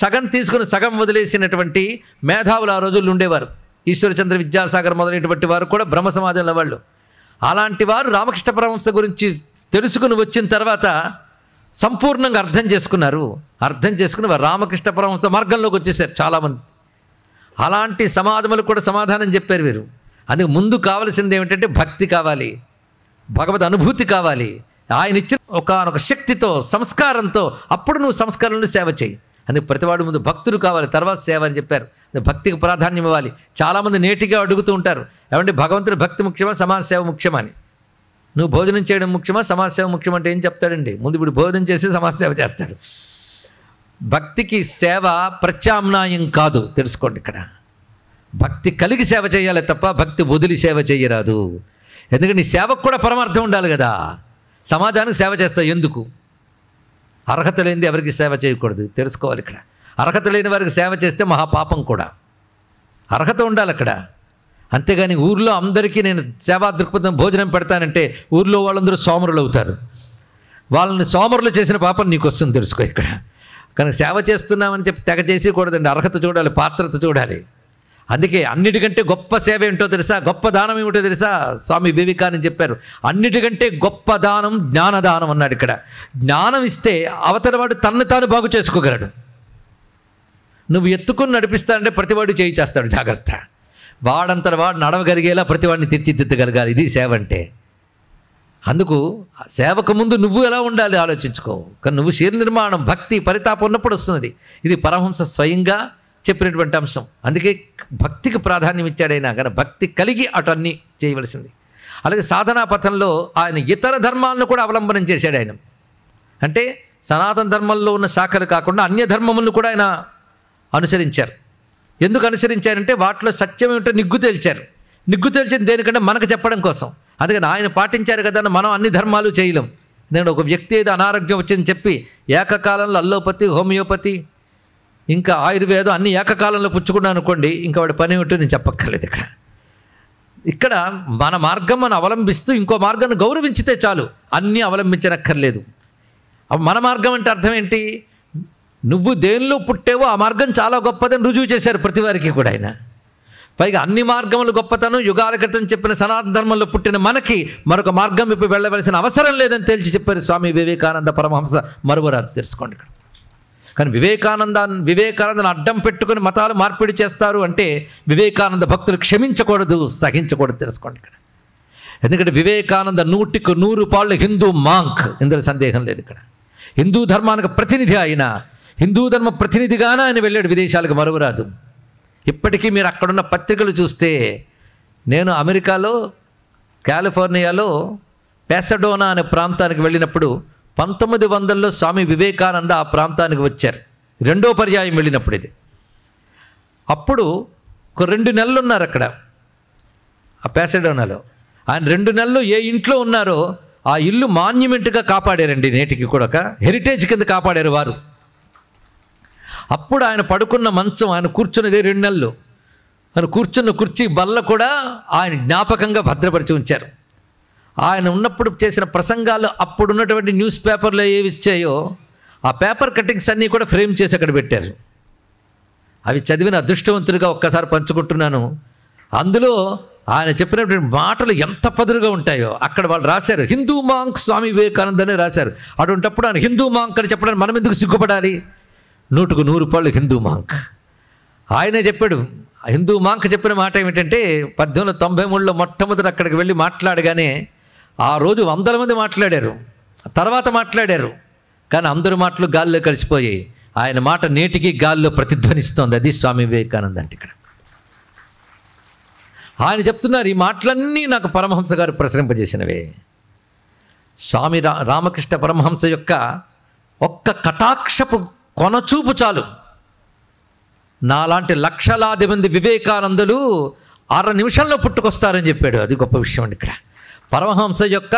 సగం తీసుకుని సగం వదిలేసినటువంటి మేధావులు ఆ రోజుల్లో ఉండేవారు ఈశ్వరచంద్ర విద్యాసాగర్ మొదలైనటువంటి వారు కూడా బ్రహ్మ సమాజంలో వాళ్ళు అలాంటి వారు రామకృష్ణ పరమంస గురించి తెలుసుకుని వచ్చిన తర్వాత సంపూర్ణంగా అర్థం చేసుకున్నారు అర్థం చేసుకుని రామకృష్ణ పరమంస మార్గంలోకి వచ్చేసారు చాలామంది అలాంటి సమాధములకు కూడా సమాధానం చెప్పారు వీరు అందుకు ముందు కావలసింది ఏమిటంటే భక్తి కావాలి భగవద్ అనుభూతి కావాలి ఆయన ఇచ్చిన ఒకనొక శక్తితో సంస్కారంతో అప్పుడు నువ్వు సంస్కారంలో సేవ చేయి అందుకు ప్రతివాడు ముందు భక్తులు కావాలి తర్వాత సేవ అని చెప్పారు భక్తికి ప్రాధాన్యం ఇవ్వాలి చాలామంది నేటిగా అడుగుతూ ఉంటారు ఏమంటే భగవంతుడి భక్తి ముఖ్యమా సమాజ సేవ ముఖ్యమని నువ్వు భోజనం చేయడం ముఖ్యమా సమాజ సేవ ముఖ్యమంటే ఏం చెప్తాడండి ముందు ఇప్పుడు భోజనం చేసి సమాజ సేవ చేస్తాడు భక్తికి సేవ ప్రత్యామ్నాయం కాదు తెలుసుకోండి ఇక్కడ భక్తి కలిగి సేవ చేయాలి తప్ప భక్తి వదిలి సేవ చేయరాదు ఎందుకంటే నీ సేవకు కూడా పరమార్థం ఉండాలి కదా సమాజానికి సేవ చేస్తావు ఎందుకు అర్హత లేనిది ఎవరికి సేవ చేయకూడదు తెలుసుకోవాలి ఇక్కడ అర్హత లేని వారికి సేవ చేస్తే మహాపాపం కూడా అర్హత ఉండాలి అక్కడ అంతేగాని ఊర్లో అందరికీ నేను సేవా దృక్పథం భోజనం పెడతానంటే ఊర్లో వాళ్ళందరూ సోమరులు అవుతారు వాళ్ళని సోమరులు చేసిన పాపం నీకు వస్తుంది తెలుసుకో ఇక్కడ కనుక సేవ చేస్తున్నామని చెప్పి తెగ చేసేయకూడదండి అర్హత చూడాలి పాత్రత చూడాలి అందుకే అన్నిటికంటే గొప్ప సేవ ఏంటో తెలుసా గొప్ప దానం ఏమిటో తెలుసా స్వామి వివేకానంద చెప్పారు అన్నిటికంటే గొప్ప దానం జ్ఞానదానం అన్నాడు ఇక్కడ జ్ఞానం ఇస్తే అవతలవాడు తన్ను తాను బాగు చేసుకోగలడు నువ్వు ఎత్తుకుని నడిపిస్తానంటే ప్రతివాడు చేయి చేస్తాడు జాగ్రత్త వాడంతట వాడు నడవగలిగేలా ప్రతివాడిని తీర్చిదిద్దగలగాలి ఇది సేవ అంటే అందుకు సేవకు ముందు నువ్వు ఎలా ఉండాలి ఆలోచించుకో కానీ నువ్వు శరీర నిర్మాణం భక్తి పరితాపం ఉన్నప్పుడు వస్తుంది ఇది పరహంస స్వయంగా చెప్పినటువంటి అంశం అందుకే భక్తికి ప్రాధాన్యం ఇచ్చాడైనా కానీ భక్తి కలిగి అటన్నీ చేయవలసింది అలాగే సాధనా పథంలో ఆయన ఇతర ధర్మాలను కూడా అవలంబనం చేశాడు ఆయన అంటే సనాతన ధర్మంలో ఉన్న శాఖలు కాకుండా అన్య ధర్మములను కూడా ఆయన అనుసరించారు ఎందుకు అనుసరించారంటే వాటిలో సత్యం ఏమిటో నిగ్గు తేల్చారు నిగ్గు తేల్చింది దేనికంటే మనకు చెప్పడం కోసం అందుకని ఆయన పాటించారు కదా మనం అన్ని ధర్మాలు చేయలేం నేను ఒక వ్యక్తి ఏదో అనారోగ్యం వచ్చిందని చెప్పి ఏకకాలంలో అల్లోపతి హోమియోపతి ఇంకా ఆయుర్వేదం అన్ని ఏకకాలంలో పుచ్చుకున్నాను అనుకోండి ఇంకా వాడి పని ఏమిటో నేను చెప్పక్కర్లేదు ఇక్కడ ఇక్కడ మన మార్గం మనం అవలంబిస్తూ ఇంకో మార్గాన్ని గౌరవించితే చాలు అన్నీ అవలంబించనక్కర్లేదు మన మార్గం అంటే అర్థం ఏంటి నువ్వు దేనిలో పుట్టేవో ఆ మార్గం చాలా గొప్పదని రుజువు చేశారు ప్రతి వారికి కూడా ఆయన పైగా అన్ని మార్గములు గొప్పతనం యుగాల క్రితం చెప్పిన సనాతన ధర్మంలో పుట్టిన మనకి మరొక మార్గం ఇప్పుడు వెళ్ళవలసిన అవసరం లేదని తేల్చి చెప్పారు స్వామి వివేకానంద పరమహంస మరువరారు తెలుసుకోండి ఇక్కడ కానీ వివేకానంద వివేకానందను అడ్డం పెట్టుకుని మతాలు మార్పిడి చేస్తారు అంటే వివేకానంద భక్తులు క్షమించకూడదు సహించకూడదు తెలుసుకోండి ఇక్కడ ఎందుకంటే వివేకానంద నూటికి నూరు పాళ్ళు హిందూ మాంక్ ఇందులో సందేహం లేదు ఇక్కడ హిందూ ధర్మానికి ప్రతినిధి అయినా హిందూ ధర్మ ప్రతినిధిగానే ఆయన వెళ్ళాడు విదేశాలకు మరువరాదు ఇప్పటికీ మీరు అక్కడున్న పత్రికలు చూస్తే నేను అమెరికాలో కాలిఫోర్నియాలో పెసడోనా అనే ప్రాంతానికి వెళ్ళినప్పుడు పంతొమ్మిది వందల్లో స్వామి వివేకానంద ఆ ప్రాంతానికి వచ్చారు రెండో పర్యాయం వెళ్ళినప్పుడు ఇది అప్పుడు ఒక రెండు నెలలు ఉన్నారు అక్కడ ఆ పెసడోనాలో ఆయన రెండు నెలలు ఏ ఇంట్లో ఉన్నారో ఆ ఇల్లు మాన్యుమెంట్గా కాపాడారండి నేటికి కూడా ఒక హెరిటేజ్ కింద కాపాడారు వారు అప్పుడు ఆయన పడుకున్న మంచం ఆయన కూర్చున్నదే రెండు నెలలు ఆయన కూర్చున్న కుర్చీ బల్ల కూడా ఆయన జ్ఞాపకంగా భద్రపరిచి ఉంచారు ఆయన ఉన్నప్పుడు చేసిన ప్రసంగాలు అప్పుడు ఉన్నటువంటి న్యూస్ పేపర్లు ఏవి ఇచ్చాయో ఆ పేపర్ కటింగ్స్ అన్నీ కూడా ఫ్రేమ్ చేసి అక్కడ పెట్టారు అవి చదివిన అదృష్టవంతుడిగా ఒక్కసారి పంచుకుంటున్నాను అందులో ఆయన చెప్పినటువంటి మాటలు ఎంత పదురుగా ఉంటాయో అక్కడ వాళ్ళు రాశారు హిందూ మాంక్ స్వామి వివేకానందనే రాశారు అటువంటప్పుడు ఆయన హిందూ మాంక్ అని చెప్పడానికి మనం ఎందుకు సిగ్గుపడాలి నూటుకు నూరు రూపాయలు హిందూ మాంక్ ఆయనే చెప్పాడు హిందూ మాంక్ చెప్పిన మాట ఏమిటంటే పద్దెనిమిది వందల తొంభై మూడులో మొట్టమొదటి అక్కడికి వెళ్ళి మాట్లాడగానే ఆ రోజు వందల మంది మాట్లాడారు తర్వాత మాట్లాడారు కానీ అందరి మాటలు గాల్లో కలిసిపోయి ఆయన మాట నేటికి గాల్లో ప్రతిధ్వనిస్తోంది అది స్వామి వివేకానంద అంటే ఇక్కడ ఆయన చెప్తున్నారు ఈ మాటలన్నీ నాకు పరమహంస గారు ప్రసరింపజేసినవే స్వామి రామకృష్ణ పరమహంస యొక్క ఒక్క కటాక్షపు కొనచూపు చాలు నాలాంటి లక్షలాది మంది వివేకానందులు అర నిమిషంలో పుట్టుకొస్తారని చెప్పాడు అది గొప్ప విషయం అండి ఇక్కడ పరమహంస యొక్క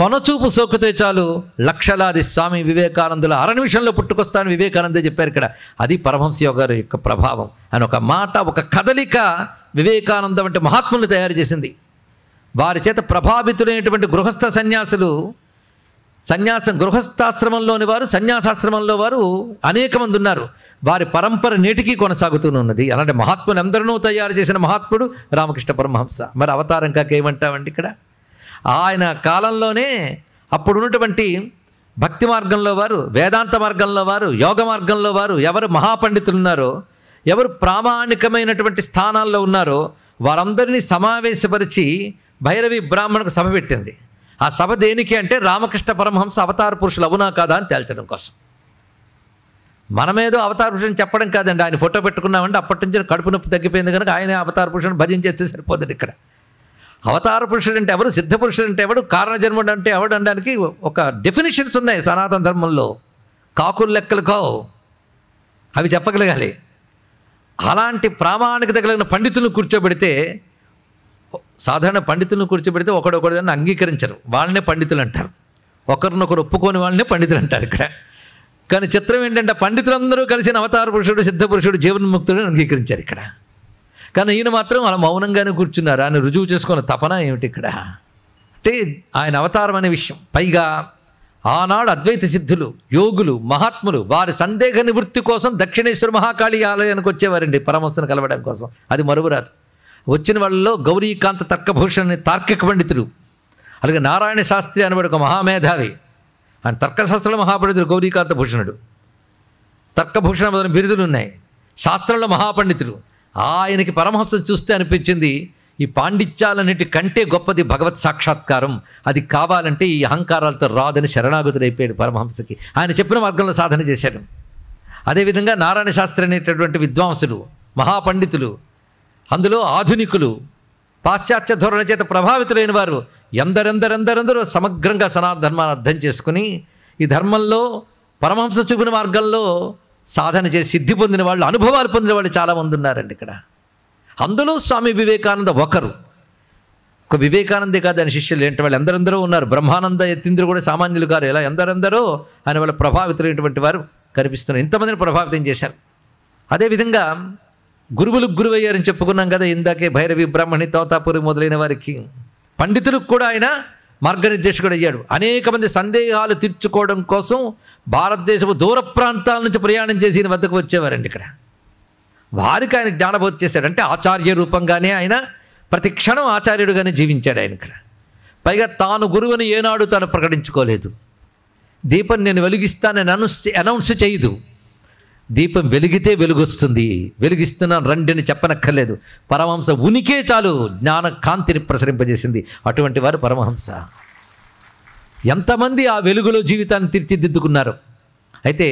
కొనచూపు సోకితే చాలు లక్షలాది స్వామి వివేకానందులు అర నిమిషంలో పుట్టుకొస్తాను వివేకానందే చెప్పారు ఇక్కడ అది పరమహంస గారి యొక్క ప్రభావం అని ఒక మాట ఒక కదలిక వివేకానందం అంటే మహాత్ములు తయారు చేసింది వారి చేత ప్రభావితులైనటువంటి గృహస్థ సన్యాసులు సన్యాసం గృహస్థాశ్రమంలోని వారు సన్యాసాశ్రమంలో వారు అనేక మంది ఉన్నారు వారి పరంపర నేటికీ కొనసాగుతూనే ఉన్నది అలాంటి మహాత్ముని అందరినూ తయారు చేసిన మహాత్ముడు రామకృష్ణ పరమహంస మరి అవతారం కాక ఏమంటామండి ఇక్కడ ఆయన కాలంలోనే అప్పుడు ఉన్నటువంటి భక్తి మార్గంలో వారు వేదాంత మార్గంలో వారు యోగ మార్గంలో వారు ఎవరు మహాపండితులు ఉన్నారో ఎవరు ప్రామాణికమైనటువంటి స్థానాల్లో ఉన్నారో వారందరినీ సమావేశపరిచి భైరవి బ్రాహ్మణకు సభ పెట్టింది ఆ సభ దేనికి అంటే రామకృష్ణ పరమహంస అవతార పురుషులు అవునా కాదా అని తేల్చడం కోసం మనమేదో అవతార పురుషుని చెప్పడం కాదండి ఆయన ఫోటో పెట్టుకున్నామంటే అప్పటి నుంచి కడుపు నొప్పి తగ్గిపోయింది కనుక ఆయనే అవతార పురుషుని భజించేస్తే సరిపోతుంది ఇక్కడ అవతార పురుషుడు అంటే ఎవరు సిద్ధ పురుషుడు అంటే ఎవడు కారణజన్ముడు అంటే ఎవడు అనడానికి ఒక డెఫినేషన్స్ ఉన్నాయి సనాతన ధర్మంలో కాకులు లెక్కలు కావు అవి చెప్పగలగాలి అలాంటి ప్రామాణిక తగలిగిన పండితులను కూర్చోబెడితే సాధారణ పండితులను కూర్చోబెడితే ఒకడొకరిదాన్ని అంగీకరించరు వాళ్ళనే పండితులు అంటారు ఒకరినొకరు ఒప్పుకోని వాళ్ళనే పండితులు అంటారు ఇక్కడ కానీ చిత్రం ఏంటంటే పండితులందరూ కలిసిన అవతార పురుషుడు సిద్ధ పురుషుడు జీవన్ముక్తుడు అంగీకరించారు ఇక్కడ కానీ ఈయన మాత్రం అలా మౌనంగానే కూర్చున్నారు ఆయన రుజువు చేసుకున్న తపన ఏమిటి ఇక్కడ అంటే ఆయన అవతారం అనే విషయం పైగా ఆనాడు అద్వైత సిద్ధులు యోగులు మహాత్ములు వారి సందేహ నివృత్తి కోసం దక్షిణేశ్వర మహాకాళి ఆలయానికి వచ్చేవారండి పరమహంసను కలవడం కోసం అది మరువురాదు వచ్చిన వాళ్ళలో గౌరీకాంత తర్కభూషణ్ అనే తార్కిక పండితుడు అలాగే నారాయణ శాస్త్రి అనేవాడు ఒక మహామేధావి ఆయన తర్కశాస్త్రంలో మహాపండితుడు గౌరీకాంత భూషణుడు తర్కభూషణ మొదలైన బిరుదులు ఉన్నాయి శాస్త్రంలో మహాపండితుడు ఆయనకి పరమహంసం చూస్తే అనిపించింది ఈ పాండిత్యాలన్నిటి కంటే గొప్పది భగవత్ సాక్షాత్కారం అది కావాలంటే ఈ అహంకారాలతో రాదని అయిపోయాడు పరమహంసకి ఆయన చెప్పిన మార్గంలో సాధన చేశాడు అదేవిధంగా నారాయణ శాస్త్రి అనేటటువంటి విద్వాంసుడు మహాపండితులు అందులో ఆధునికులు పాశ్చాత్య ధోరణ చేత ప్రభావితులైన వారు ఎందరెందరెందరెందరూ సమగ్రంగా సనాతన ధర్మాన్ని అర్థం చేసుకుని ఈ ధర్మంలో పరమహంస చూపిన మార్గంలో సాధన చేసి సిద్ధి పొందిన వాళ్ళు అనుభవాలు పొందిన వాళ్ళు చాలామంది ఉన్నారండి ఇక్కడ అందులో స్వామి వివేకానంద ఒకరు ఒక వివేకానందే కాదు అని శిష్యులు ఏంటి వాళ్ళు ఎందరెందరో ఉన్నారు బ్రహ్మానంద ఎత్తింద్రు కూడా సామాన్యులు కారు ఇలా ఎందరెందరో ఆయన వాళ్ళ ప్రభావితులైనటువంటి వారు కనిపిస్తున్నారు ఇంతమందిని ప్రభావితం చేశారు అదేవిధంగా గురువులు గురువయ్యారని చెప్పుకున్నాం కదా ఇందాకే భైరవి బ్రాహ్మణి తోతాపురి మొదలైన వారికి పండితులకు కూడా ఆయన మార్గనిర్దేశకుడు అయ్యాడు అనేక మంది సందేహాలు తీర్చుకోవడం కోసం భారతదేశపు దూర ప్రాంతాల నుంచి ప్రయాణం చేసి ఈయన వద్దకు వచ్చేవారండి ఇక్కడ వారికి ఆయన జ్ఞానబోధ చేశాడు అంటే ఆచార్య రూపంగానే ఆయన ప్రతి క్షణం ఆచార్యుడుగానే జీవించాడు ఆయన ఇక్కడ పైగా తాను గురువుని ఏనాడు తాను ప్రకటించుకోలేదు దీపం నేను వెలిగిస్తానని అనౌన్స్ అనౌన్స్ చేయదు దీపం వెలిగితే వెలుగొస్తుంది వెలిగిస్తున్నాను రండి అని చెప్పనక్కర్లేదు పరమహంస ఉనికే చాలు జ్ఞాన కాంతిని ప్రసరింపజేసింది అటువంటి వారు పరమహంస ఎంతమంది ఆ వెలుగులో జీవితాన్ని తీర్చిదిద్దుకున్నారు అయితే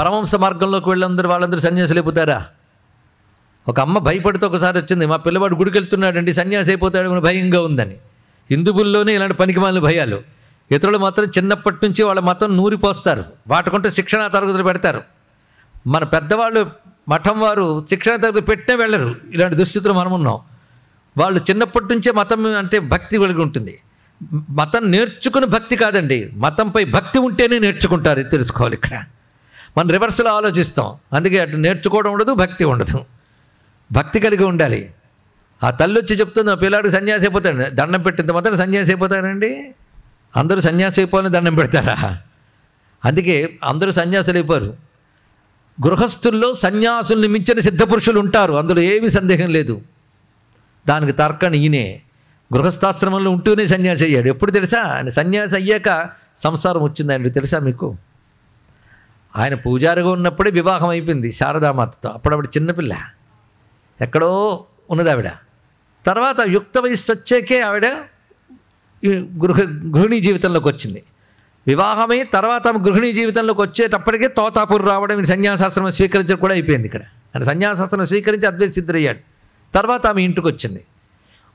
పరమహంస మార్గంలోకి వెళ్ళందరూ వాళ్ళందరూ సన్యాసులు అయిపోతారా ఒక అమ్మ భయపడితే ఒకసారి వచ్చింది మా పిల్లవాడు గుడికి వెళ్తున్నాడండి సన్యాసి అయిపోతాడు భయంగా ఉందని హిందువుల్లోనే ఇలాంటి పనికిమాలిన భయాలు ఇతరులు మాత్రం చిన్నప్పటి నుంచి వాళ్ళ మతం నూరిపోస్తారు వాటికుంటే శిక్షణ తరగతులు పెడతారు మన పెద్దవాళ్ళు మఠం వారు శిక్షణ తగ్గ పెట్టే వెళ్ళరు ఇలాంటి దుస్థితులు మనం ఉన్నాం వాళ్ళు చిన్నప్పటి నుంచే మతం అంటే భక్తి కలిగి ఉంటుంది మతం నేర్చుకుని భక్తి కాదండి మతంపై భక్తి ఉంటేనే నేర్చుకుంటారు తెలుసుకోవాలి ఇక్కడ మనం రివర్స్లో ఆలోచిస్తాం అందుకే అటు నేర్చుకోవడం ఉండదు భక్తి ఉండదు భక్తి కలిగి ఉండాలి ఆ తల్లి వచ్చి చెప్తుంది పిల్లాడికి సన్యాసి అయిపోతాడు దండం పెట్టింది మాత్రం సన్యాసి అయిపోతారండి అందరూ సన్యాసి అయిపోవాలని దండం పెడతారా అందుకే అందరూ సన్యాసులు అయిపోరు గృహస్థుల్లో సన్యాసుల్ని మించిన సిద్ధపురుషులు ఉంటారు అందులో ఏమీ సందేహం లేదు దానికి తర్కణ ఈయనే గృహస్థాశ్రమంలో ఉంటూనే సన్యాసి అయ్యాడు ఎప్పుడు తెలుసా ఆయన సన్యాసి అయ్యాక సంసారం వచ్చింది ఆయనకు తెలుసా మీకు ఆయన పూజారిగా ఉన్నప్పుడే వివాహం అయిపోయింది శారదామాతతో అప్పుడప్పుడు చిన్నపిల్ల ఎక్కడో ఉన్నది ఆవిడ తర్వాత యుక్త వయస్సు వచ్చాకే ఆవిడ గృహ గృహిణీ జీవితంలోకి వచ్చింది వివాహమై తర్వాత గృహిణీ జీవితంలోకి వచ్చేటప్పటికే తోతాపూర్ రావడం సన్యాసాశ్రమం స్వీకరించడం కూడా అయిపోయింది ఇక్కడ ఆయన సన్యాసాశ్రమం స్వీకరించి అద్వైత సిద్ధుడయ్యాడు తర్వాత ఆమె ఇంటికి వచ్చింది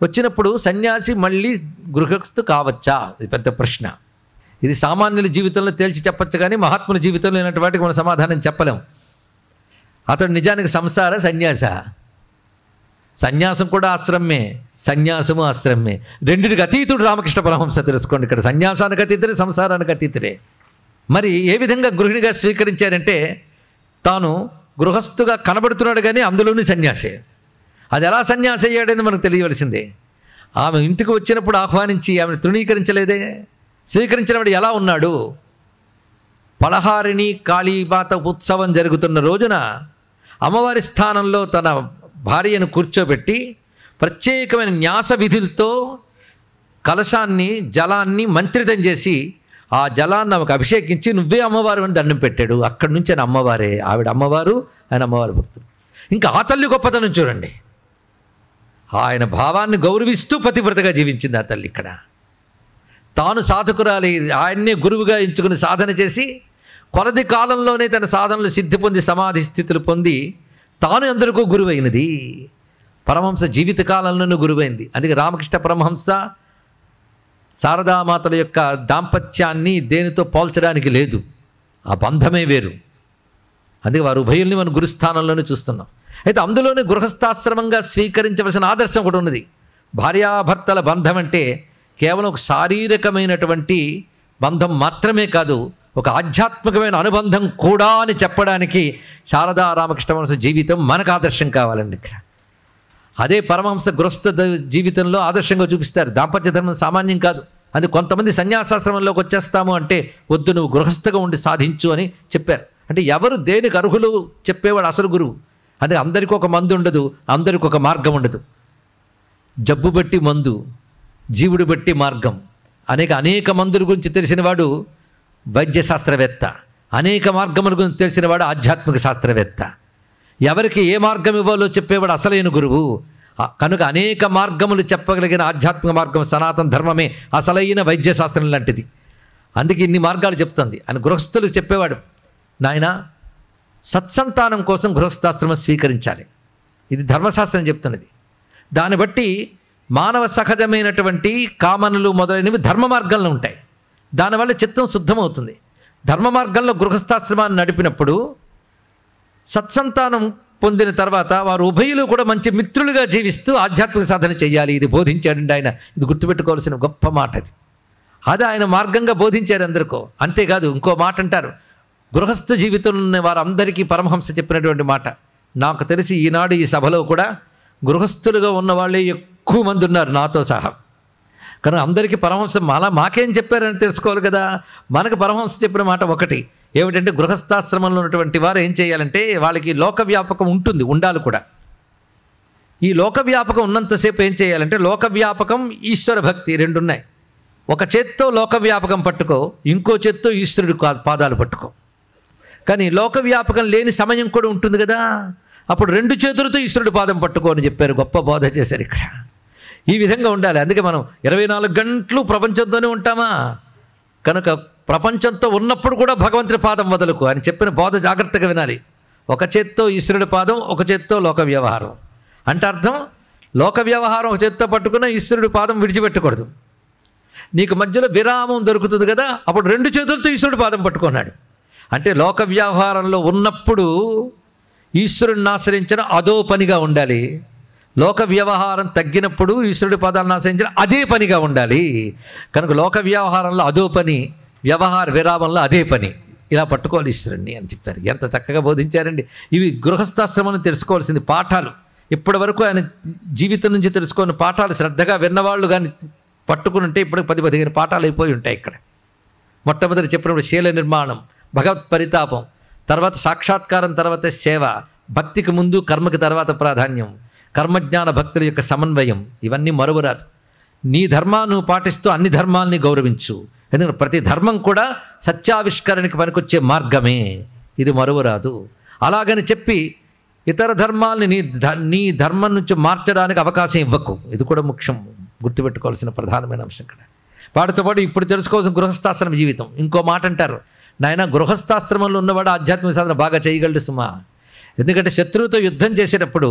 వచ్చినప్పుడు సన్యాసి మళ్ళీ గృహస్థు కావచ్చా ఇది పెద్ద ప్రశ్న ఇది సామాన్యుల జీవితంలో తేల్చి చెప్పచ్చు కానీ మహాత్ముల జీవితంలో లేనటువంటి మనం సమాధానం చెప్పలేము అతడు నిజానికి సంసార సన్యాస సన్యాసం కూడా ఆశ్రమే సన్యాసము ఆశ్రమే రెండింటికి అతీతుడు రామకృష్ణ పరమహంస తెలుసుకోండి ఇక్కడ సన్యాసానికి అతీతరే సంసారానికి అతీతరే మరి ఏ విధంగా గృహిణిగా స్వీకరించారంటే తాను గృహస్థుగా కనబడుతున్నాడు కానీ అందులోనూ సన్యాసే అది ఎలా సన్యాసి అయ్యాడని మనకు తెలియవలసిందే ఆమె ఇంటికి వచ్చినప్పుడు ఆహ్వానించి ఆమెను తృణీకరించలేదే స్వీకరించినప్పుడు ఎలా ఉన్నాడు పలహారిణి కాళీపాత ఉత్సవం జరుగుతున్న రోజున అమ్మవారి స్థానంలో తన భార్యను కూర్చోబెట్టి ప్రత్యేకమైన న్యాస విధులతో కలశాన్ని జలాన్ని మంత్రితం చేసి ఆ జలాన్ని ఆమెకు అభిషేకించి నువ్వే అమ్మవారు అని దండం పెట్టాడు అక్కడి నుంచి ఆయన అమ్మవారే ఆవిడ అమ్మవారు ఆయన అమ్మవారు భక్తుడు ఇంకా ఆ తల్లి గొప్పతనం చూడండి ఆయన భావాన్ని గౌరవిస్తూ పతివ్రతగా జీవించింది ఆ తల్లి ఇక్కడ తాను సాధకురాలి ఆయన్నే గురువుగా ఎంచుకుని సాధన చేసి కొలది కాలంలోనే తన సాధనలు సిద్ధి పొంది సమాధి స్థితులు పొంది తాను ఎందరికో గురువైనది పరమహంస జీవితకాలంలోనూ గురువైంది అందుకే రామకృష్ణ పరమహంస శారదామాతల యొక్క దాంపత్యాన్ని దేనితో పోల్చడానికి లేదు ఆ బంధమే వేరు అందుకే వారు ఉభయుల్ని మనం గురుస్థానంలోనే చూస్తున్నాం అయితే అందులోనే గృహస్థాశ్రమంగా స్వీకరించవలసిన ఆదర్శం కూడా ఉన్నది భార్యాభర్తల బంధం అంటే కేవలం ఒక శారీరకమైనటువంటి బంధం మాత్రమే కాదు ఒక ఆధ్యాత్మికమైన అనుబంధం కూడా అని చెప్పడానికి శారదా రామకృష్ణ మనసు జీవితం మనకు ఆదర్శం కావాలండి ఇక్కడ అదే పరమహంస గృహస్థ జీవితంలో ఆదర్శంగా చూపిస్తారు దాంపత్య ధర్మం సామాన్యం కాదు అది కొంతమంది సన్యాసాశ్రమంలోకి వచ్చేస్తాము అంటే వద్దు నువ్వు గృహస్థగా ఉండి సాధించు అని చెప్పారు అంటే ఎవరు దేనికి అర్హులు చెప్పేవాడు అసలు గురువు అదే అందరికీ ఒక మందు ఉండదు అందరికి ఒక మార్గం ఉండదు జబ్బు బట్టి మందు జీవుడు బట్టి మార్గం అనేక అనేక మందుల గురించి తెలిసినవాడు వైద్య శాస్త్రవేత్త అనేక మార్గముల గురించి తెలిసినవాడు ఆధ్యాత్మిక శాస్త్రవేత్త ఎవరికి ఏ మార్గం ఇవ్వాలో చెప్పేవాడు అసలైన గురువు కనుక అనేక మార్గములు చెప్పగలిగిన ఆధ్యాత్మిక మార్గం సనాతన ధర్మమే అసలైన వైద్య శాస్త్రం లాంటిది అందుకే ఇన్ని మార్గాలు చెప్తుంది అని గృహస్థులు చెప్పేవాడు నాయన సత్సంతానం కోసం గృహస్థాశ్రమం స్వీకరించాలి ఇది ధర్మశాస్త్రం చెప్తున్నది దాన్ని బట్టి మానవ సహజమైనటువంటి కామనులు మొదలైనవి ధర్మ మార్గంలో ఉంటాయి దానివల్ల చిత్తం శుద్ధమవుతుంది ధర్మ మార్గంలో గృహస్థాశ్రమాన్ని నడిపినప్పుడు సత్సంతానం పొందిన తర్వాత వారు ఉభయులు కూడా మంచి మిత్రులుగా జీవిస్తూ ఆధ్యాత్మిక సాధన చేయాలి ఇది బోధించాడు ఆయన ఇది గుర్తుపెట్టుకోవాల్సిన గొప్ప మాట అది అది ఆయన మార్గంగా బోధించారు అందరికో అంతేకాదు ఇంకో మాట అంటారు గృహస్థ జీవితంలో ఉన్న వారందరికీ పరమహంస చెప్పినటువంటి మాట నాకు తెలిసి ఈనాడు ఈ సభలో కూడా గృహస్థులుగా ఉన్న వాళ్ళే ఎక్కువ మంది ఉన్నారు నాతో సహా కానీ అందరికీ పరమహంస అలా మాకేం చెప్పారని తెలుసుకోవాలి కదా మనకు పరమహంస చెప్పిన మాట ఒకటి ఏమిటంటే గృహస్థాశ్రమంలో ఉన్నటువంటి వారు ఏం చేయాలంటే వాళ్ళకి లోక వ్యాపకం ఉంటుంది ఉండాలి కూడా ఈ లోక వ్యాపకం ఉన్నంతసేపు ఏం చేయాలంటే లోక వ్యాపకం ఈశ్వర భక్తి రెండున్నాయి ఒక చేత్తో లోక వ్యాపకం పట్టుకో ఇంకో చేత్తో ఈశ్వరుడు పాదాలు పట్టుకో కానీ లోక వ్యాపకం లేని సమయం కూడా ఉంటుంది కదా అప్పుడు రెండు చేతులతో ఈశ్వరుడి పాదం పట్టుకో అని చెప్పారు గొప్ప బోధ చేశారు ఇక్కడ ఈ విధంగా ఉండాలి అందుకే మనం ఇరవై నాలుగు గంటలు ప్రపంచంతోనే ఉంటామా కనుక ప్రపంచంతో ఉన్నప్పుడు కూడా భగవంతుని పాదం వదలకు అని చెప్పిన బోధ జాగ్రత్తగా వినాలి ఒక చేత్తో ఈశ్వరుడి పాదం ఒక చేత్తో లోక వ్యవహారం అంటే అర్థం లోక వ్యవహారం ఒక చేత్తో పట్టుకున్న ఈశ్వరుడి పాదం విడిచిపెట్టకూడదు నీకు మధ్యలో విరామం దొరుకుతుంది కదా అప్పుడు రెండు చేతులతో ఈశ్వరుడి పాదం పట్టుకున్నాడు అంటే లోక వ్యవహారంలో ఉన్నప్పుడు ఈశ్వరుడిని ఆశ్రయించిన అదో పనిగా ఉండాలి లోక వ్యవహారం తగ్గినప్పుడు ఈశ్వరుడి పదాలను ఆశ్రయించిన అదే పనిగా ఉండాలి కనుక లోక వ్యవహారంలో అదో పని వ్యవహార విరామంలో అదే పని ఇలా పట్టుకోవాలి ఈశ్వరుణ్ణి అని చెప్పారు ఎంత చక్కగా బోధించారండి ఇవి గృహస్థాశ్రమం తెలుసుకోవాల్సింది పాఠాలు ఇప్పటి వరకు ఆయన జీవితం నుంచి తెలుసుకొని పాఠాలు శ్రద్ధగా విన్నవాళ్ళు కానీ పట్టుకుని ఉంటే ఇప్పుడు పది పదిహేను పాఠాలు అయిపోయి ఉంటాయి ఇక్కడ మొట్టమొదటి చెప్పినప్పుడు శీల నిర్మాణం భగవత్ పరితాపం తర్వాత సాక్షాత్కారం తర్వాత సేవ భక్తికి ముందు కర్మకి తర్వాత ప్రాధాన్యం కర్మజ్ఞాన భక్తుల యొక్క సమన్వయం ఇవన్నీ మరువరాదు నీ ధర్మాన్ని పాటిస్తూ అన్ని ధర్మాల్ని గౌరవించు ఎందుకంటే ప్రతి ధర్మం కూడా సత్యావిష్కరణకి పనికొచ్చే మార్గమే ఇది మరువరాదు అలాగని చెప్పి ఇతర ధర్మాల్ని నీ నీ ధర్మం నుంచి మార్చడానికి అవకాశం ఇవ్వకు ఇది కూడా ముఖ్యం గుర్తుపెట్టుకోవాల్సిన ప్రధానమైన అంశం ఇక్కడ వాటితో పాటు ఇప్పుడు తెలుసుకోవాల్సిన గృహస్థాశ్రమ జీవితం ఇంకో మాట అంటారు నాయన గృహస్థాశ్రమంలో ఉన్నవాడు ఆధ్యాత్మిక సాధన బాగా చేయగలడు సుమా ఎందుకంటే శత్రువుతో యుద్ధం చేసేటప్పుడు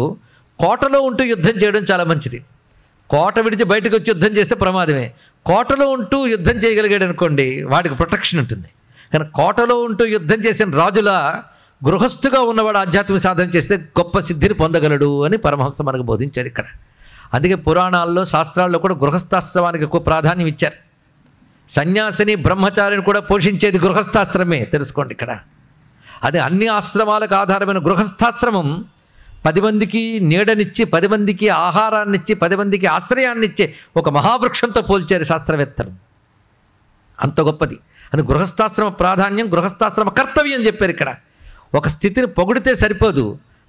కోటలో ఉంటూ యుద్ధం చేయడం చాలా మంచిది కోట విడిచి బయటకు వచ్చి యుద్ధం చేస్తే ప్రమాదమే కోటలో ఉంటూ యుద్ధం చేయగలిగాడు అనుకోండి వాడికి ప్రొటెక్షన్ ఉంటుంది కానీ కోటలో ఉంటూ యుద్ధం చేసిన రాజుల గృహస్థుగా ఉన్నవాడు ఆధ్యాత్మిక సాధన చేస్తే గొప్ప సిద్ధిని పొందగలడు అని పరమహంస మనకు బోధించారు ఇక్కడ అందుకే పురాణాల్లో శాస్త్రాల్లో కూడా గృహస్థాశ్రమానికి ఎక్కువ ప్రాధాన్యం ఇచ్చారు సన్యాసిని బ్రహ్మచారిని కూడా పోషించేది గృహస్థాశ్రమే తెలుసుకోండి ఇక్కడ అదే అన్ని ఆశ్రమాలకు ఆధారమైన గృహస్థాశ్రమం పది మందికి నీడనిచ్చి పది మందికి ఆహారాన్నిచ్చి పది మందికి ఆశ్రయాన్నిచ్చే ఒక మహావృక్షంతో పోల్చారు శాస్త్రవేత్తలు అంత గొప్పది అని గృహస్థాశ్రమ ప్రాధాన్యం గృహస్థాశ్రమ కర్తవ్యం చెప్పారు ఇక్కడ ఒక స్థితిని పొగిడితే సరిపోదు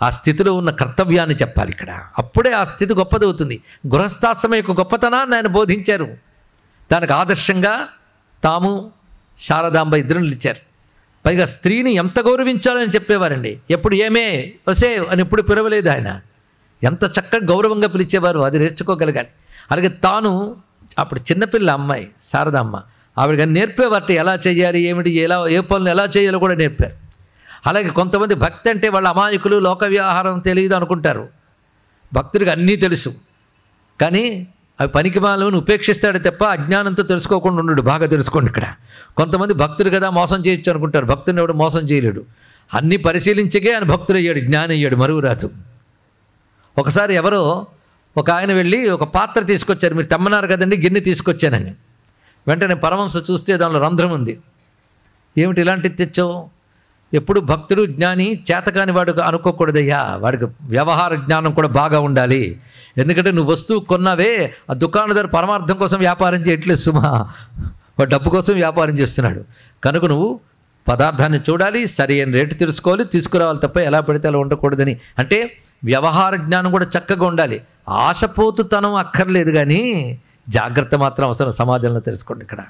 ఆ స్థితిలో ఉన్న కర్తవ్యాన్ని చెప్పాలి ఇక్కడ అప్పుడే ఆ స్థితి గొప్పదవుతుంది గృహస్థాశ్రమ యొక్క గొప్పతనాన్ని ఆయన బోధించారు దానికి ఆదర్శంగా తాము శారదాంబ ఇద్దరు నిలిచారు పైగా స్త్రీని ఎంత గౌరవించాలని చెప్పేవారండి ఎప్పుడు ఏమే వసే అని ఎప్పుడు పిలవలేదు ఆయన ఎంత చక్కగా గౌరవంగా పిలిచేవారు అది నేర్చుకోగలగాలి అలాగే తాను అప్పుడు చిన్నపిల్ల అమ్మాయి శారదమ్మ ఆవిడ నేర్పేవారు ఎలా చేయాలి ఏమిటి ఎలా ఏ పనులు ఎలా చేయాలో కూడా నేర్పారు అలాగే కొంతమంది భక్తి అంటే వాళ్ళ అమాయకులు లోక వ్యవహారం తెలియదు అనుకుంటారు భక్తుడికి అన్నీ తెలుసు కానీ అవి పనికి మాలని ఉపేక్షిస్తాడు తప్ప అజ్ఞానంతో తెలుసుకోకుండా ఉండడు బాగా తెలుసుకోండి ఇక్కడ కొంతమంది భక్తులు కదా మోసం చేయొచ్చు అనుకుంటారు భక్తుని ఎవడు మోసం చేయలేడు అన్నీ పరిశీలించగే ఆయన భక్తులు అయ్యాడు జ్ఞానం అయ్యాడు మరువు ఒకసారి ఎవరో ఒక ఆయన వెళ్ళి ఒక పాత్ర తీసుకొచ్చారు మీరు తెమ్మన్నారు కదండి గిన్నె తీసుకొచ్చానని వెంటనే పరమంశ చూస్తే దానిలో రంధ్రం ఉంది ఏమిటి ఇలాంటిది తెచ్చావు ఎప్పుడు భక్తుడు జ్ఞాని చేతకాని వాడు అనుకోకూడదయ్యా వాడికి వ్యవహార జ్ఞానం కూడా బాగా ఉండాలి ఎందుకంటే నువ్వు వస్తువు కొన్నావే ఆ దుకాణదారు పరమార్థం కోసం వ్యాపారం చేయట్లేదు సుమా వాడు డబ్బు కోసం వ్యాపారం చేస్తున్నాడు కనుక నువ్వు పదార్థాన్ని చూడాలి సరి అయిన రేటు తెలుసుకోవాలి తీసుకురావాలి తప్ప ఎలా పెడితే అలా ఉండకూడదని అంటే వ్యవహార జ్ఞానం కూడా చక్కగా ఉండాలి ఆశపోతుతనం అక్కర్లేదు కానీ జాగ్రత్త మాత్రం అవసరం సమాజంలో తెలుసుకోండి ఇక్కడ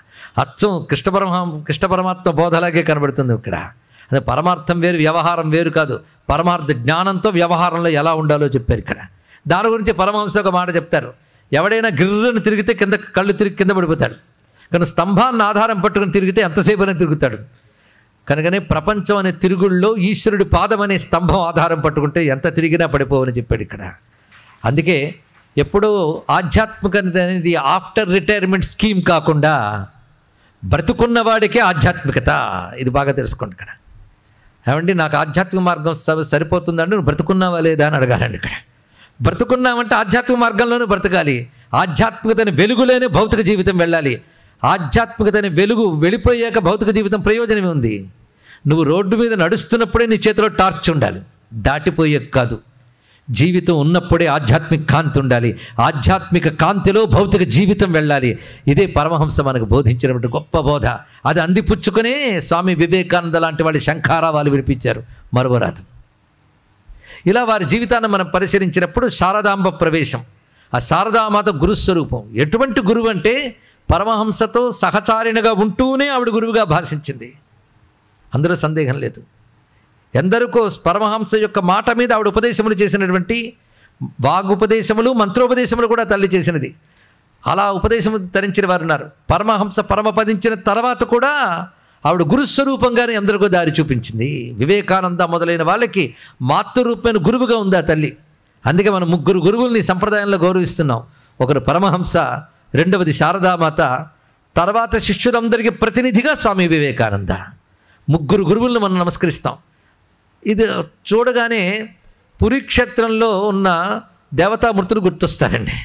అచ్చం కృష్ణ పరమ కృష్ణ పరమాత్మ బోధలాగే కనబడుతుంది ఇక్కడ అదే పరమార్థం వేరు వ్యవహారం వేరు కాదు పరమార్థ జ్ఞానంతో వ్యవహారంలో ఎలా ఉండాలో చెప్పారు ఇక్కడ దాని గురించి పరమహంస ఒక మాట చెప్తారు ఎవడైనా గిర్రను తిరిగితే కింద కళ్ళు తిరిగి కింద పడిపోతాడు కానీ స్తంభాన్ని ఆధారం పట్టుకుని తిరిగితే ఎంతసేపైనా తిరుగుతాడు కనుకనే ప్రపంచం అనే తిరుగుళ్ళో ఈశ్వరుడి పాదం అనే స్తంభం ఆధారం పట్టుకుంటే ఎంత తిరిగినా పడిపోవని చెప్పాడు ఇక్కడ అందుకే ఎప్పుడూ ఆధ్యాత్మికత అనేది ఆఫ్టర్ రిటైర్మెంట్ స్కీమ్ కాకుండా బ్రతుకున్నవాడికే ఆధ్యాత్మికత ఇది బాగా తెలుసుకోండి ఇక్కడ ఏమండి నాకు ఆధ్యాత్మిక మార్గం సరిపోతుందండి నువ్వు బ్రతుకున్నావా లేదా అని అడగాలండి ఇక్కడ బ్రతుకున్నామంటే ఆధ్యాత్మిక మార్గంలోనే బ్రతకాలి ఆధ్యాత్మికతని వెలుగులోనే భౌతిక జీవితం వెళ్ళాలి ఆధ్యాత్మికతని వెలుగు వెళ్ళిపోయాక భౌతిక జీవితం ప్రయోజనమే ఉంది నువ్వు రోడ్డు మీద నడుస్తున్నప్పుడే నీ చేతిలో టార్చ్ ఉండాలి దాటిపోయే కాదు జీవితం ఉన్నప్పుడే ఆధ్యాత్మిక కాంతి ఉండాలి ఆధ్యాత్మిక కాంతిలో భౌతిక జీవితం వెళ్ళాలి ఇదే పరమహంస మనకు బోధించినటువంటి గొప్ప బోధ అది అందిపుచ్చుకునే స్వామి వివేకానంద లాంటి వాళ్ళు శంఖారావాలు వినిపించారు మరువరాదు ఇలా వారి జీవితాన్ని మనం పరిశీలించినప్పుడు శారదాంబ ప్రవేశం ఆ శారదామాత గురుస్వరూపం ఎటువంటి గురువు అంటే పరమహంసతో సహచారిణగా ఉంటూనే ఆవిడ గురువుగా భాషించింది అందులో సందేహం లేదు ఎందరికో పరమహంస యొక్క మాట మీద ఆవిడ ఉపదేశములు చేసినటువంటి వాగుపదేశములు మంత్రోపదేశములు కూడా తల్లి చేసినది అలా ఉపదేశం ధరించిన వారు ఉన్నారు పరమహంస పరమపదించిన తర్వాత కూడా ఆవిడ గురుస్వరూపంగానే ఎందరికో దారి చూపించింది వివేకానంద మొదలైన వాళ్ళకి మాతృరూపమైన గురువుగా ఉంది ఆ తల్లి అందుకే మనం ముగ్గురు గురువుల్ని సంప్రదాయంలో గౌరవిస్తున్నాం ఒకరు పరమహంస రెండవది శారదామాత తర్వాత శిష్యులందరికీ ప్రతినిధిగా స్వామి వివేకానంద ముగ్గురు గురువులను మనం నమస్కరిస్తాం ఇది చూడగానే పురిక్షేత్రంలో ఉన్న దేవతామూర్తులు గుర్తొస్తారండి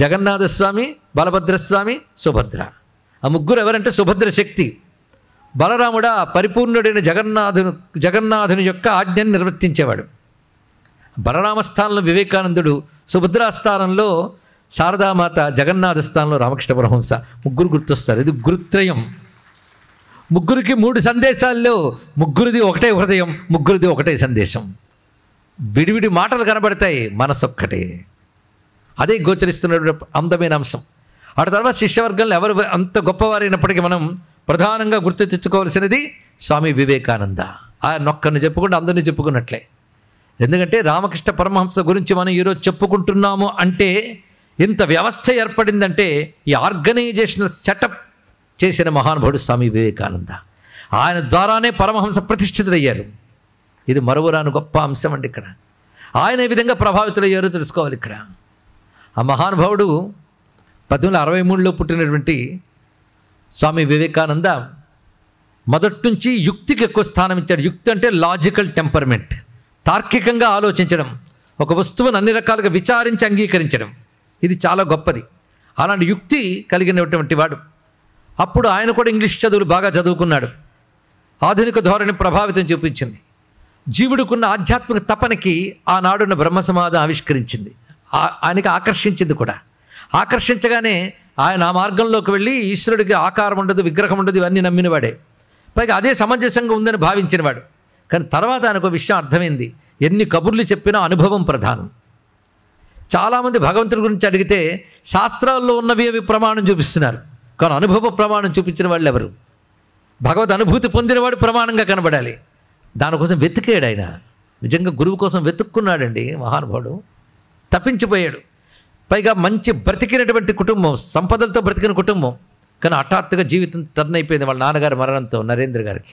జగన్నాథస్వామి బలభద్రస్వామి సుభద్ర ఆ ముగ్గురు ఎవరంటే సుభద్ర శక్తి బలరాముడా పరిపూర్ణుడైన జగన్నాథును జగన్నాథుని యొక్క ఆజ్ఞను నిర్వర్తించేవాడు బలరామస్థానంలో వివేకానందుడు సుభద్రాస్థానంలో శారదామాత జగన్నాథ స్థానంలో రామకృష్ణ పరహంస ముగ్గురు గుర్తొస్తారు ఇది గురుత్రయం ముగ్గురికి మూడు సందేశాల్లో ముగ్గురిది ఒకటే హృదయం ముగ్గురిది ఒకటే సందేశం విడివిడి మాటలు కనబడతాయి మనసొక్కటే అదే గోచరిస్తున్న అందమైన అంశం ఆ తర్వాత శిష్యవర్గంలో ఎవరు అంత గొప్పవారైనప్పటికీ మనం ప్రధానంగా గుర్తు తెచ్చుకోవాల్సినది స్వామి వివేకానంద ఆ ఒక్కరిని చెప్పుకుంటే అందరినీ చెప్పుకున్నట్లే ఎందుకంటే రామకృష్ణ పరమహంస గురించి మనం ఈరోజు చెప్పుకుంటున్నాము అంటే ఇంత వ్యవస్థ ఏర్పడిందంటే ఈ ఆర్గనైజేషనల్ సెటప్ చేసిన మహానుభావుడు స్వామి వివేకానంద ఆయన ద్వారానే పరమహంస ప్రతిష్ఠితులయ్యారు ఇది మరువురాని గొప్ప అంశం అండి ఇక్కడ ఆయన ఏ విధంగా ప్రభావితులయ్యారు తెలుసుకోవాలి ఇక్కడ ఆ మహానుభావుడు పంతొమ్మిది అరవై మూడులో పుట్టినటువంటి స్వామి వివేకానంద మొదటి నుంచి యుక్తికి ఎక్కువ స్థానం ఇచ్చాడు యుక్తి అంటే లాజికల్ టెంపర్మెంట్ తార్కికంగా ఆలోచించడం ఒక వస్తువును అన్ని రకాలుగా విచారించి అంగీకరించడం ఇది చాలా గొప్పది అలాంటి యుక్తి కలిగినటువంటి వాడు అప్పుడు ఆయన కూడా ఇంగ్లీష్ చదువులు బాగా చదువుకున్నాడు ఆధునిక ధోరణి ప్రభావితం చూపించింది జీవుడుకున్న ఆధ్యాత్మిక తపనకి ఆనాడున్న బ్రహ్మ సమాధం ఆవిష్కరించింది ఆయనకి ఆకర్షించింది కూడా ఆకర్షించగానే ఆయన ఆ మార్గంలోకి వెళ్ళి ఈశ్వరుడికి ఆకారం ఉండదు విగ్రహం ఉండదు ఇవన్నీ నమ్మినవాడే పైగా అదే సమంజసంగా ఉందని భావించినవాడు కానీ తర్వాత ఆయనకు విషయం అర్థమైంది ఎన్ని కబుర్లు చెప్పినా అనుభవం ప్రధానం చాలామంది భగవంతుడి గురించి అడిగితే శాస్త్రాల్లో ఉన్నవి అవి ప్రమాణం చూపిస్తున్నారు కానీ అనుభవ ప్రమాణం చూపించిన వాళ్ళు ఎవరు భగవద్ అనుభూతి పొందినవాడు ప్రమాణంగా కనబడాలి దానికోసం వెతికాడు ఆయన నిజంగా గురువు కోసం వెతుక్కున్నాడండి మహానుభావుడు తప్పించిపోయాడు పైగా మంచి బ్రతికినటువంటి కుటుంబం సంపదలతో బ్రతికిన కుటుంబం కానీ హఠాత్తుగా జీవితం టర్న్ అయిపోయింది వాళ్ళ నాన్నగారి మరణంతో నరేంద్ర గారికి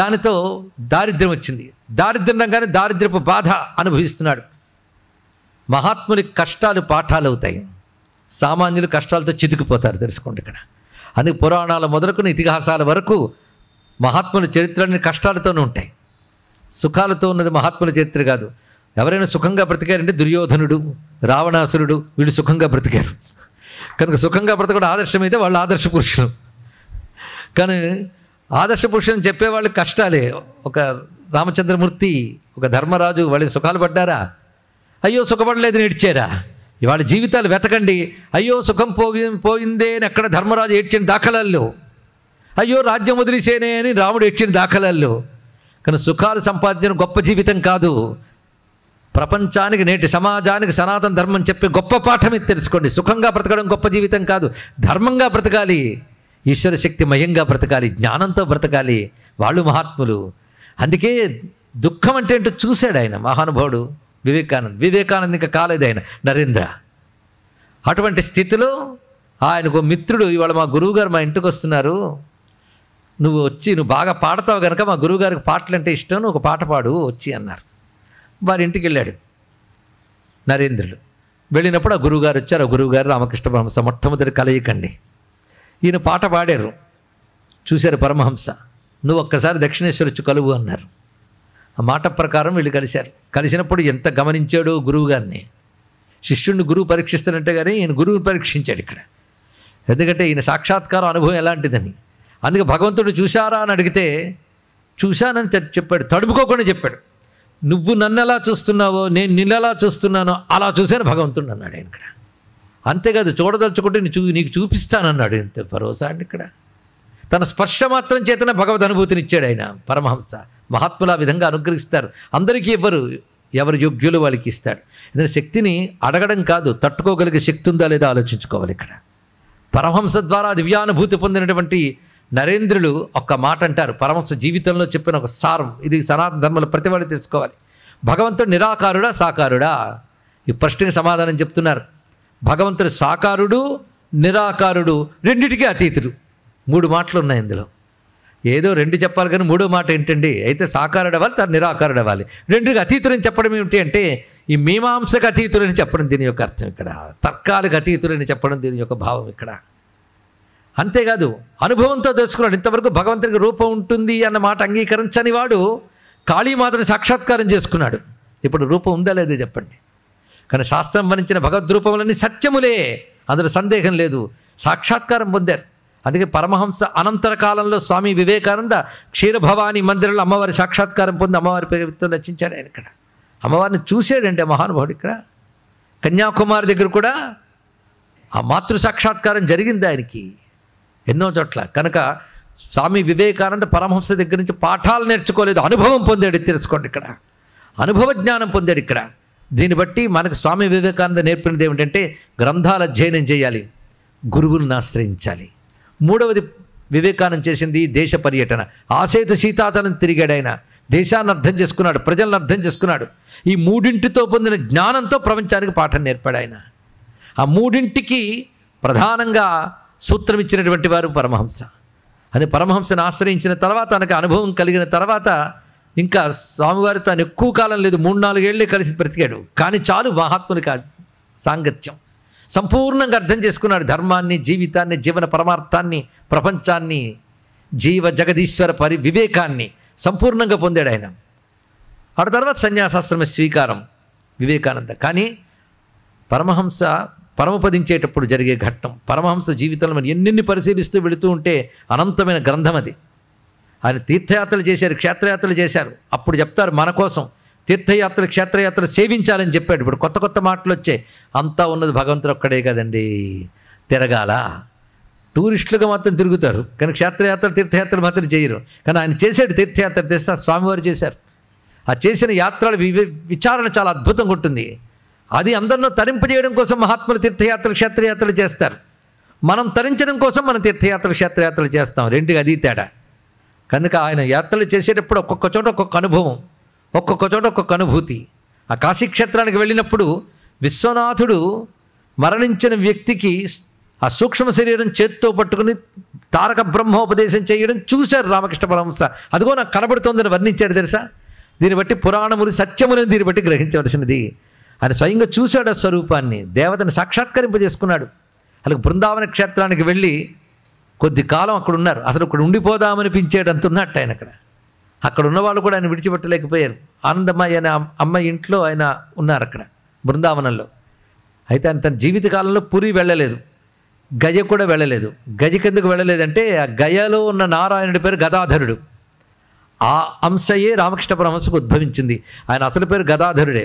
దానితో దారిద్ర్యం వచ్చింది దారిద్ర్యం కానీ దారిద్ర్యపు బాధ అనుభవిస్తున్నాడు మహాత్ముని కష్టాలు పాఠాలు అవుతాయి సామాన్యులు కష్టాలతో చితికిపోతారు తెలుసుకోండి ఇక్కడ అందుకే పురాణాల మొదలుకుని ఇతిహాసాల వరకు మహాత్ముల చరిత్రని కష్టాలతోనే ఉంటాయి సుఖాలతో ఉన్నది మహాత్ముల చరిత్ర కాదు ఎవరైనా సుఖంగా బ్రతికారంటే దుర్యోధనుడు రావణాసురుడు వీళ్ళు సుఖంగా బ్రతికారు కనుక సుఖంగా బ్రతకడం ఆదర్శమైతే వాళ్ళు ఆదర్శ పురుషులు కానీ ఆదర్శ పురుషులు చెప్పేవాళ్ళు కష్టాలే ఒక రామచంద్రమూర్తి ఒక ధర్మరాజు వాళ్ళు సుఖాలు పడ్డారా అయ్యో సుఖపడలేదని ఏడ్చారా ఇవాళ జీవితాలు వెతకండి అయ్యో సుఖం పోగి పోయిందే అని అక్కడ ధర్మరాజు ఏడ్చిన దాఖలాలు అయ్యో రాజ్యం వదిలిసేనే అని రాముడు ఏడ్చిన దాఖలాలు కానీ సుఖాలు సంపాదించిన గొప్ప జీవితం కాదు ప్రపంచానికి నేటి సమాజానికి సనాతన ధర్మం చెప్పే గొప్ప పాఠం ఇది తెలుసుకోండి సుఖంగా బ్రతకడం గొప్ప జీవితం కాదు ధర్మంగా బ్రతకాలి ఈశ్వర శక్తి మయంగా బ్రతకాలి జ్ఞానంతో బ్రతకాలి వాళ్ళు మహాత్ములు అందుకే దుఃఖం అంటే ఏంటో చూశాడు ఆయన మహానుభావుడు వివేకానంద్ వివేకానంద్ ఇంకా కాలేదు ఆయన నరేంద్ర అటువంటి స్థితిలో ఆయనకు మిత్రుడు ఇవాళ మా గురువుగారు మా ఇంటికి వస్తున్నారు నువ్వు వచ్చి నువ్వు బాగా పాడతావు కనుక మా గురువుగారికి పాటలు అంటే ఇష్టం నువ్వు ఒక పాట పాడు వచ్చి అన్నారు వారి ఇంటికి వెళ్ళాడు నరేంద్రుడు వెళ్ళినప్పుడు ఆ గురువుగారు వచ్చారు ఆ గురువుగారు రామకృష్ణ పరమహంస మొట్టమొదటి కలయికండి ఈయన పాట పాడారు చూశారు పరమహంస నువ్వు ఒక్కసారి దక్షిణేశ్వర వచ్చి కలువు అన్నారు ఆ మాట ప్రకారం వీళ్ళు కలిశారు కలిసినప్పుడు ఎంత గమనించాడో గురువు గారిని శిష్యుడిని గురువు పరీక్షిస్తున్నట్టే కానీ ఈయన గురువుని పరీక్షించాడు ఇక్కడ ఎందుకంటే ఈయన సాక్షాత్కారం అనుభవం ఎలాంటిదని అందుకే భగవంతుడు చూశారా అని అడిగితే చూశానని చెప్పాడు తడుపుకోకుండా చెప్పాడు నువ్వు నన్ను ఎలా చూస్తున్నావో నేను నిన్నెలా చూస్తున్నానో అలా చూశాను భగవంతుడు అన్నాడు ఆయన ఇక్కడ అంతేకాదు చూడదలుచుకుంటే చూ నీకు చూపిస్తానన్నాడు ఇంత భరోసా అండి ఇక్కడ తన స్పర్శ మాత్రం చేతన భగవద్ అనుభూతినిచ్చాడు ఆయన పరమహంస మహాత్ములు ఆ విధంగా అనుగ్రహిస్తారు అందరికీ ఎవరు ఎవరు యోగ్యులు వాళ్ళకి ఇస్తాడు ఎందుకంటే శక్తిని అడగడం కాదు తట్టుకోగలిగే శక్తి ఉందా లేదా ఆలోచించుకోవాలి ఇక్కడ పరమహంస ద్వారా దివ్యానుభూతి పొందినటువంటి నరేంద్రులు ఒక్క మాట అంటారు పరమస జీవితంలో చెప్పిన ఒక సారం ఇది సనాతన ధర్మంలో ప్రతివాడు తెలుసుకోవాలి భగవంతుడు నిరాకారుడా సాకారుడా ఈ ప్రశ్నకి సమాధానం చెప్తున్నారు భగవంతుడు సాకారుడు నిరాకారుడు రెండింటికి అతీతుడు మూడు మాటలు ఉన్నాయి ఇందులో ఏదో రెండు చెప్పాలి కానీ మూడో మాట ఏంటండి అయితే సాకారుడు అవ్వాలి తను నిరాకారుడు అవ్వాలి రెండుకి అతీతులని చెప్పడం ఏమిటి అంటే ఈ మీమాంసకు అతీతులని చెప్పడం దీని యొక్క అర్థం ఇక్కడ తర్కాలకు అతీతులని చెప్పడం దీని యొక్క భావం ఇక్కడ అంతేకాదు అనుభవంతో తెలుసుకున్నాడు ఇంతవరకు భగవంతునికి రూపం ఉంటుంది అన్న మాట అంగీకరించని వాడు కాళీమాతను సాక్షాత్కారం చేసుకున్నాడు ఇప్పుడు రూపం ఉందా లేదా చెప్పండి కానీ శాస్త్రం వర్ణించిన భగవద్రూపములన్నీ సత్యములే అందులో సందేహం లేదు సాక్షాత్కారం పొందారు అందుకే పరమహంస అనంతర కాలంలో స్వామి వివేకానంద క్షీరభవాని మందిరంలో అమ్మవారి సాక్షాత్కారం పొంది అమ్మవారి ప్రభుత్వం రచించాడు ఆయన ఇక్కడ అమ్మవారిని చూసాడండి మహానుభావుడు ఇక్కడ కన్యాకుమారి దగ్గర కూడా ఆ మాతృ సాక్షాత్కారం జరిగింది ఆయనకి ఎన్నో చోట్ల కనుక స్వామి వివేకానంద పరమహంస దగ్గర నుంచి పాఠాలు నేర్చుకోలేదు అనుభవం పొందాడు తెలుసుకోండి ఇక్కడ అనుభవ జ్ఞానం పొందాడు ఇక్కడ దీన్ని బట్టి మనకు స్వామి వివేకానంద నేర్పినది ఏమిటంటే గ్రంథాల అధ్యయనం చేయాలి గురువులను ఆశ్రయించాలి మూడవది వివేకానంద చేసింది దేశ పర్యటన ఆసేతు సీతాతనం తిరిగాడు ఆయన దేశాన్ని అర్థం చేసుకున్నాడు ప్రజలను అర్థం చేసుకున్నాడు ఈ మూడింటితో పొందిన జ్ఞానంతో ప్రపంచానికి పాఠం నేర్పాడు ఆయన ఆ మూడింటికి ప్రధానంగా సూత్రం ఇచ్చినటువంటి వారు పరమహంస అని పరమహంసను ఆశ్రయించిన తర్వాత తనకు అనుభవం కలిగిన తర్వాత ఇంకా స్వామివారి తాను ఎక్కువ కాలం లేదు మూడు నాలుగేళ్లే కలిసి బ్రతికాడు కానీ చాలు మహాత్మునికి సాంగత్యం సంపూర్ణంగా అర్థం చేసుకున్నాడు ధర్మాన్ని జీవితాన్ని జీవన పరమార్థాన్ని ప్రపంచాన్ని జీవ జగదీశ్వర పరి వివేకాన్ని సంపూర్ణంగా పొందాడు ఆయన ఆ తర్వాత సన్యాసాశ్రమ స్వీకారం వివేకానంద కానీ పరమహంస పరమపదించేటప్పుడు జరిగే ఘట్టం పరమహంస జీవితంలో మనం ఎన్నెన్ని పరిశీలిస్తూ వెళుతూ ఉంటే అనంతమైన గ్రంథం అది ఆయన తీర్థయాత్రలు చేశారు క్షేత్రయాత్రలు చేశారు అప్పుడు చెప్తారు మన కోసం తీర్థయాత్రలు క్షేత్రయాత్రలు సేవించాలని చెప్పాడు ఇప్పుడు కొత్త కొత్త మాటలు వచ్చాయి అంతా ఉన్నది భగవంతుడు ఒక్కడే కదండి తిరగాల టూరిస్టులుగా మాత్రం తిరుగుతారు కానీ క్షేత్రయాత్ర తీర్థయాత్రలు మాత్రం చేయరు కానీ ఆయన చేశాడు తీర్థయాత్ర తెస్తా స్వామివారు చేశారు ఆ చేసిన యాత్రల విచారణ చాలా అద్భుతంగా ఉంటుంది అది తరింపు తరింపజేయడం కోసం మహాత్ములు తీర్థయాత్రలు క్షేత్రయాత్రలు చేస్తారు మనం తరించడం కోసం మనం తీర్థయాత్రలు క్షేత్రయాత్రలు చేస్తాం రెండు అది తేడా కనుక ఆయన యాత్రలు చేసేటప్పుడు ఒక్కొక్క చోట ఒక్కొక్క అనుభవం ఒక్కొక్క చోట ఒక్కొక్క అనుభూతి ఆ కాశీక్షేత్రానికి వెళ్ళినప్పుడు విశ్వనాథుడు మరణించిన వ్యక్తికి ఆ సూక్ష్మ శరీరం చేత్తో పట్టుకుని తారక బ్రహ్మోపదేశం చేయడం చూశారు రామకృష్ణ పరమహంస అదిగో నాకు కనబడుతోందని వర్ణించాడు తెలుసా దీన్ని బట్టి పురాణములు సత్యములను దీన్ని బట్టి గ్రహించవలసినది ఆయన స్వయంగా చూశాడు ఆ స్వరూపాన్ని దేవతను సాక్షాత్కరింపజేసుకున్నాడు అలాగే బృందావన క్షేత్రానికి వెళ్ళి కొద్ది కాలం అక్కడ ఉన్నారు అసలు ఇక్కడ ఉండిపోదామనిపించాడు ఉన్నట్టు ఆయన అక్కడ అక్కడ ఉన్నవాళ్ళు కూడా ఆయన విడిచిపెట్టలేకపోయారు ఆనందమ్మాయి అనే అమ్మ ఇంట్లో ఆయన ఉన్నారు అక్కడ బృందావనంలో అయితే ఆయన తన జీవితకాలంలో పురి వెళ్ళలేదు గజ కూడా వెళ్ళలేదు గజకెందుకు వెళ్ళలేదంటే ఆ గయలో ఉన్న నారాయణుడి పేరు గదాధరుడు ఆ అంశయే రామకృష్ణ పరమస్సుకు ఉద్భవించింది ఆయన అసలు పేరు గదాధరుడే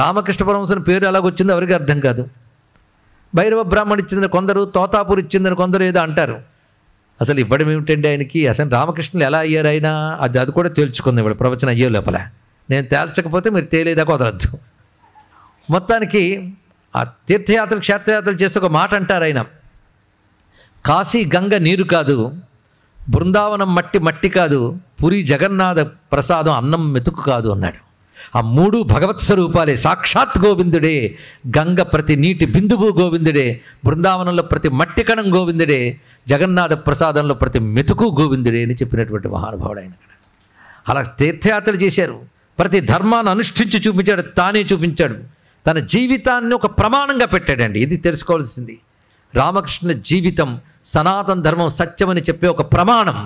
రామకృష్ణ పరమహంసన పేరు ఎలాగొచ్చిందో ఎవరికి అర్థం కాదు భైరవ బ్రాహ్మణ్ చెందిన కొందరు తోతాపూర్ చెందిన కొందరు ఏదో అంటారు అసలు ఇవ్వడం ఏమిటండి ఆయనకి అసలు రామకృష్ణులు ఎలా అయ్యారు ఆయన అది అది కూడా తేల్చుకుంది ఇవాడు ప్రవచనం అయ్యే లోపల నేను తేల్చకపోతే మీరు తేలేదా కుదరద్దు మొత్తానికి ఆ తీర్థయాత్రలు క్షేత్రయాత్రలు చేస్తే ఒక మాట అంటారు ఆయన కాశీ గంగ నీరు కాదు బృందావనం మట్టి మట్టి కాదు పురి జగన్నాథ ప్రసాదం అన్నం మెతుకు కాదు అన్నాడు ఆ మూడు భగవత్ స్వరూపాలే సాక్షాత్ గోవిందుడే గంగ ప్రతి నీటి బిందువు గోవిందుడే బృందావనంలో ప్రతి మట్టికణం గోవిందుడే జగన్నాథ ప్రసాదంలో ప్రతి మెతుకు గోవిందుడే అని చెప్పినటువంటి మహానుభావుడు ఆయన అలా తీర్థయాత్ర చేశారు ప్రతి ధర్మాన్ని అనుష్ఠించి చూపించాడు తానే చూపించాడు తన జీవితాన్ని ఒక ప్రమాణంగా పెట్టాడండి ఇది తెలుసుకోవాల్సింది రామకృష్ణ జీవితం సనాతన ధర్మం సత్యమని చెప్పే ఒక ప్రమాణం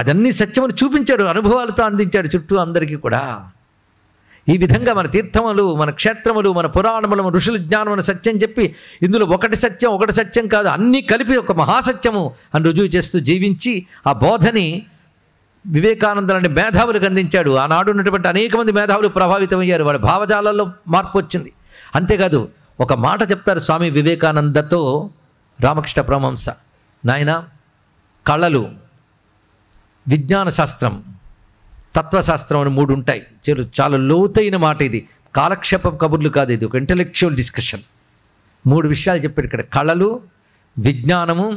అదన్నీ సత్యమని చూపించాడు అనుభవాలతో అందించాడు చుట్టూ అందరికీ కూడా ఈ విధంగా మన తీర్థములు మన క్షేత్రములు మన పురాణములు మన ఋషుల జ్ఞానం అని సత్యం చెప్పి ఇందులో ఒకటి సత్యం ఒకటి సత్యం కాదు అన్నీ కలిపి ఒక మహాసత్యము అని రుజువు చేస్తూ జీవించి ఆ బోధని వివేకానందనని మేధావులకు అందించాడు ఆనాడు ఉన్నటువంటి అనేక మంది మేధావులు ప్రభావితమయ్యారు వాళ్ళ భావజాలలో మార్పు వచ్చింది అంతేకాదు ఒక మాట చెప్తారు స్వామి వివేకానందతో రామకృష్ణ పరమహంస నాయన కళలు విజ్ఞాన శాస్త్రం తత్వశాస్త్రం అని మూడు ఉంటాయి చాలా చాలా లోతైన మాట ఇది కాలక్షేప కబుర్లు కాదు ఇది ఒక ఇంటలెక్చువల్ డిస్కషన్ మూడు విషయాలు చెప్పారు ఇక్కడ కళలు విజ్ఞానము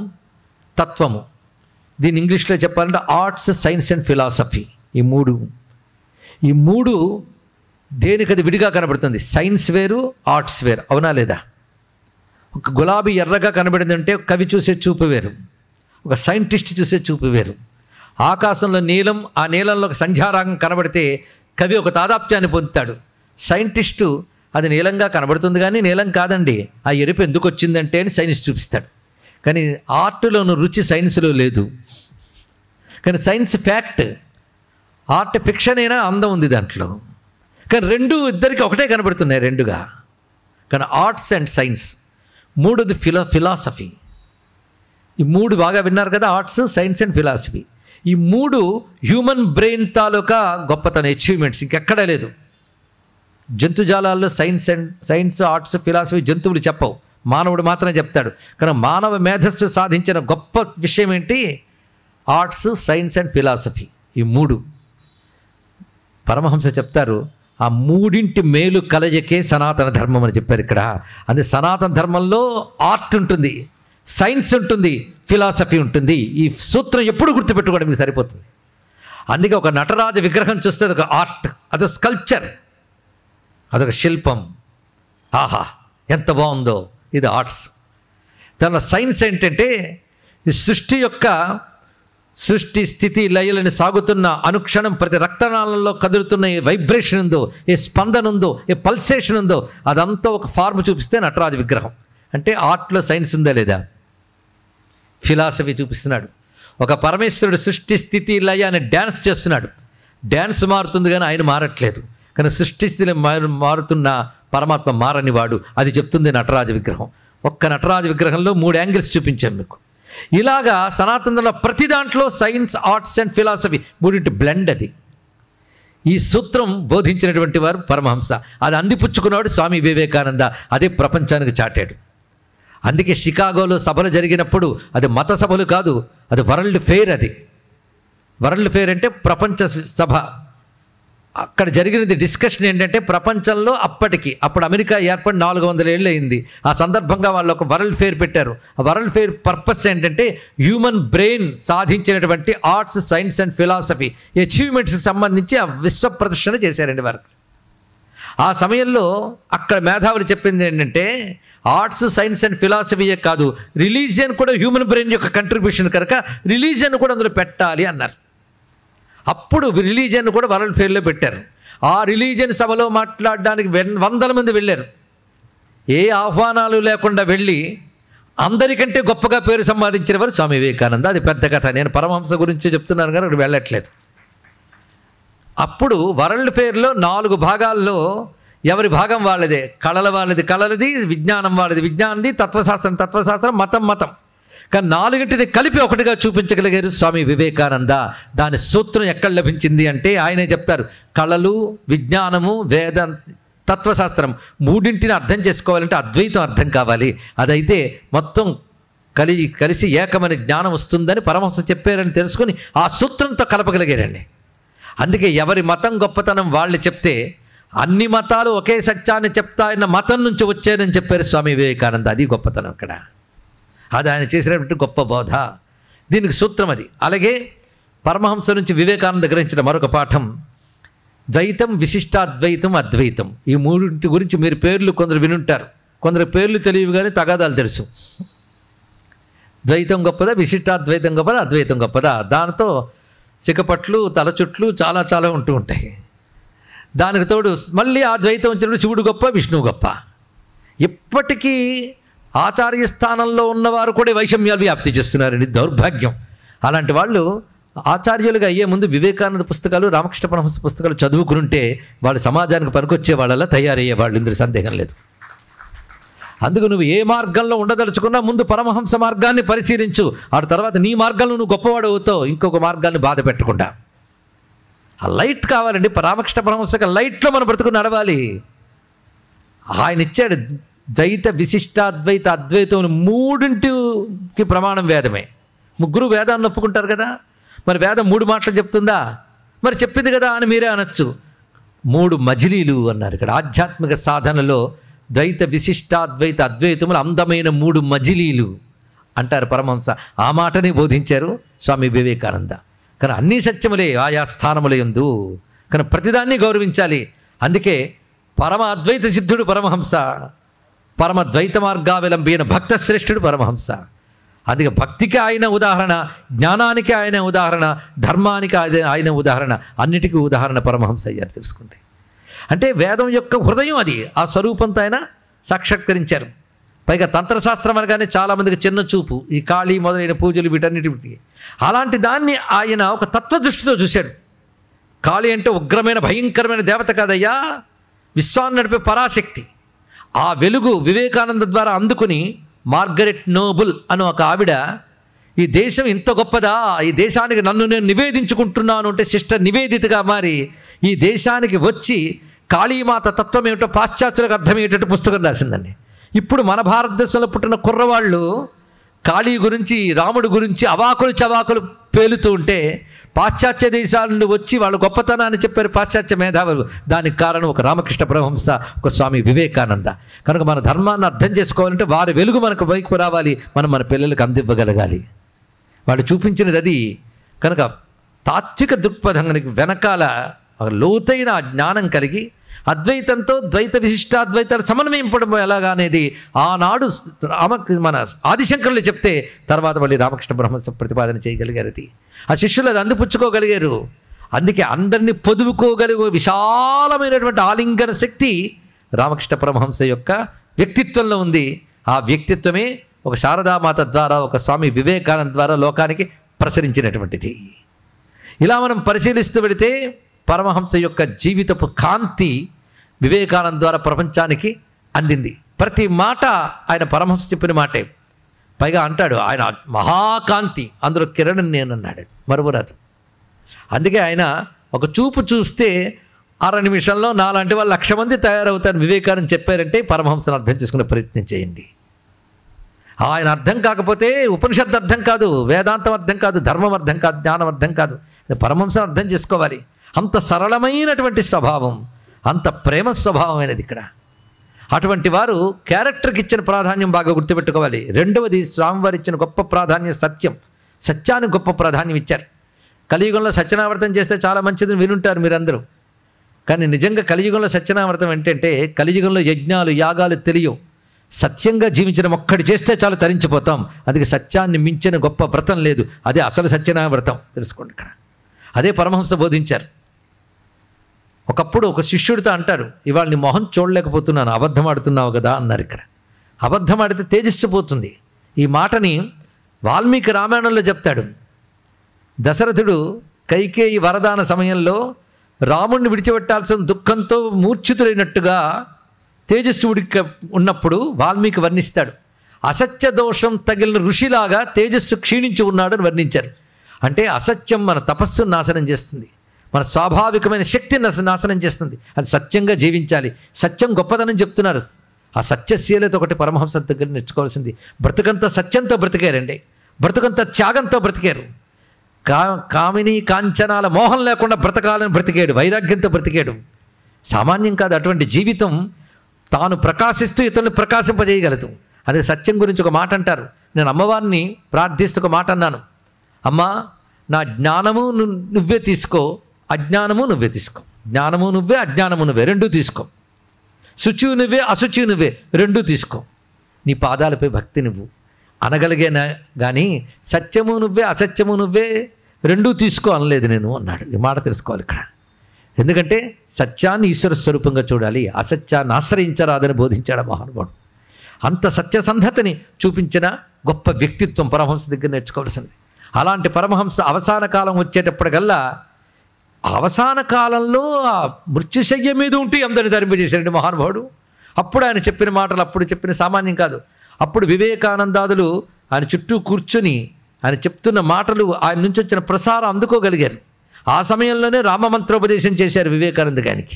తత్వము దీన్ని ఇంగ్లీష్లో చెప్పాలంటే ఆర్ట్స్ సైన్స్ అండ్ ఫిలాసఫీ ఈ మూడు ఈ మూడు దేనికి అది విడిగా కనబడుతుంది సైన్స్ వేరు ఆర్ట్స్ వేరు అవునా లేదా ఒక గులాబీ ఎర్రగా కనబడిందంటే కవి చూసే చూపు వేరు ఒక సైంటిస్ట్ చూసే చూపు వేరు ఆకాశంలో నీలం ఆ నీలంలో ఒక సంధ్యారాగం కనబడితే కవి ఒక తాదాప్త్యాన్ని పొందుతాడు సైంటిస్టు అది నీలంగా కనబడుతుంది కానీ నీలం కాదండి ఆ ఎరుపు ఎందుకు వచ్చిందంటే అని సైన్స్ చూపిస్తాడు కానీ ఆర్ట్లోనూ రుచి సైన్స్లో లేదు కానీ సైన్స్ ఫ్యాక్ట్ ఆర్ట్ ఫిక్షన్ అయినా అందం ఉంది దాంట్లో కానీ రెండు ఇద్దరికి ఒకటే కనబడుతున్నాయి రెండుగా కానీ ఆర్ట్స్ అండ్ సైన్స్ మూడోది ఫిలా ఫిలాసఫీ ఈ మూడు బాగా విన్నారు కదా ఆర్ట్స్ సైన్స్ అండ్ ఫిలాసఫీ ఈ మూడు హ్యూమన్ బ్రెయిన్ తాలూకా గొప్పతన అచీవ్మెంట్స్ ఇంకెక్కడా లేదు జంతుజాలాల్లో science and science arts philosophy జంతువులు చెప్పవు మానవుడు మాత్రమే చెప్తాడు కానీ మానవ మేధస్సు సాధించిన గొప్ప విషయం ఏంటి ఆర్ట్స్ సైన్స్ అండ్ ఫిలాసఫీ ఈ మూడు పరమహంస చెప్తారు ఆ మూడింటి మేలు కలయకే సనాతన ధర్మం అని చెప్పారు ఇక్కడ అంటే సనాతన ధర్మంలో ఆర్ట్ ఉంటుంది సైన్స్ ఉంటుంది ఫిలాసఫీ ఉంటుంది ఈ సూత్రం ఎప్పుడు గుర్తుపెట్టుకోవడం మీకు సరిపోతుంది అందుకే ఒక నటరాజ విగ్రహం చూస్తే అదొక ఆర్ట్ అదొక స్కల్ప్చర్ అదొక శిల్పం ఆహా ఎంత బాగుందో ఇది ఆర్ట్స్ దానిలో సైన్స్ ఏంటంటే సృష్టి యొక్క సృష్టి స్థితి లయలని సాగుతున్న అనుక్షణం ప్రతి రక్తనాళంలో కదులుతున్న ఏ వైబ్రేషన్ ఉందో ఏ స్పందన ఉందో ఏ పల్సేషన్ ఉందో అదంతా ఒక ఫార్మ్ చూపిస్తే నటరాజు విగ్రహం అంటే ఆర్ట్లో సైన్స్ ఉందా లేదా ఫిలాసఫీ చూపిస్తున్నాడు ఒక పరమేశ్వరుడు సృష్టి స్థితి లయ అని డ్యాన్స్ చేస్తున్నాడు డ్యాన్స్ మారుతుంది కానీ ఆయన మారట్లేదు కానీ సృష్టి స్థితి మారుతున్న పరమాత్మ మారని వాడు అది చెప్తుంది నటరాజ విగ్రహం ఒక్క నటరాజ విగ్రహంలో మూడు యాంగిల్స్ చూపించాం మీకు ఇలాగా సనాతనంలో ప్రతి దాంట్లో సైన్స్ ఆర్ట్స్ అండ్ ఫిలాసఫీ మూడింటి బ్లెండ్ అది ఈ సూత్రం బోధించినటువంటి వారు పరమహంస అది అందిపుచ్చుకున్నాడు స్వామి వివేకానంద అదే ప్రపంచానికి చాటాడు అందుకే షికాగోలో సభలు జరిగినప్పుడు అది మత సభలు కాదు అది వరల్డ్ ఫెయిర్ అది వరల్డ్ ఫెయిర్ అంటే ప్రపంచ సభ అక్కడ జరిగినది డిస్కషన్ ఏంటంటే ప్రపంచంలో అప్పటికి అప్పుడు అమెరికా ఏర్పడి నాలుగు వందల ఏళ్ళు అయింది ఆ సందర్భంగా వాళ్ళు ఒక వరల్డ్ ఫెయిర్ పెట్టారు ఆ వరల్డ్ ఫెయిర్ పర్పస్ ఏంటంటే హ్యూమన్ బ్రెయిన్ సాధించినటువంటి ఆర్ట్స్ సైన్స్ అండ్ ఫిలాసఫీ అచీవ్మెంట్స్కి సంబంధించి ఆ విశ్వ ప్రదర్శన చేశారండి వారు ఆ సమయంలో అక్కడ మేధావులు చెప్పింది ఏంటంటే ఆర్ట్స్ సైన్స్ అండ్ ఫిలాసఫీయే కాదు రిలీజియన్ కూడా హ్యూమన్ బ్రెయిన్ యొక్క కంట్రిబ్యూషన్ కనుక రిలీజియన్ కూడా అందులో పెట్టాలి అన్నారు అప్పుడు రిలీజియన్ కూడా వరల్డ్ ఫెయిర్లో పెట్టారు ఆ రిలీజియన్ సభలో మాట్లాడడానికి వందల మంది వెళ్ళారు ఏ ఆహ్వానాలు లేకుండా వెళ్ళి అందరికంటే గొప్పగా పేరు సంపాదించిన వారు స్వామి వివేకానంద అది పెద్ద కథ నేను పరమహంస గురించి చెప్తున్నాను కానీ అక్కడ వెళ్ళట్లేదు అప్పుడు వరల్డ్ ఫేర్లో నాలుగు భాగాల్లో ఎవరి భాగం వాళ్ళదే కళల వాళ్ళది కళలది విజ్ఞానం వాళ్ళది విజ్ఞానది తత్వశాస్త్రం తత్వశాస్త్రం మతం మతం కానీ నాలుగింటిని కలిపి ఒకటిగా చూపించగలిగారు స్వామి వివేకానంద దాని సూత్రం ఎక్కడ లభించింది అంటే ఆయనే చెప్తారు కళలు విజ్ఞానము వేద తత్వశాస్త్రం మూడింటిని అర్థం చేసుకోవాలంటే అద్వైతం అర్థం కావాలి అదైతే మొత్తం కలి కలిసి ఏకమైన జ్ఞానం వస్తుందని పరమహంస చెప్పారని తెలుసుకొని ఆ సూత్రంతో కలపగలిగారండి అందుకే ఎవరి మతం గొప్పతనం వాళ్ళు చెప్తే అన్ని మతాలు ఒకే సత్యాన్ని చెప్తాయన్న మతం నుంచి వచ్చేదని చెప్పారు స్వామి వివేకానంద అది గొప్పతనం అక్కడ అది ఆయన చేసినటువంటి గొప్ప బోధ దీనికి సూత్రం అది అలాగే పరమహంస నుంచి వివేకానంద గ్రహించిన మరొక పాఠం ద్వైతం విశిష్టాద్వైతం అద్వైతం ఈ మూడింటి గురించి మీరు పేర్లు కొందరు వినుంటారు కొందరు పేర్లు తెలియవు కానీ తగాదాలు తెలుసు ద్వైతం గొప్పదా విశిష్టాద్వైతం గొప్పదా అద్వైతం గొప్పదా దానితో సికపట్లు తలచుట్లు చాలా చాలా ఉంటూ ఉంటాయి దానికి తోడు మళ్ళీ ఆ ద్వైతం వచ్చినప్పుడు శివుడు గొప్ప విష్ణువు గొప్ప ఇప్పటికీ ఆచార్య స్థానంలో ఉన్నవారు కూడా వైషమ్యాలు వ్యాప్తి చేస్తున్నారండి దౌర్భాగ్యం అలాంటి వాళ్ళు ఆచార్యులుగా అయ్యే ముందు వివేకానంద పుస్తకాలు రామకృష్ణ పరమహంస పుస్తకాలు చదువుకుంటే వాళ్ళు సమాజానికి పనికొచ్చే వాళ్ళలా వాళ్ళు ఇందులో సందేహం లేదు అందుకు నువ్వు ఏ మార్గంలో ఉండదలుచుకున్నా ముందు పరమహంస మార్గాన్ని పరిశీలించు ఆ తర్వాత నీ మార్గంలో నువ్వు గొప్పవాడు అవుతావు ఇంకొక మార్గాన్ని బాధ పెట్టకుండా ఆ లైట్ కావాలండి రామకృష్ణ పరమహంసక లైట్లో మనం బ్రతుకు నడవాలి ఆయన ఇచ్చాడు ద్వైత విశిష్టాద్వైత అద్వైతం మూడింటికి ప్రమాణం వేదమే ముగ్గురు వేదాన్ని ఒప్పుకుంటారు కదా మరి వేదం మూడు మాటలు చెప్తుందా మరి చెప్పింది కదా అని మీరే అనొచ్చు మూడు మజిలీలు అన్నారు ఇక్కడ ఆధ్యాత్మిక సాధనలో ద్వైత విశిష్టాద్వైత అద్వైతములు అందమైన మూడు మజిలీలు అంటారు పరమహంస ఆ మాటనే బోధించారు స్వామి వివేకానంద కానీ అన్నీ సత్యములే ఆయా స్థానముల ఎందు కానీ ప్రతిదాన్ని గౌరవించాలి అందుకే పరమ అద్వైత సిద్ధుడు పరమహంస పరమ ద్వైత మార్గావలంబిన భక్త శ్రేష్ఠుడు పరమహంస అందుకే భక్తికి ఆయన ఉదాహరణ జ్ఞానానికి ఆయన ఉదాహరణ ధర్మానికి ఆయన ఉదాహరణ అన్నిటికీ ఉదాహరణ పరమహంస అయ్యారు తెలుసుకుంటే అంటే వేదం యొక్క హృదయం అది ఆ స్వరూపంతో ఆయన సాక్షాత్కరించారు పైగా తంత్రశాస్త్రం అనగానే చాలామందికి చిన్న చూపు ఈ కాళీ మొదలైన పూజలు వీటన్నిటి అలాంటి దాన్ని ఆయన ఒక తత్వ దృష్టితో చూశాడు కాళి అంటే ఉగ్రమైన భయంకరమైన దేవత కాదయ్యా విశ్వాన్ని నడిపే పరాశక్తి ఆ వెలుగు వివేకానంద ద్వారా అందుకుని మార్గరెట్ నోబుల్ అని ఒక ఆవిడ ఈ దేశం ఇంత గొప్పదా ఈ దేశానికి నన్ను నేను నివేదించుకుంటున్నాను అంటే శిష్ట నివేదితగా మారి ఈ దేశానికి వచ్చి కాళీమాత తత్వం ఏమిటో పాశ్చాత్యులకు అర్థమయ్యేటట్టు పుస్తకం రాసిందండి ఇప్పుడు మన భారతదేశంలో పుట్టిన కుర్రవాళ్ళు కాళీ గురించి రాముడు గురించి అవాకులు చవాకులు పేలుతూ ఉంటే పాశ్చాత్య దేశాల నుండి వచ్చి వాళ్ళ గొప్పతనాన్ని చెప్పారు పాశ్చాత్య మేధావులు దానికి కారణం ఒక రామకృష్ణ పరమహంస ఒక స్వామి వివేకానంద కనుక మన ధర్మాన్ని అర్థం చేసుకోవాలంటే వారి వెలుగు మనకు వైపు రావాలి మనం మన పిల్లలకు అందివ్వగలగాలి వాళ్ళు చూపించినది అది కనుక తాత్విక దృక్పథానికి వెనకాల లోతైన జ్ఞానం కలిగి అద్వైతంతో ద్వైత విశిష్టాద్వైతాలు సమన్వయింపడం ఎలాగా అనేది ఆనాడు రామ మన ఆదిశంకరులు చెప్తే తర్వాత మళ్ళీ రామకృష్ణ బ్రహ్మస్వ ప్రతిపాదన చేయగలిగారు అది ఆ శిష్యులు అది అందిపుచ్చుకోగలిగారు అందుకే అందరినీ పొదువుకోగలిగే విశాలమైనటువంటి ఆలింగన శక్తి రామకృష్ణ పరమహంస యొక్క వ్యక్తిత్వంలో ఉంది ఆ వ్యక్తిత్వమే ఒక శారదామాత ద్వారా ఒక స్వామి వివేకానంద ద్వారా లోకానికి ప్రసరించినటువంటిది ఇలా మనం పరిశీలిస్తూ పెడితే పరమహంస యొక్క జీవితపు కాంతి వివేకానంద ద్వారా ప్రపంచానికి అందింది ప్రతి మాట ఆయన పరమహంస చెప్పిన మాటే పైగా అంటాడు ఆయన మహాకాంతి అందులో కిరణం నేనన్నాడు మరువరాదు అందుకే ఆయన ఒక చూపు చూస్తే అర నిమిషంలో నాలాంటి వాళ్ళు లక్ష మంది తయారవుతారు వివేకానంద చెప్పారంటే పరమహంసను అర్థం చేసుకునే ప్రయత్నం చేయండి ఆయన అర్థం కాకపోతే ఉపనిషత్తు అర్థం కాదు వేదాంతం అర్థం కాదు ధర్మం అర్థం కాదు జ్ఞానం అర్థం కాదు పరమహంసను అర్థం చేసుకోవాలి అంత సరళమైనటువంటి స్వభావం అంత ప్రేమ స్వభావమైనది ఇక్కడ అటువంటి వారు క్యారెక్టర్కి ఇచ్చిన ప్రాధాన్యం బాగా గుర్తుపెట్టుకోవాలి రెండవది స్వామివారు ఇచ్చిన గొప్ప ప్రాధాన్యం సత్యం సత్యానికి గొప్ప ప్రాధాన్యం ఇచ్చారు కలియుగంలో సత్యనావర్తం చేస్తే చాలా మంచిదని వినుంటారు మీరందరూ కానీ నిజంగా కలియుగంలో సత్యనావర్తం ఏంటంటే కలియుగంలో యజ్ఞాలు యాగాలు తెలియవు సత్యంగా జీవించడం ఒక్కటి చేస్తే చాలు తరించిపోతాం అందుకే సత్యాన్ని మించిన గొప్ప వ్రతం లేదు అదే అసలు వ్రతం తెలుసుకోండి ఇక్కడ అదే పరమహంస బోధించారు ఒకప్పుడు ఒక శిష్యుడితో అంటారు ఇవాళ నీ మొహం చూడలేకపోతున్నాను అబద్ధం ఆడుతున్నావు కదా అన్నారు ఇక్కడ అబద్ధం ఆడితే తేజస్సు పోతుంది ఈ మాటని వాల్మీకి రామాయణంలో చెప్తాడు దశరథుడు కైకేయి వరదాన సమయంలో రాముణ్ణి విడిచిపెట్టాల్సిన దుఃఖంతో మూర్ఛితులైనట్టుగా తేజస్సుడికి ఉన్నప్పుడు వాల్మీకి వర్ణిస్తాడు అసత్య దోషం తగిలిన ఋషిలాగా తేజస్సు క్షీణించి ఉన్నాడని వర్ణించారు అంటే అసత్యం మన తపస్సును నాశనం చేస్తుంది మన స్వాభావికమైన శక్తిని నాశనం చేస్తుంది అది సత్యంగా జీవించాలి సత్యం గొప్పదనం చెప్తున్నారు ఆ సత్యశీలత ఒకటి పరమహంస దగ్గర నేర్చుకోవాల్సింది బ్రతుకంత సత్యంతో బ్రతికారండి బ్రతుకంత త్యాగంతో బ్రతికారు కా కామిని కాంచనాల మోహం లేకుండా బ్రతకాలని బ్రతికాడు వైరాగ్యంతో బ్రతికాడు సామాన్యం కాదు అటువంటి జీవితం తాను ప్రకాశిస్తూ ఇతరులను ప్రకాశింపజేయగలదు అదే సత్యం గురించి ఒక మాట అంటారు నేను అమ్మవారిని ప్రార్థిస్తూ ఒక మాట అన్నాను అమ్మా నా జ్ఞానము నువ్వే తీసుకో అజ్ఞానము నువ్వే తీసుకో జ్ఞానము నువ్వే అజ్ఞానము నువ్వే రెండు తీసుకో శుచి నువ్వే అశుచివు నువ్వే రెండు తీసుకో నీ పాదాలపై భక్తి నువ్వు అనగలిగేనా కానీ సత్యము నువ్వే అసత్యము నువ్వే రెండూ తీసుకో అనలేదు నేను అన్నాడు ఈ మాట తెలుసుకోవాలి ఇక్కడ ఎందుకంటే సత్యాన్ని ఈశ్వర స్వరూపంగా చూడాలి అసత్యాన్ని ఆశ్రయించరాదని బోధించాడు మహానుభావుడు అంత సత్యసంధతని చూపించిన గొప్ప వ్యక్తిత్వం పరమహంస దగ్గర నేర్చుకోవాల్సింది అలాంటి పరమహంస అవసాన కాలం వచ్చేటప్పటికల్లా అవసాన కాలంలో ఆ మృత్యుశయ్య మీద ఉంటే అందరిని చేశారండి మహానుభావుడు అప్పుడు ఆయన చెప్పిన మాటలు అప్పుడు చెప్పిన సామాన్యం కాదు అప్పుడు వివేకానందాదులు ఆయన చుట్టూ కూర్చొని ఆయన చెప్తున్న మాటలు ఆయన నుంచి వచ్చిన ప్రసారం అందుకోగలిగారు ఆ సమయంలోనే రామ మంత్రోపదేశం చేశారు వివేకానంద గారికి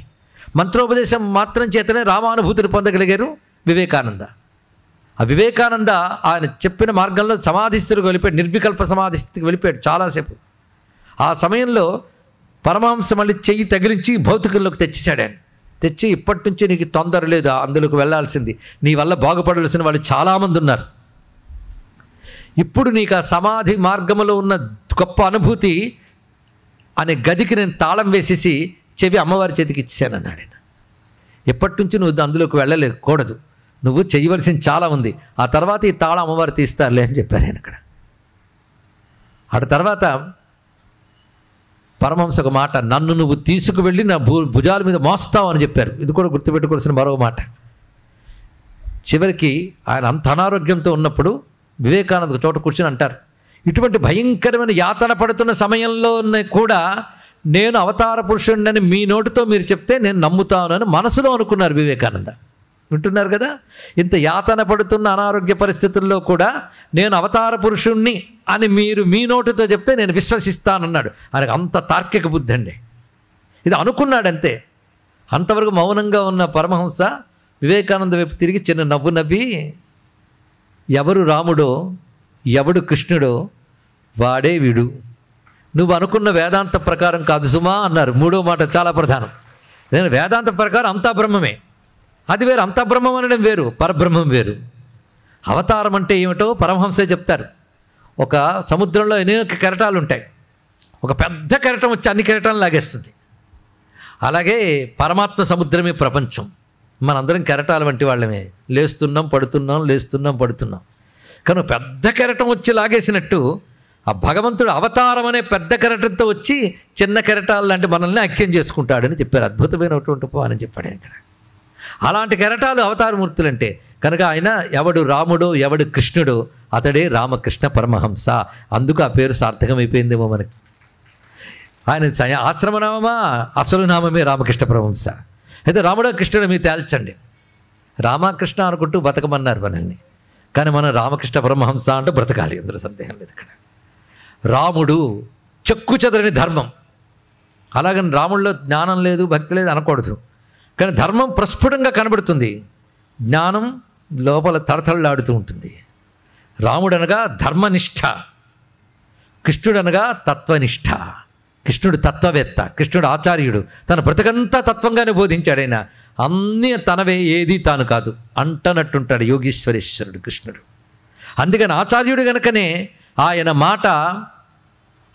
మంత్రోపదేశం మాత్రం చేతనే రామానుభూతిని పొందగలిగారు వివేకానంద ఆ వివేకానంద ఆయన చెప్పిన మార్గంలో సమాధిస్తులు వెళ్ళిపోయాడు నిర్వికల్ప సమాధిస్థితికి వెళ్ళిపోయాడు చాలాసేపు ఆ సమయంలో పరమాంశం మళ్ళీ చెయ్యి తగిలించి భౌతికంలోకి తెచ్చేశాడు ఆయన తెచ్చి ఇప్పటి నుంచి నీకు తొందర లేదు అందులోకి వెళ్ళాల్సింది నీ వల్ల బాగుపడాల్సిన వాళ్ళు చాలామంది ఉన్నారు ఇప్పుడు నీకు ఆ సమాధి మార్గంలో ఉన్న గొప్ప అనుభూతి అనే గదికి నేను తాళం వేసేసి చెవి అమ్మవారి చేతికి ఇచ్చాను ఆయన ఎప్పటి నుంచి నువ్వు అందులోకి వెళ్ళలేకూడదు నువ్వు చేయవలసింది చాలా ఉంది ఆ తర్వాత ఈ తాళం అమ్మవారు తీస్తారులే అని చెప్పారు ఆయన అక్కడ ఆ తర్వాత పరమహంస ఒక మాట నన్ను నువ్వు తీసుకువెళ్ళి నా భూ భుజాల మీద మోస్తావు అని చెప్పారు ఇది కూడా గుర్తుపెట్టుకోవాల్సిన మరో మాట చివరికి ఆయన అంత అనారోగ్యంతో ఉన్నప్పుడు వివేకానంద చోట కూర్చొని అంటారు ఇటువంటి భయంకరమైన యాతన పడుతున్న సమయంలో కూడా నేను అవతార పురుషుడినని మీ నోటితో మీరు చెప్తే నేను నమ్ముతానని మనసులో అనుకున్నారు వివేకానంద వింటున్నారు కదా ఇంత యాతన పడుతున్న అనారోగ్య పరిస్థితుల్లో కూడా నేను అవతార పురుషుణ్ణి అని మీరు మీ నోటితో చెప్తే నేను విశ్వసిస్తానన్నాడు ఆయనకు అంత తార్కిక బుద్ధి అండి ఇది అనుకున్నాడంతే అంతవరకు మౌనంగా ఉన్న పరమహంస వివేకానంద వైపు తిరిగి చిన్న నవ్వు నవ్వి ఎవరు రాముడో ఎవడు కృష్ణుడో వాడే వీడు నువ్వు అనుకున్న వేదాంత ప్రకారం కాదు సుమా అన్నారు మూడో మాట చాలా ప్రధానం నేను వేదాంత ప్రకారం అంతా బ్రహ్మమే అది వేరు బ్రహ్మం అనడం వేరు పరబ్రహ్మం వేరు అవతారం అంటే ఏమిటో పరమహంసే చెప్తారు ఒక సముద్రంలో అనేక కెరటాలు ఉంటాయి ఒక పెద్ద కెరటం వచ్చి అన్ని కెరటాలను లాగేస్తుంది అలాగే పరమాత్మ సముద్రమే ప్రపంచం మనందరం కెరటాల వంటి వాళ్ళమే లేస్తున్నాం పడుతున్నాం లేస్తున్నాం పడుతున్నాం కానీ పెద్ద కెరటం వచ్చి లాగేసినట్టు ఆ భగవంతుడు అవతారం అనే పెద్ద కెరటంతో వచ్చి చిన్న కెరటాలు లాంటి మనల్ని ఐక్యం చేసుకుంటాడని చెప్పారు అద్భుతమైనటువంటి ఉపమానం చెప్పాడు ఇక్కడ అలాంటి కెరటాలు అంటే కనుక ఆయన ఎవడు రాముడు ఎవడు కృష్ణుడు అతడే రామకృష్ణ పరమహంస అందుకు ఆ పేరు సార్థకమైపోయిందేమో మనకి ఆయన ఆశ్రమనామమా అసలు నామమే రామకృష్ణ పరమహంస అయితే రాముడు కృష్ణుడు మీ తేల్చండి రామకృష్ణ అనుకుంటూ బతకమన్నారు మనల్ని కానీ మనం రామకృష్ణ పరమహంస అంటూ బ్రతకాలి అందులో సందేహం లేదు ఇక్కడ రాముడు చెక్కు చెదరని ధర్మం అలాగని రాముడిలో జ్ఞానం లేదు భక్తి లేదు అనకూడదు కానీ ధర్మం ప్రస్ఫుటంగా కనబడుతుంది జ్ఞానం లోపల తడతడలాడుతూ ఉంటుంది రాముడు అనగా ధర్మనిష్ట కృష్ణుడు అనగా తత్వనిష్ట కృష్ణుడు తత్వవేత్త కృష్ణుడు ఆచార్యుడు తన బ్రతకంతా తత్వంగానే బోధించాడు ఆయన అన్ని తనవే ఏది తాను కాదు అంటనట్టుంటాడు యోగీశ్వరేశ్వరుడు కృష్ణుడు అందుకని ఆచార్యుడు కనుకనే ఆయన మాట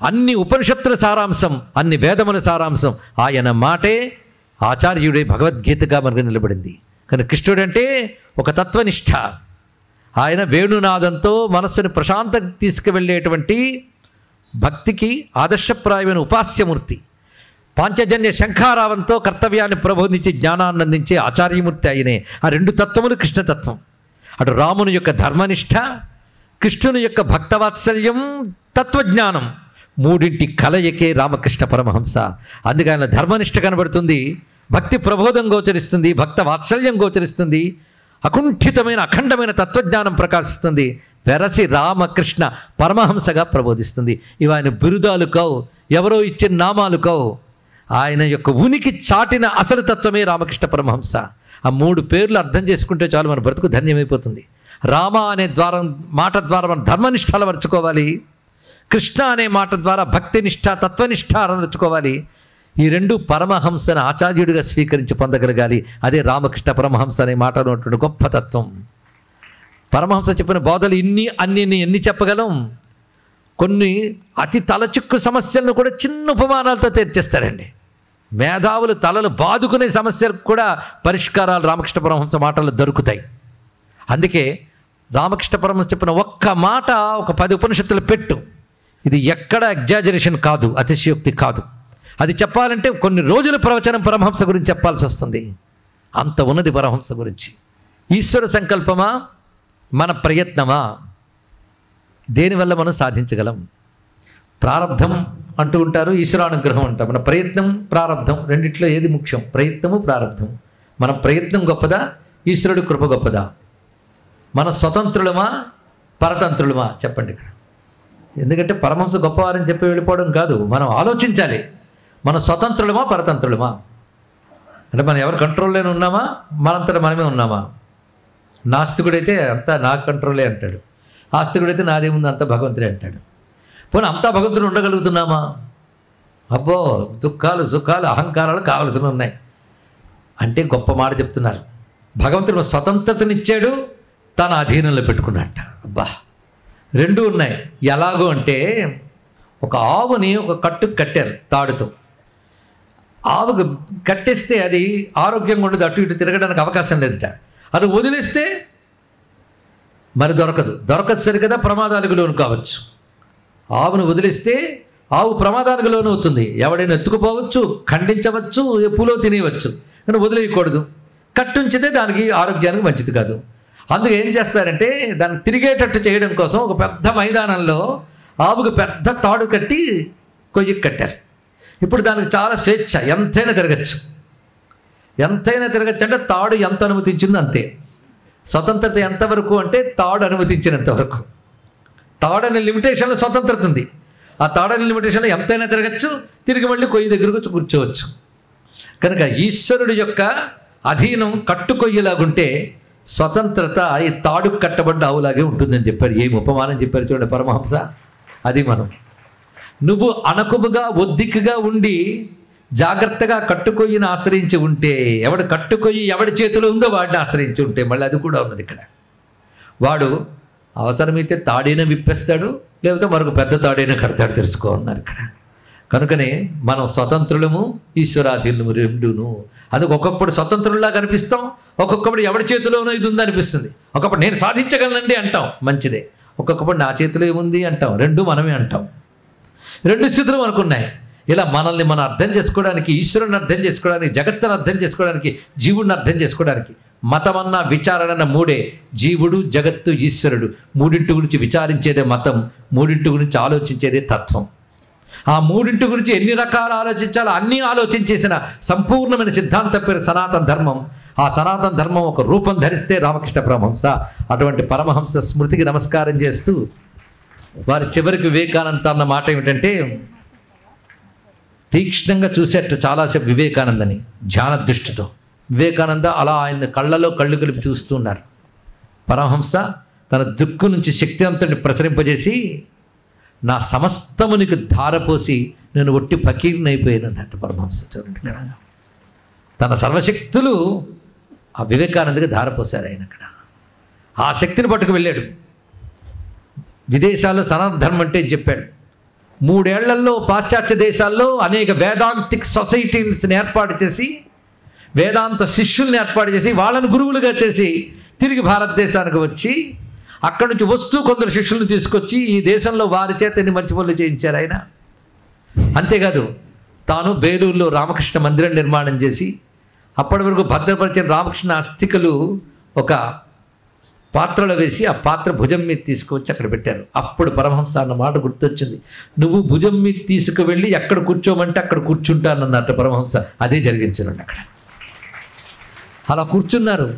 అన్ని ఉపనిషత్తుల సారాంశం అన్ని వేదముల సారాంశం ఆయన మాటే ఆచార్యుడే భగవద్గీతగా మనకు నిలబడింది కానీ కృష్ణుడు అంటే ఒక తత్వనిష్ట ఆయన వేణునాదంతో మనస్సును ప్రశాంతం తీసుకువెళ్ళేటువంటి భక్తికి ఆదర్శప్రాయమైన ఉపాస్యమూర్తి పాంచజన్య శంఖారావంతో కర్తవ్యాన్ని ప్రబోధించి జ్ఞానాన్ని అందించే ఆచార్యమూర్తి ఆయనే ఆ రెండు తత్వములు కృష్ణతత్వం అటు రాముని యొక్క ధర్మనిష్ట కృష్ణుని యొక్క భక్తవాత్సల్యం తత్వజ్ఞానం మూడింటి కలయికే రామకృష్ణ పరమహంస అందుకే ఆయన ధర్మనిష్ట కనబడుతుంది భక్తి ప్రబోధం గోచరిస్తుంది భక్త వాత్సల్యం గోచరిస్తుంది అకుంఠితమైన అఖండమైన తత్వజ్ఞానం ప్రకాశిస్తుంది వెరసి రామకృష్ణ పరమహంసగా ప్రబోధిస్తుంది ఇవి ఆయన బిరుదాలు కావు ఎవరో ఇచ్చిన నామాలు కావు ఆయన యొక్క ఉనికి చాటిన అసలు తత్వమే రామకృష్ణ పరమహంస ఆ మూడు పేర్లు అర్థం చేసుకుంటే చాలు మన బ్రతుకు ధన్యమైపోతుంది రామ అనే ద్వారం మాట ద్వారా మనం ధర్మనిష్టాలు మర్చుకోవాలి కృష్ణ అనే మాట ద్వారా భక్తినిష్ట తత్వనిష్ట అనిచుకోవాలి ఈ రెండు పరమహంసను ఆచార్యుడిగా స్వీకరించి పొందగలగాలి అదే రామకృష్ణ పరమహంస అనే మాట ఉన్నటువంటి గొప్ప తత్వం పరమహంస చెప్పిన బోధలు ఇన్ని అన్ని ఎన్ని చెప్పగలం కొన్ని అతి తలచుక్కు సమస్యలను కూడా చిన్న ఉపమానాలతో తీర్చేస్తారండి మేధావులు తలలు బాదుకునే సమస్యలకు కూడా పరిష్కారాలు రామకృష్ణ పరమహంస మాటలు దొరుకుతాయి అందుకే రామకృష్ణ పరమహంస చెప్పిన ఒక్క మాట ఒక పది ఉపనిషత్తులు పెట్టు ఇది ఎక్కడ ఎగ్జాజరేషన్ కాదు అతిశయోక్తి కాదు అది చెప్పాలంటే కొన్ని రోజుల ప్రవచనం పరమహంస గురించి చెప్పాల్సి వస్తుంది అంత ఉన్నది పరమహంస గురించి ఈశ్వర సంకల్పమా మన ప్రయత్నమా దేనివల్ల మనం సాధించగలం ప్రారంధం అంటూ ఉంటారు ఈశ్వరానుగ్రహం అంటారు మన ప్రయత్నం ప్రారంధం రెండిట్లో ఏది ముఖ్యం ప్రయత్నము ప్రారంధం మన ప్రయత్నం గొప్పదా ఈశ్వరుడి కృప గొప్పదా మన స్వతంత్రులమా పరతంత్రులమా చెప్పండి ఇక్కడ ఎందుకంటే పరమహంస గొప్పవారని చెప్పి వెళ్ళిపోవడం కాదు మనం ఆలోచించాలి మనం స్వతంత్రులమా పరతంత్రులమా అంటే మనం ఎవరి కంట్రోల్లోనే ఉన్నామా మనంతటా మనమే ఉన్నామా నాస్తికుడైతే అంతా నా కంట్రోలే అంటాడు ఆస్తికుడైతే నాదేముంది అంతా భగవంతుడే అంటాడు పోనీ అంతా భగవంతుడు ఉండగలుగుతున్నామా అబ్బో దుఃఖాలు సుఖాలు అహంకారాలు కావలసిన ఉన్నాయి అంటే గొప్ప మాట చెప్తున్నారు భగవంతుడు స్వతంత్రతనిచ్చాడు తన అధీనంలో పెట్టుకున్నట్ట అబ్బా రెండు ఉన్నాయి ఎలాగో అంటే ఒక ఆవుని ఒక కట్టు కట్టారు తాడుతో ఆవుకు కట్టేస్తే అది ఆరోగ్యంగా ఉండదు అటు ఇటు తిరగడానికి అవకాశం లేదుట అది వదిలేస్తే మరి దొరకదు దొరకదు సరి కదా ప్రమాదానికి లోను కావచ్చు ఆవును వదిలిస్తే ఆవు ప్రమాదానికి లోను అవుతుంది ఎవడైనా ఎత్తుకుపోవచ్చు ఖండించవచ్చు ఎప్పులో తినేయవచ్చు కానీ వదిలేయకూడదు కట్టుంచితే దానికి ఆరోగ్యానికి మంచిది కాదు అందుకు ఏం చేస్తారంటే దాన్ని తిరిగేటట్టు చేయడం కోసం ఒక పెద్ద మైదానంలో ఆవుకు పెద్ద తాడు కట్టి కొయ్యకు కట్టారు ఇప్పుడు దానికి చాలా స్వేచ్ఛ ఎంతైనా తిరగచ్చు ఎంతైనా తిరగచ్చు అంటే తాడు ఎంత అనుమతించిందో అంతే స్వతంత్రత ఎంతవరకు అంటే తాడు అనుమతించినంత వరకు తాడనే లిమిటేషన్లో స్వతంత్రత ఉంది ఆ తాడని లిమిటేషన్లో ఎంతైనా తిరగచ్చు తిరిగి మళ్ళీ కొయ్యి దగ్గరకు వచ్చి కూర్చోవచ్చు కనుక ఈశ్వరుడు యొక్క అధీనం కట్టుకొయ్యేలాగుంటే స్వతంత్రత ఈ తాడుకు కట్టబడ్డ ఆవులాగే ఉంటుందని చెప్పారు ఏం ఉపమానం చెప్పారు చూడండి పరమహంస అది మనం నువ్వు అనకుముగా ఒద్దికగా ఉండి జాగ్రత్తగా కట్టుకొయ్యిని ఆశ్రయించి ఉంటే ఎవడు కట్టుకొయ్యి ఎవడి చేతిలో ఉందో వాడిని ఆశ్రయించి ఉంటే మళ్ళీ అది కూడా ఉన్నది ఇక్కడ వాడు అవసరమైతే తాడైన విప్పేస్తాడు లేకపోతే మరొక పెద్ద తాడైన కడతాడు తెలుసుకో అన్నారు ఇక్కడ కనుకనే మనం స్వతంత్రులము ఈశ్వరాధీనులము రెండును అందుకు ఒకప్పుడు స్వతంత్రుల్లా కనిపిస్తాం ఒక్కొక్కప్పుడు ఎవరి చేతిలోనో ఇది ఉందనిపిస్తుంది ఒకప్పుడు నేను సాధించగలనండి అంటాం మంచిదే ఒక్కొక్కప్పుడు నా చేతిలో ఏముంది అంటాం రెండు మనమే అంటాం రెండు స్థితులు మనకున్నాయి ఇలా మనల్ని మనం అర్థం చేసుకోవడానికి ఈశ్వరుని అర్థం చేసుకోవడానికి జగత్తును అర్థం చేసుకోవడానికి జీవుడిని అర్థం చేసుకోవడానికి మతమన్న విచారణ మూడే జీవుడు జగత్తు ఈశ్వరుడు మూడింటి గురించి విచారించేదే మతం మూడింటి గురించి ఆలోచించేదే తత్వం ఆ మూడింటి గురించి ఎన్ని రకాలు ఆలోచించాలో అన్నీ ఆలోచించేసిన సంపూర్ణమైన సిద్ధాంతం పేరు సనాతన ధర్మం ఆ సనాతన ధర్మం ఒక రూపం ధరిస్తే రామకృష్ణ పరమహంస అటువంటి పరమహంస స్మృతికి నమస్కారం చేస్తూ వారి చివరికి వివేకానంద అన్న మాట ఏమిటంటే తీక్ష్ణంగా చూసేట్టు చాలాసేపు వివేకానందని ధ్యాన దృష్టితో వివేకానంద అలా ఆయన కళ్ళలో కళ్ళు కలిపి చూస్తూ ఉన్నారు పరమహంస తన దుక్కు నుంచి శక్తి అంతని ప్రసరింపజేసి నా సమస్తమునికి ధారపోసి నేను ఒట్టి ఫకీర్ని అయిపోయాను అన్నట్టు పరమహంస చూడండి తన సర్వశక్తులు ఆ వివేకానందకి ధారపోశారు ఆయన అక్కడ ఆ శక్తిని పట్టుకు వెళ్ళాడు విదేశాల్లో సనాతన ధర్మం అంటే చెప్పాడు మూడేళ్లలో పాశ్చాత్య దేశాల్లో అనేక వేదాంతిక్ సొసైటీస్ని ఏర్పాటు చేసి వేదాంత శిష్యుల్ని ఏర్పాటు చేసి వాళ్ళని గురువులుగా చేసి తిరిగి భారతదేశానికి వచ్చి అక్కడి నుంచి వస్తూ కొందరు శిష్యులను తీసుకొచ్చి ఈ దేశంలో వారి చేత ఎన్ని మంచి పనులు చేయించారు ఆయన అంతేకాదు తాను బేలూరులో రామకృష్ణ మందిరం నిర్మాణం చేసి అప్పటి వరకు భద్రపరిచిన రామకృష్ణ అస్థికలు ఒక పాత్రలో వేసి ఆ పాత్ర భుజం మీద తీసుకువచ్చి అక్కడ పెట్టారు అప్పుడు పరమహంస అన్న మాట గుర్తొచ్చింది నువ్వు భుజం మీద తీసుకువెళ్ళి ఎక్కడ కూర్చోమంటే అక్కడ కూర్చుంటానన్నట్టు పరమహంస అదే జరిగించనండి అక్కడ అలా కూర్చున్నారు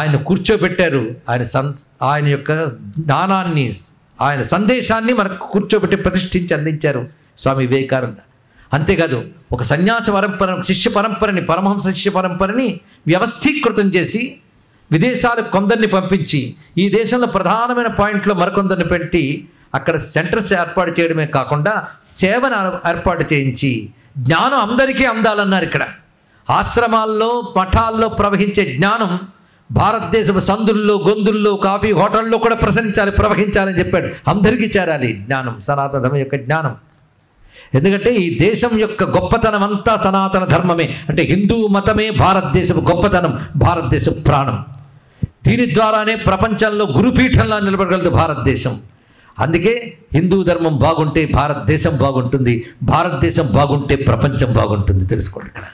ఆయన కూర్చోబెట్టారు ఆయన సం ఆయన యొక్క జ్ఞానాన్ని ఆయన సందేశాన్ని మనకు కూర్చోబెట్టి ప్రతిష్ఠించి అందించారు స్వామి వివేకానంద అంతేకాదు ఒక సన్యాస పరంపర శిష్య పరంపరని పరమహంస శిష్య పరంపరని వ్యవస్థీకృతం చేసి విదేశాలకు కొందరిని పంపించి ఈ దేశంలో ప్రధానమైన పాయింట్లో మరికొందరిని పెట్టి అక్కడ సెంటర్స్ ఏర్పాటు చేయడమే కాకుండా సేవను ఏర్పాటు చేయించి జ్ఞానం అందరికీ అందాలన్నారు ఇక్కడ ఆశ్రమాల్లో పఠాల్లో ప్రవహించే జ్ఞానం భారతదేశపు సందుల్లో గొంతుల్లో కాఫీ హోటల్లో కూడా ప్రసరించాలి ప్రవహించాలని చెప్పాడు అందరికీ చేరాలి జ్ఞానం సనాతన యొక్క జ్ఞానం ఎందుకంటే ఈ దేశం యొక్క గొప్పతనం అంతా సనాతన ధర్మమే అంటే హిందూ మతమే భారతదేశపు గొప్పతనం భారతదేశం ప్రాణం దీని ద్వారానే ప్రపంచంలో గురుపీఠంలా నిలబడగలదు భారతదేశం అందుకే హిందూ ధర్మం బాగుంటే భారతదేశం బాగుంటుంది భారతదేశం బాగుంటే ప్రపంచం బాగుంటుంది తెలుసుకోండి ఇక్కడ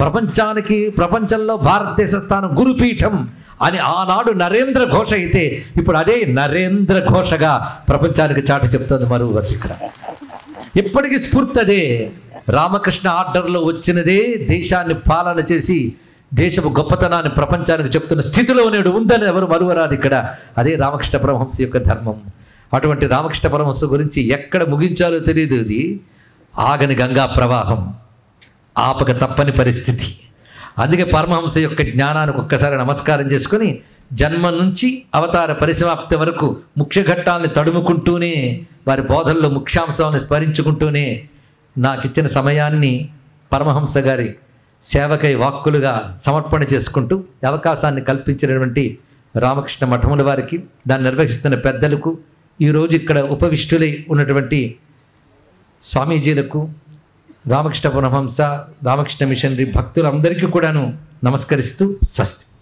ప్రపంచానికి ప్రపంచంలో భారతదేశ స్థానం గురుపీఠం అని ఆనాడు నరేంద్ర ఘోష అయితే ఇప్పుడు అదే నరేంద్ర ఘోషగా ప్రపంచానికి చాటు చెప్తుంది మరో ఇక్కడ ఇప్పటికీ స్ఫూర్తి అదే రామకృష్ణ ఆర్డర్లో వచ్చినదే దేశాన్ని పాలన చేసి దేశపు గొప్పతనాన్ని ప్రపంచానికి చెప్తున్న స్థితిలో నేడు ఉందని ఎవరు మరువరాదు ఇక్కడ అదే రామకృష్ణ పరమహంస యొక్క ధర్మం అటువంటి రామకృష్ణ పరమహంస గురించి ఎక్కడ ముగించాలో తెలియదు ఇది ఆగని గంగా ప్రవాహం ఆపక తప్పని పరిస్థితి అందుకే పరమహంస యొక్క జ్ఞానానికి ఒక్కసారి నమస్కారం చేసుకుని జన్మ నుంచి అవతార పరిసమాప్తి వరకు ముఖ్య ఘట్టాలని తడుముకుంటూనే వారి బోధల్లో ముఖ్యాంశాలను స్మరించుకుంటూనే నాకు ఇచ్చిన సమయాన్ని పరమహంస గారి సేవకై వాక్కులుగా సమర్పణ చేసుకుంటూ అవకాశాన్ని కల్పించినటువంటి రామకృష్ణ మఠముల వారికి దాన్ని నిర్వహిస్తున్న పెద్దలకు ఈరోజు ఇక్కడ ఉపవిష్టులై ఉన్నటువంటి స్వామీజీలకు రామకృష్ణ పరమహంస రామకృష్ణ మిషనరీ భక్తులందరికీ కూడాను నమస్కరిస్తూ స్వస్తి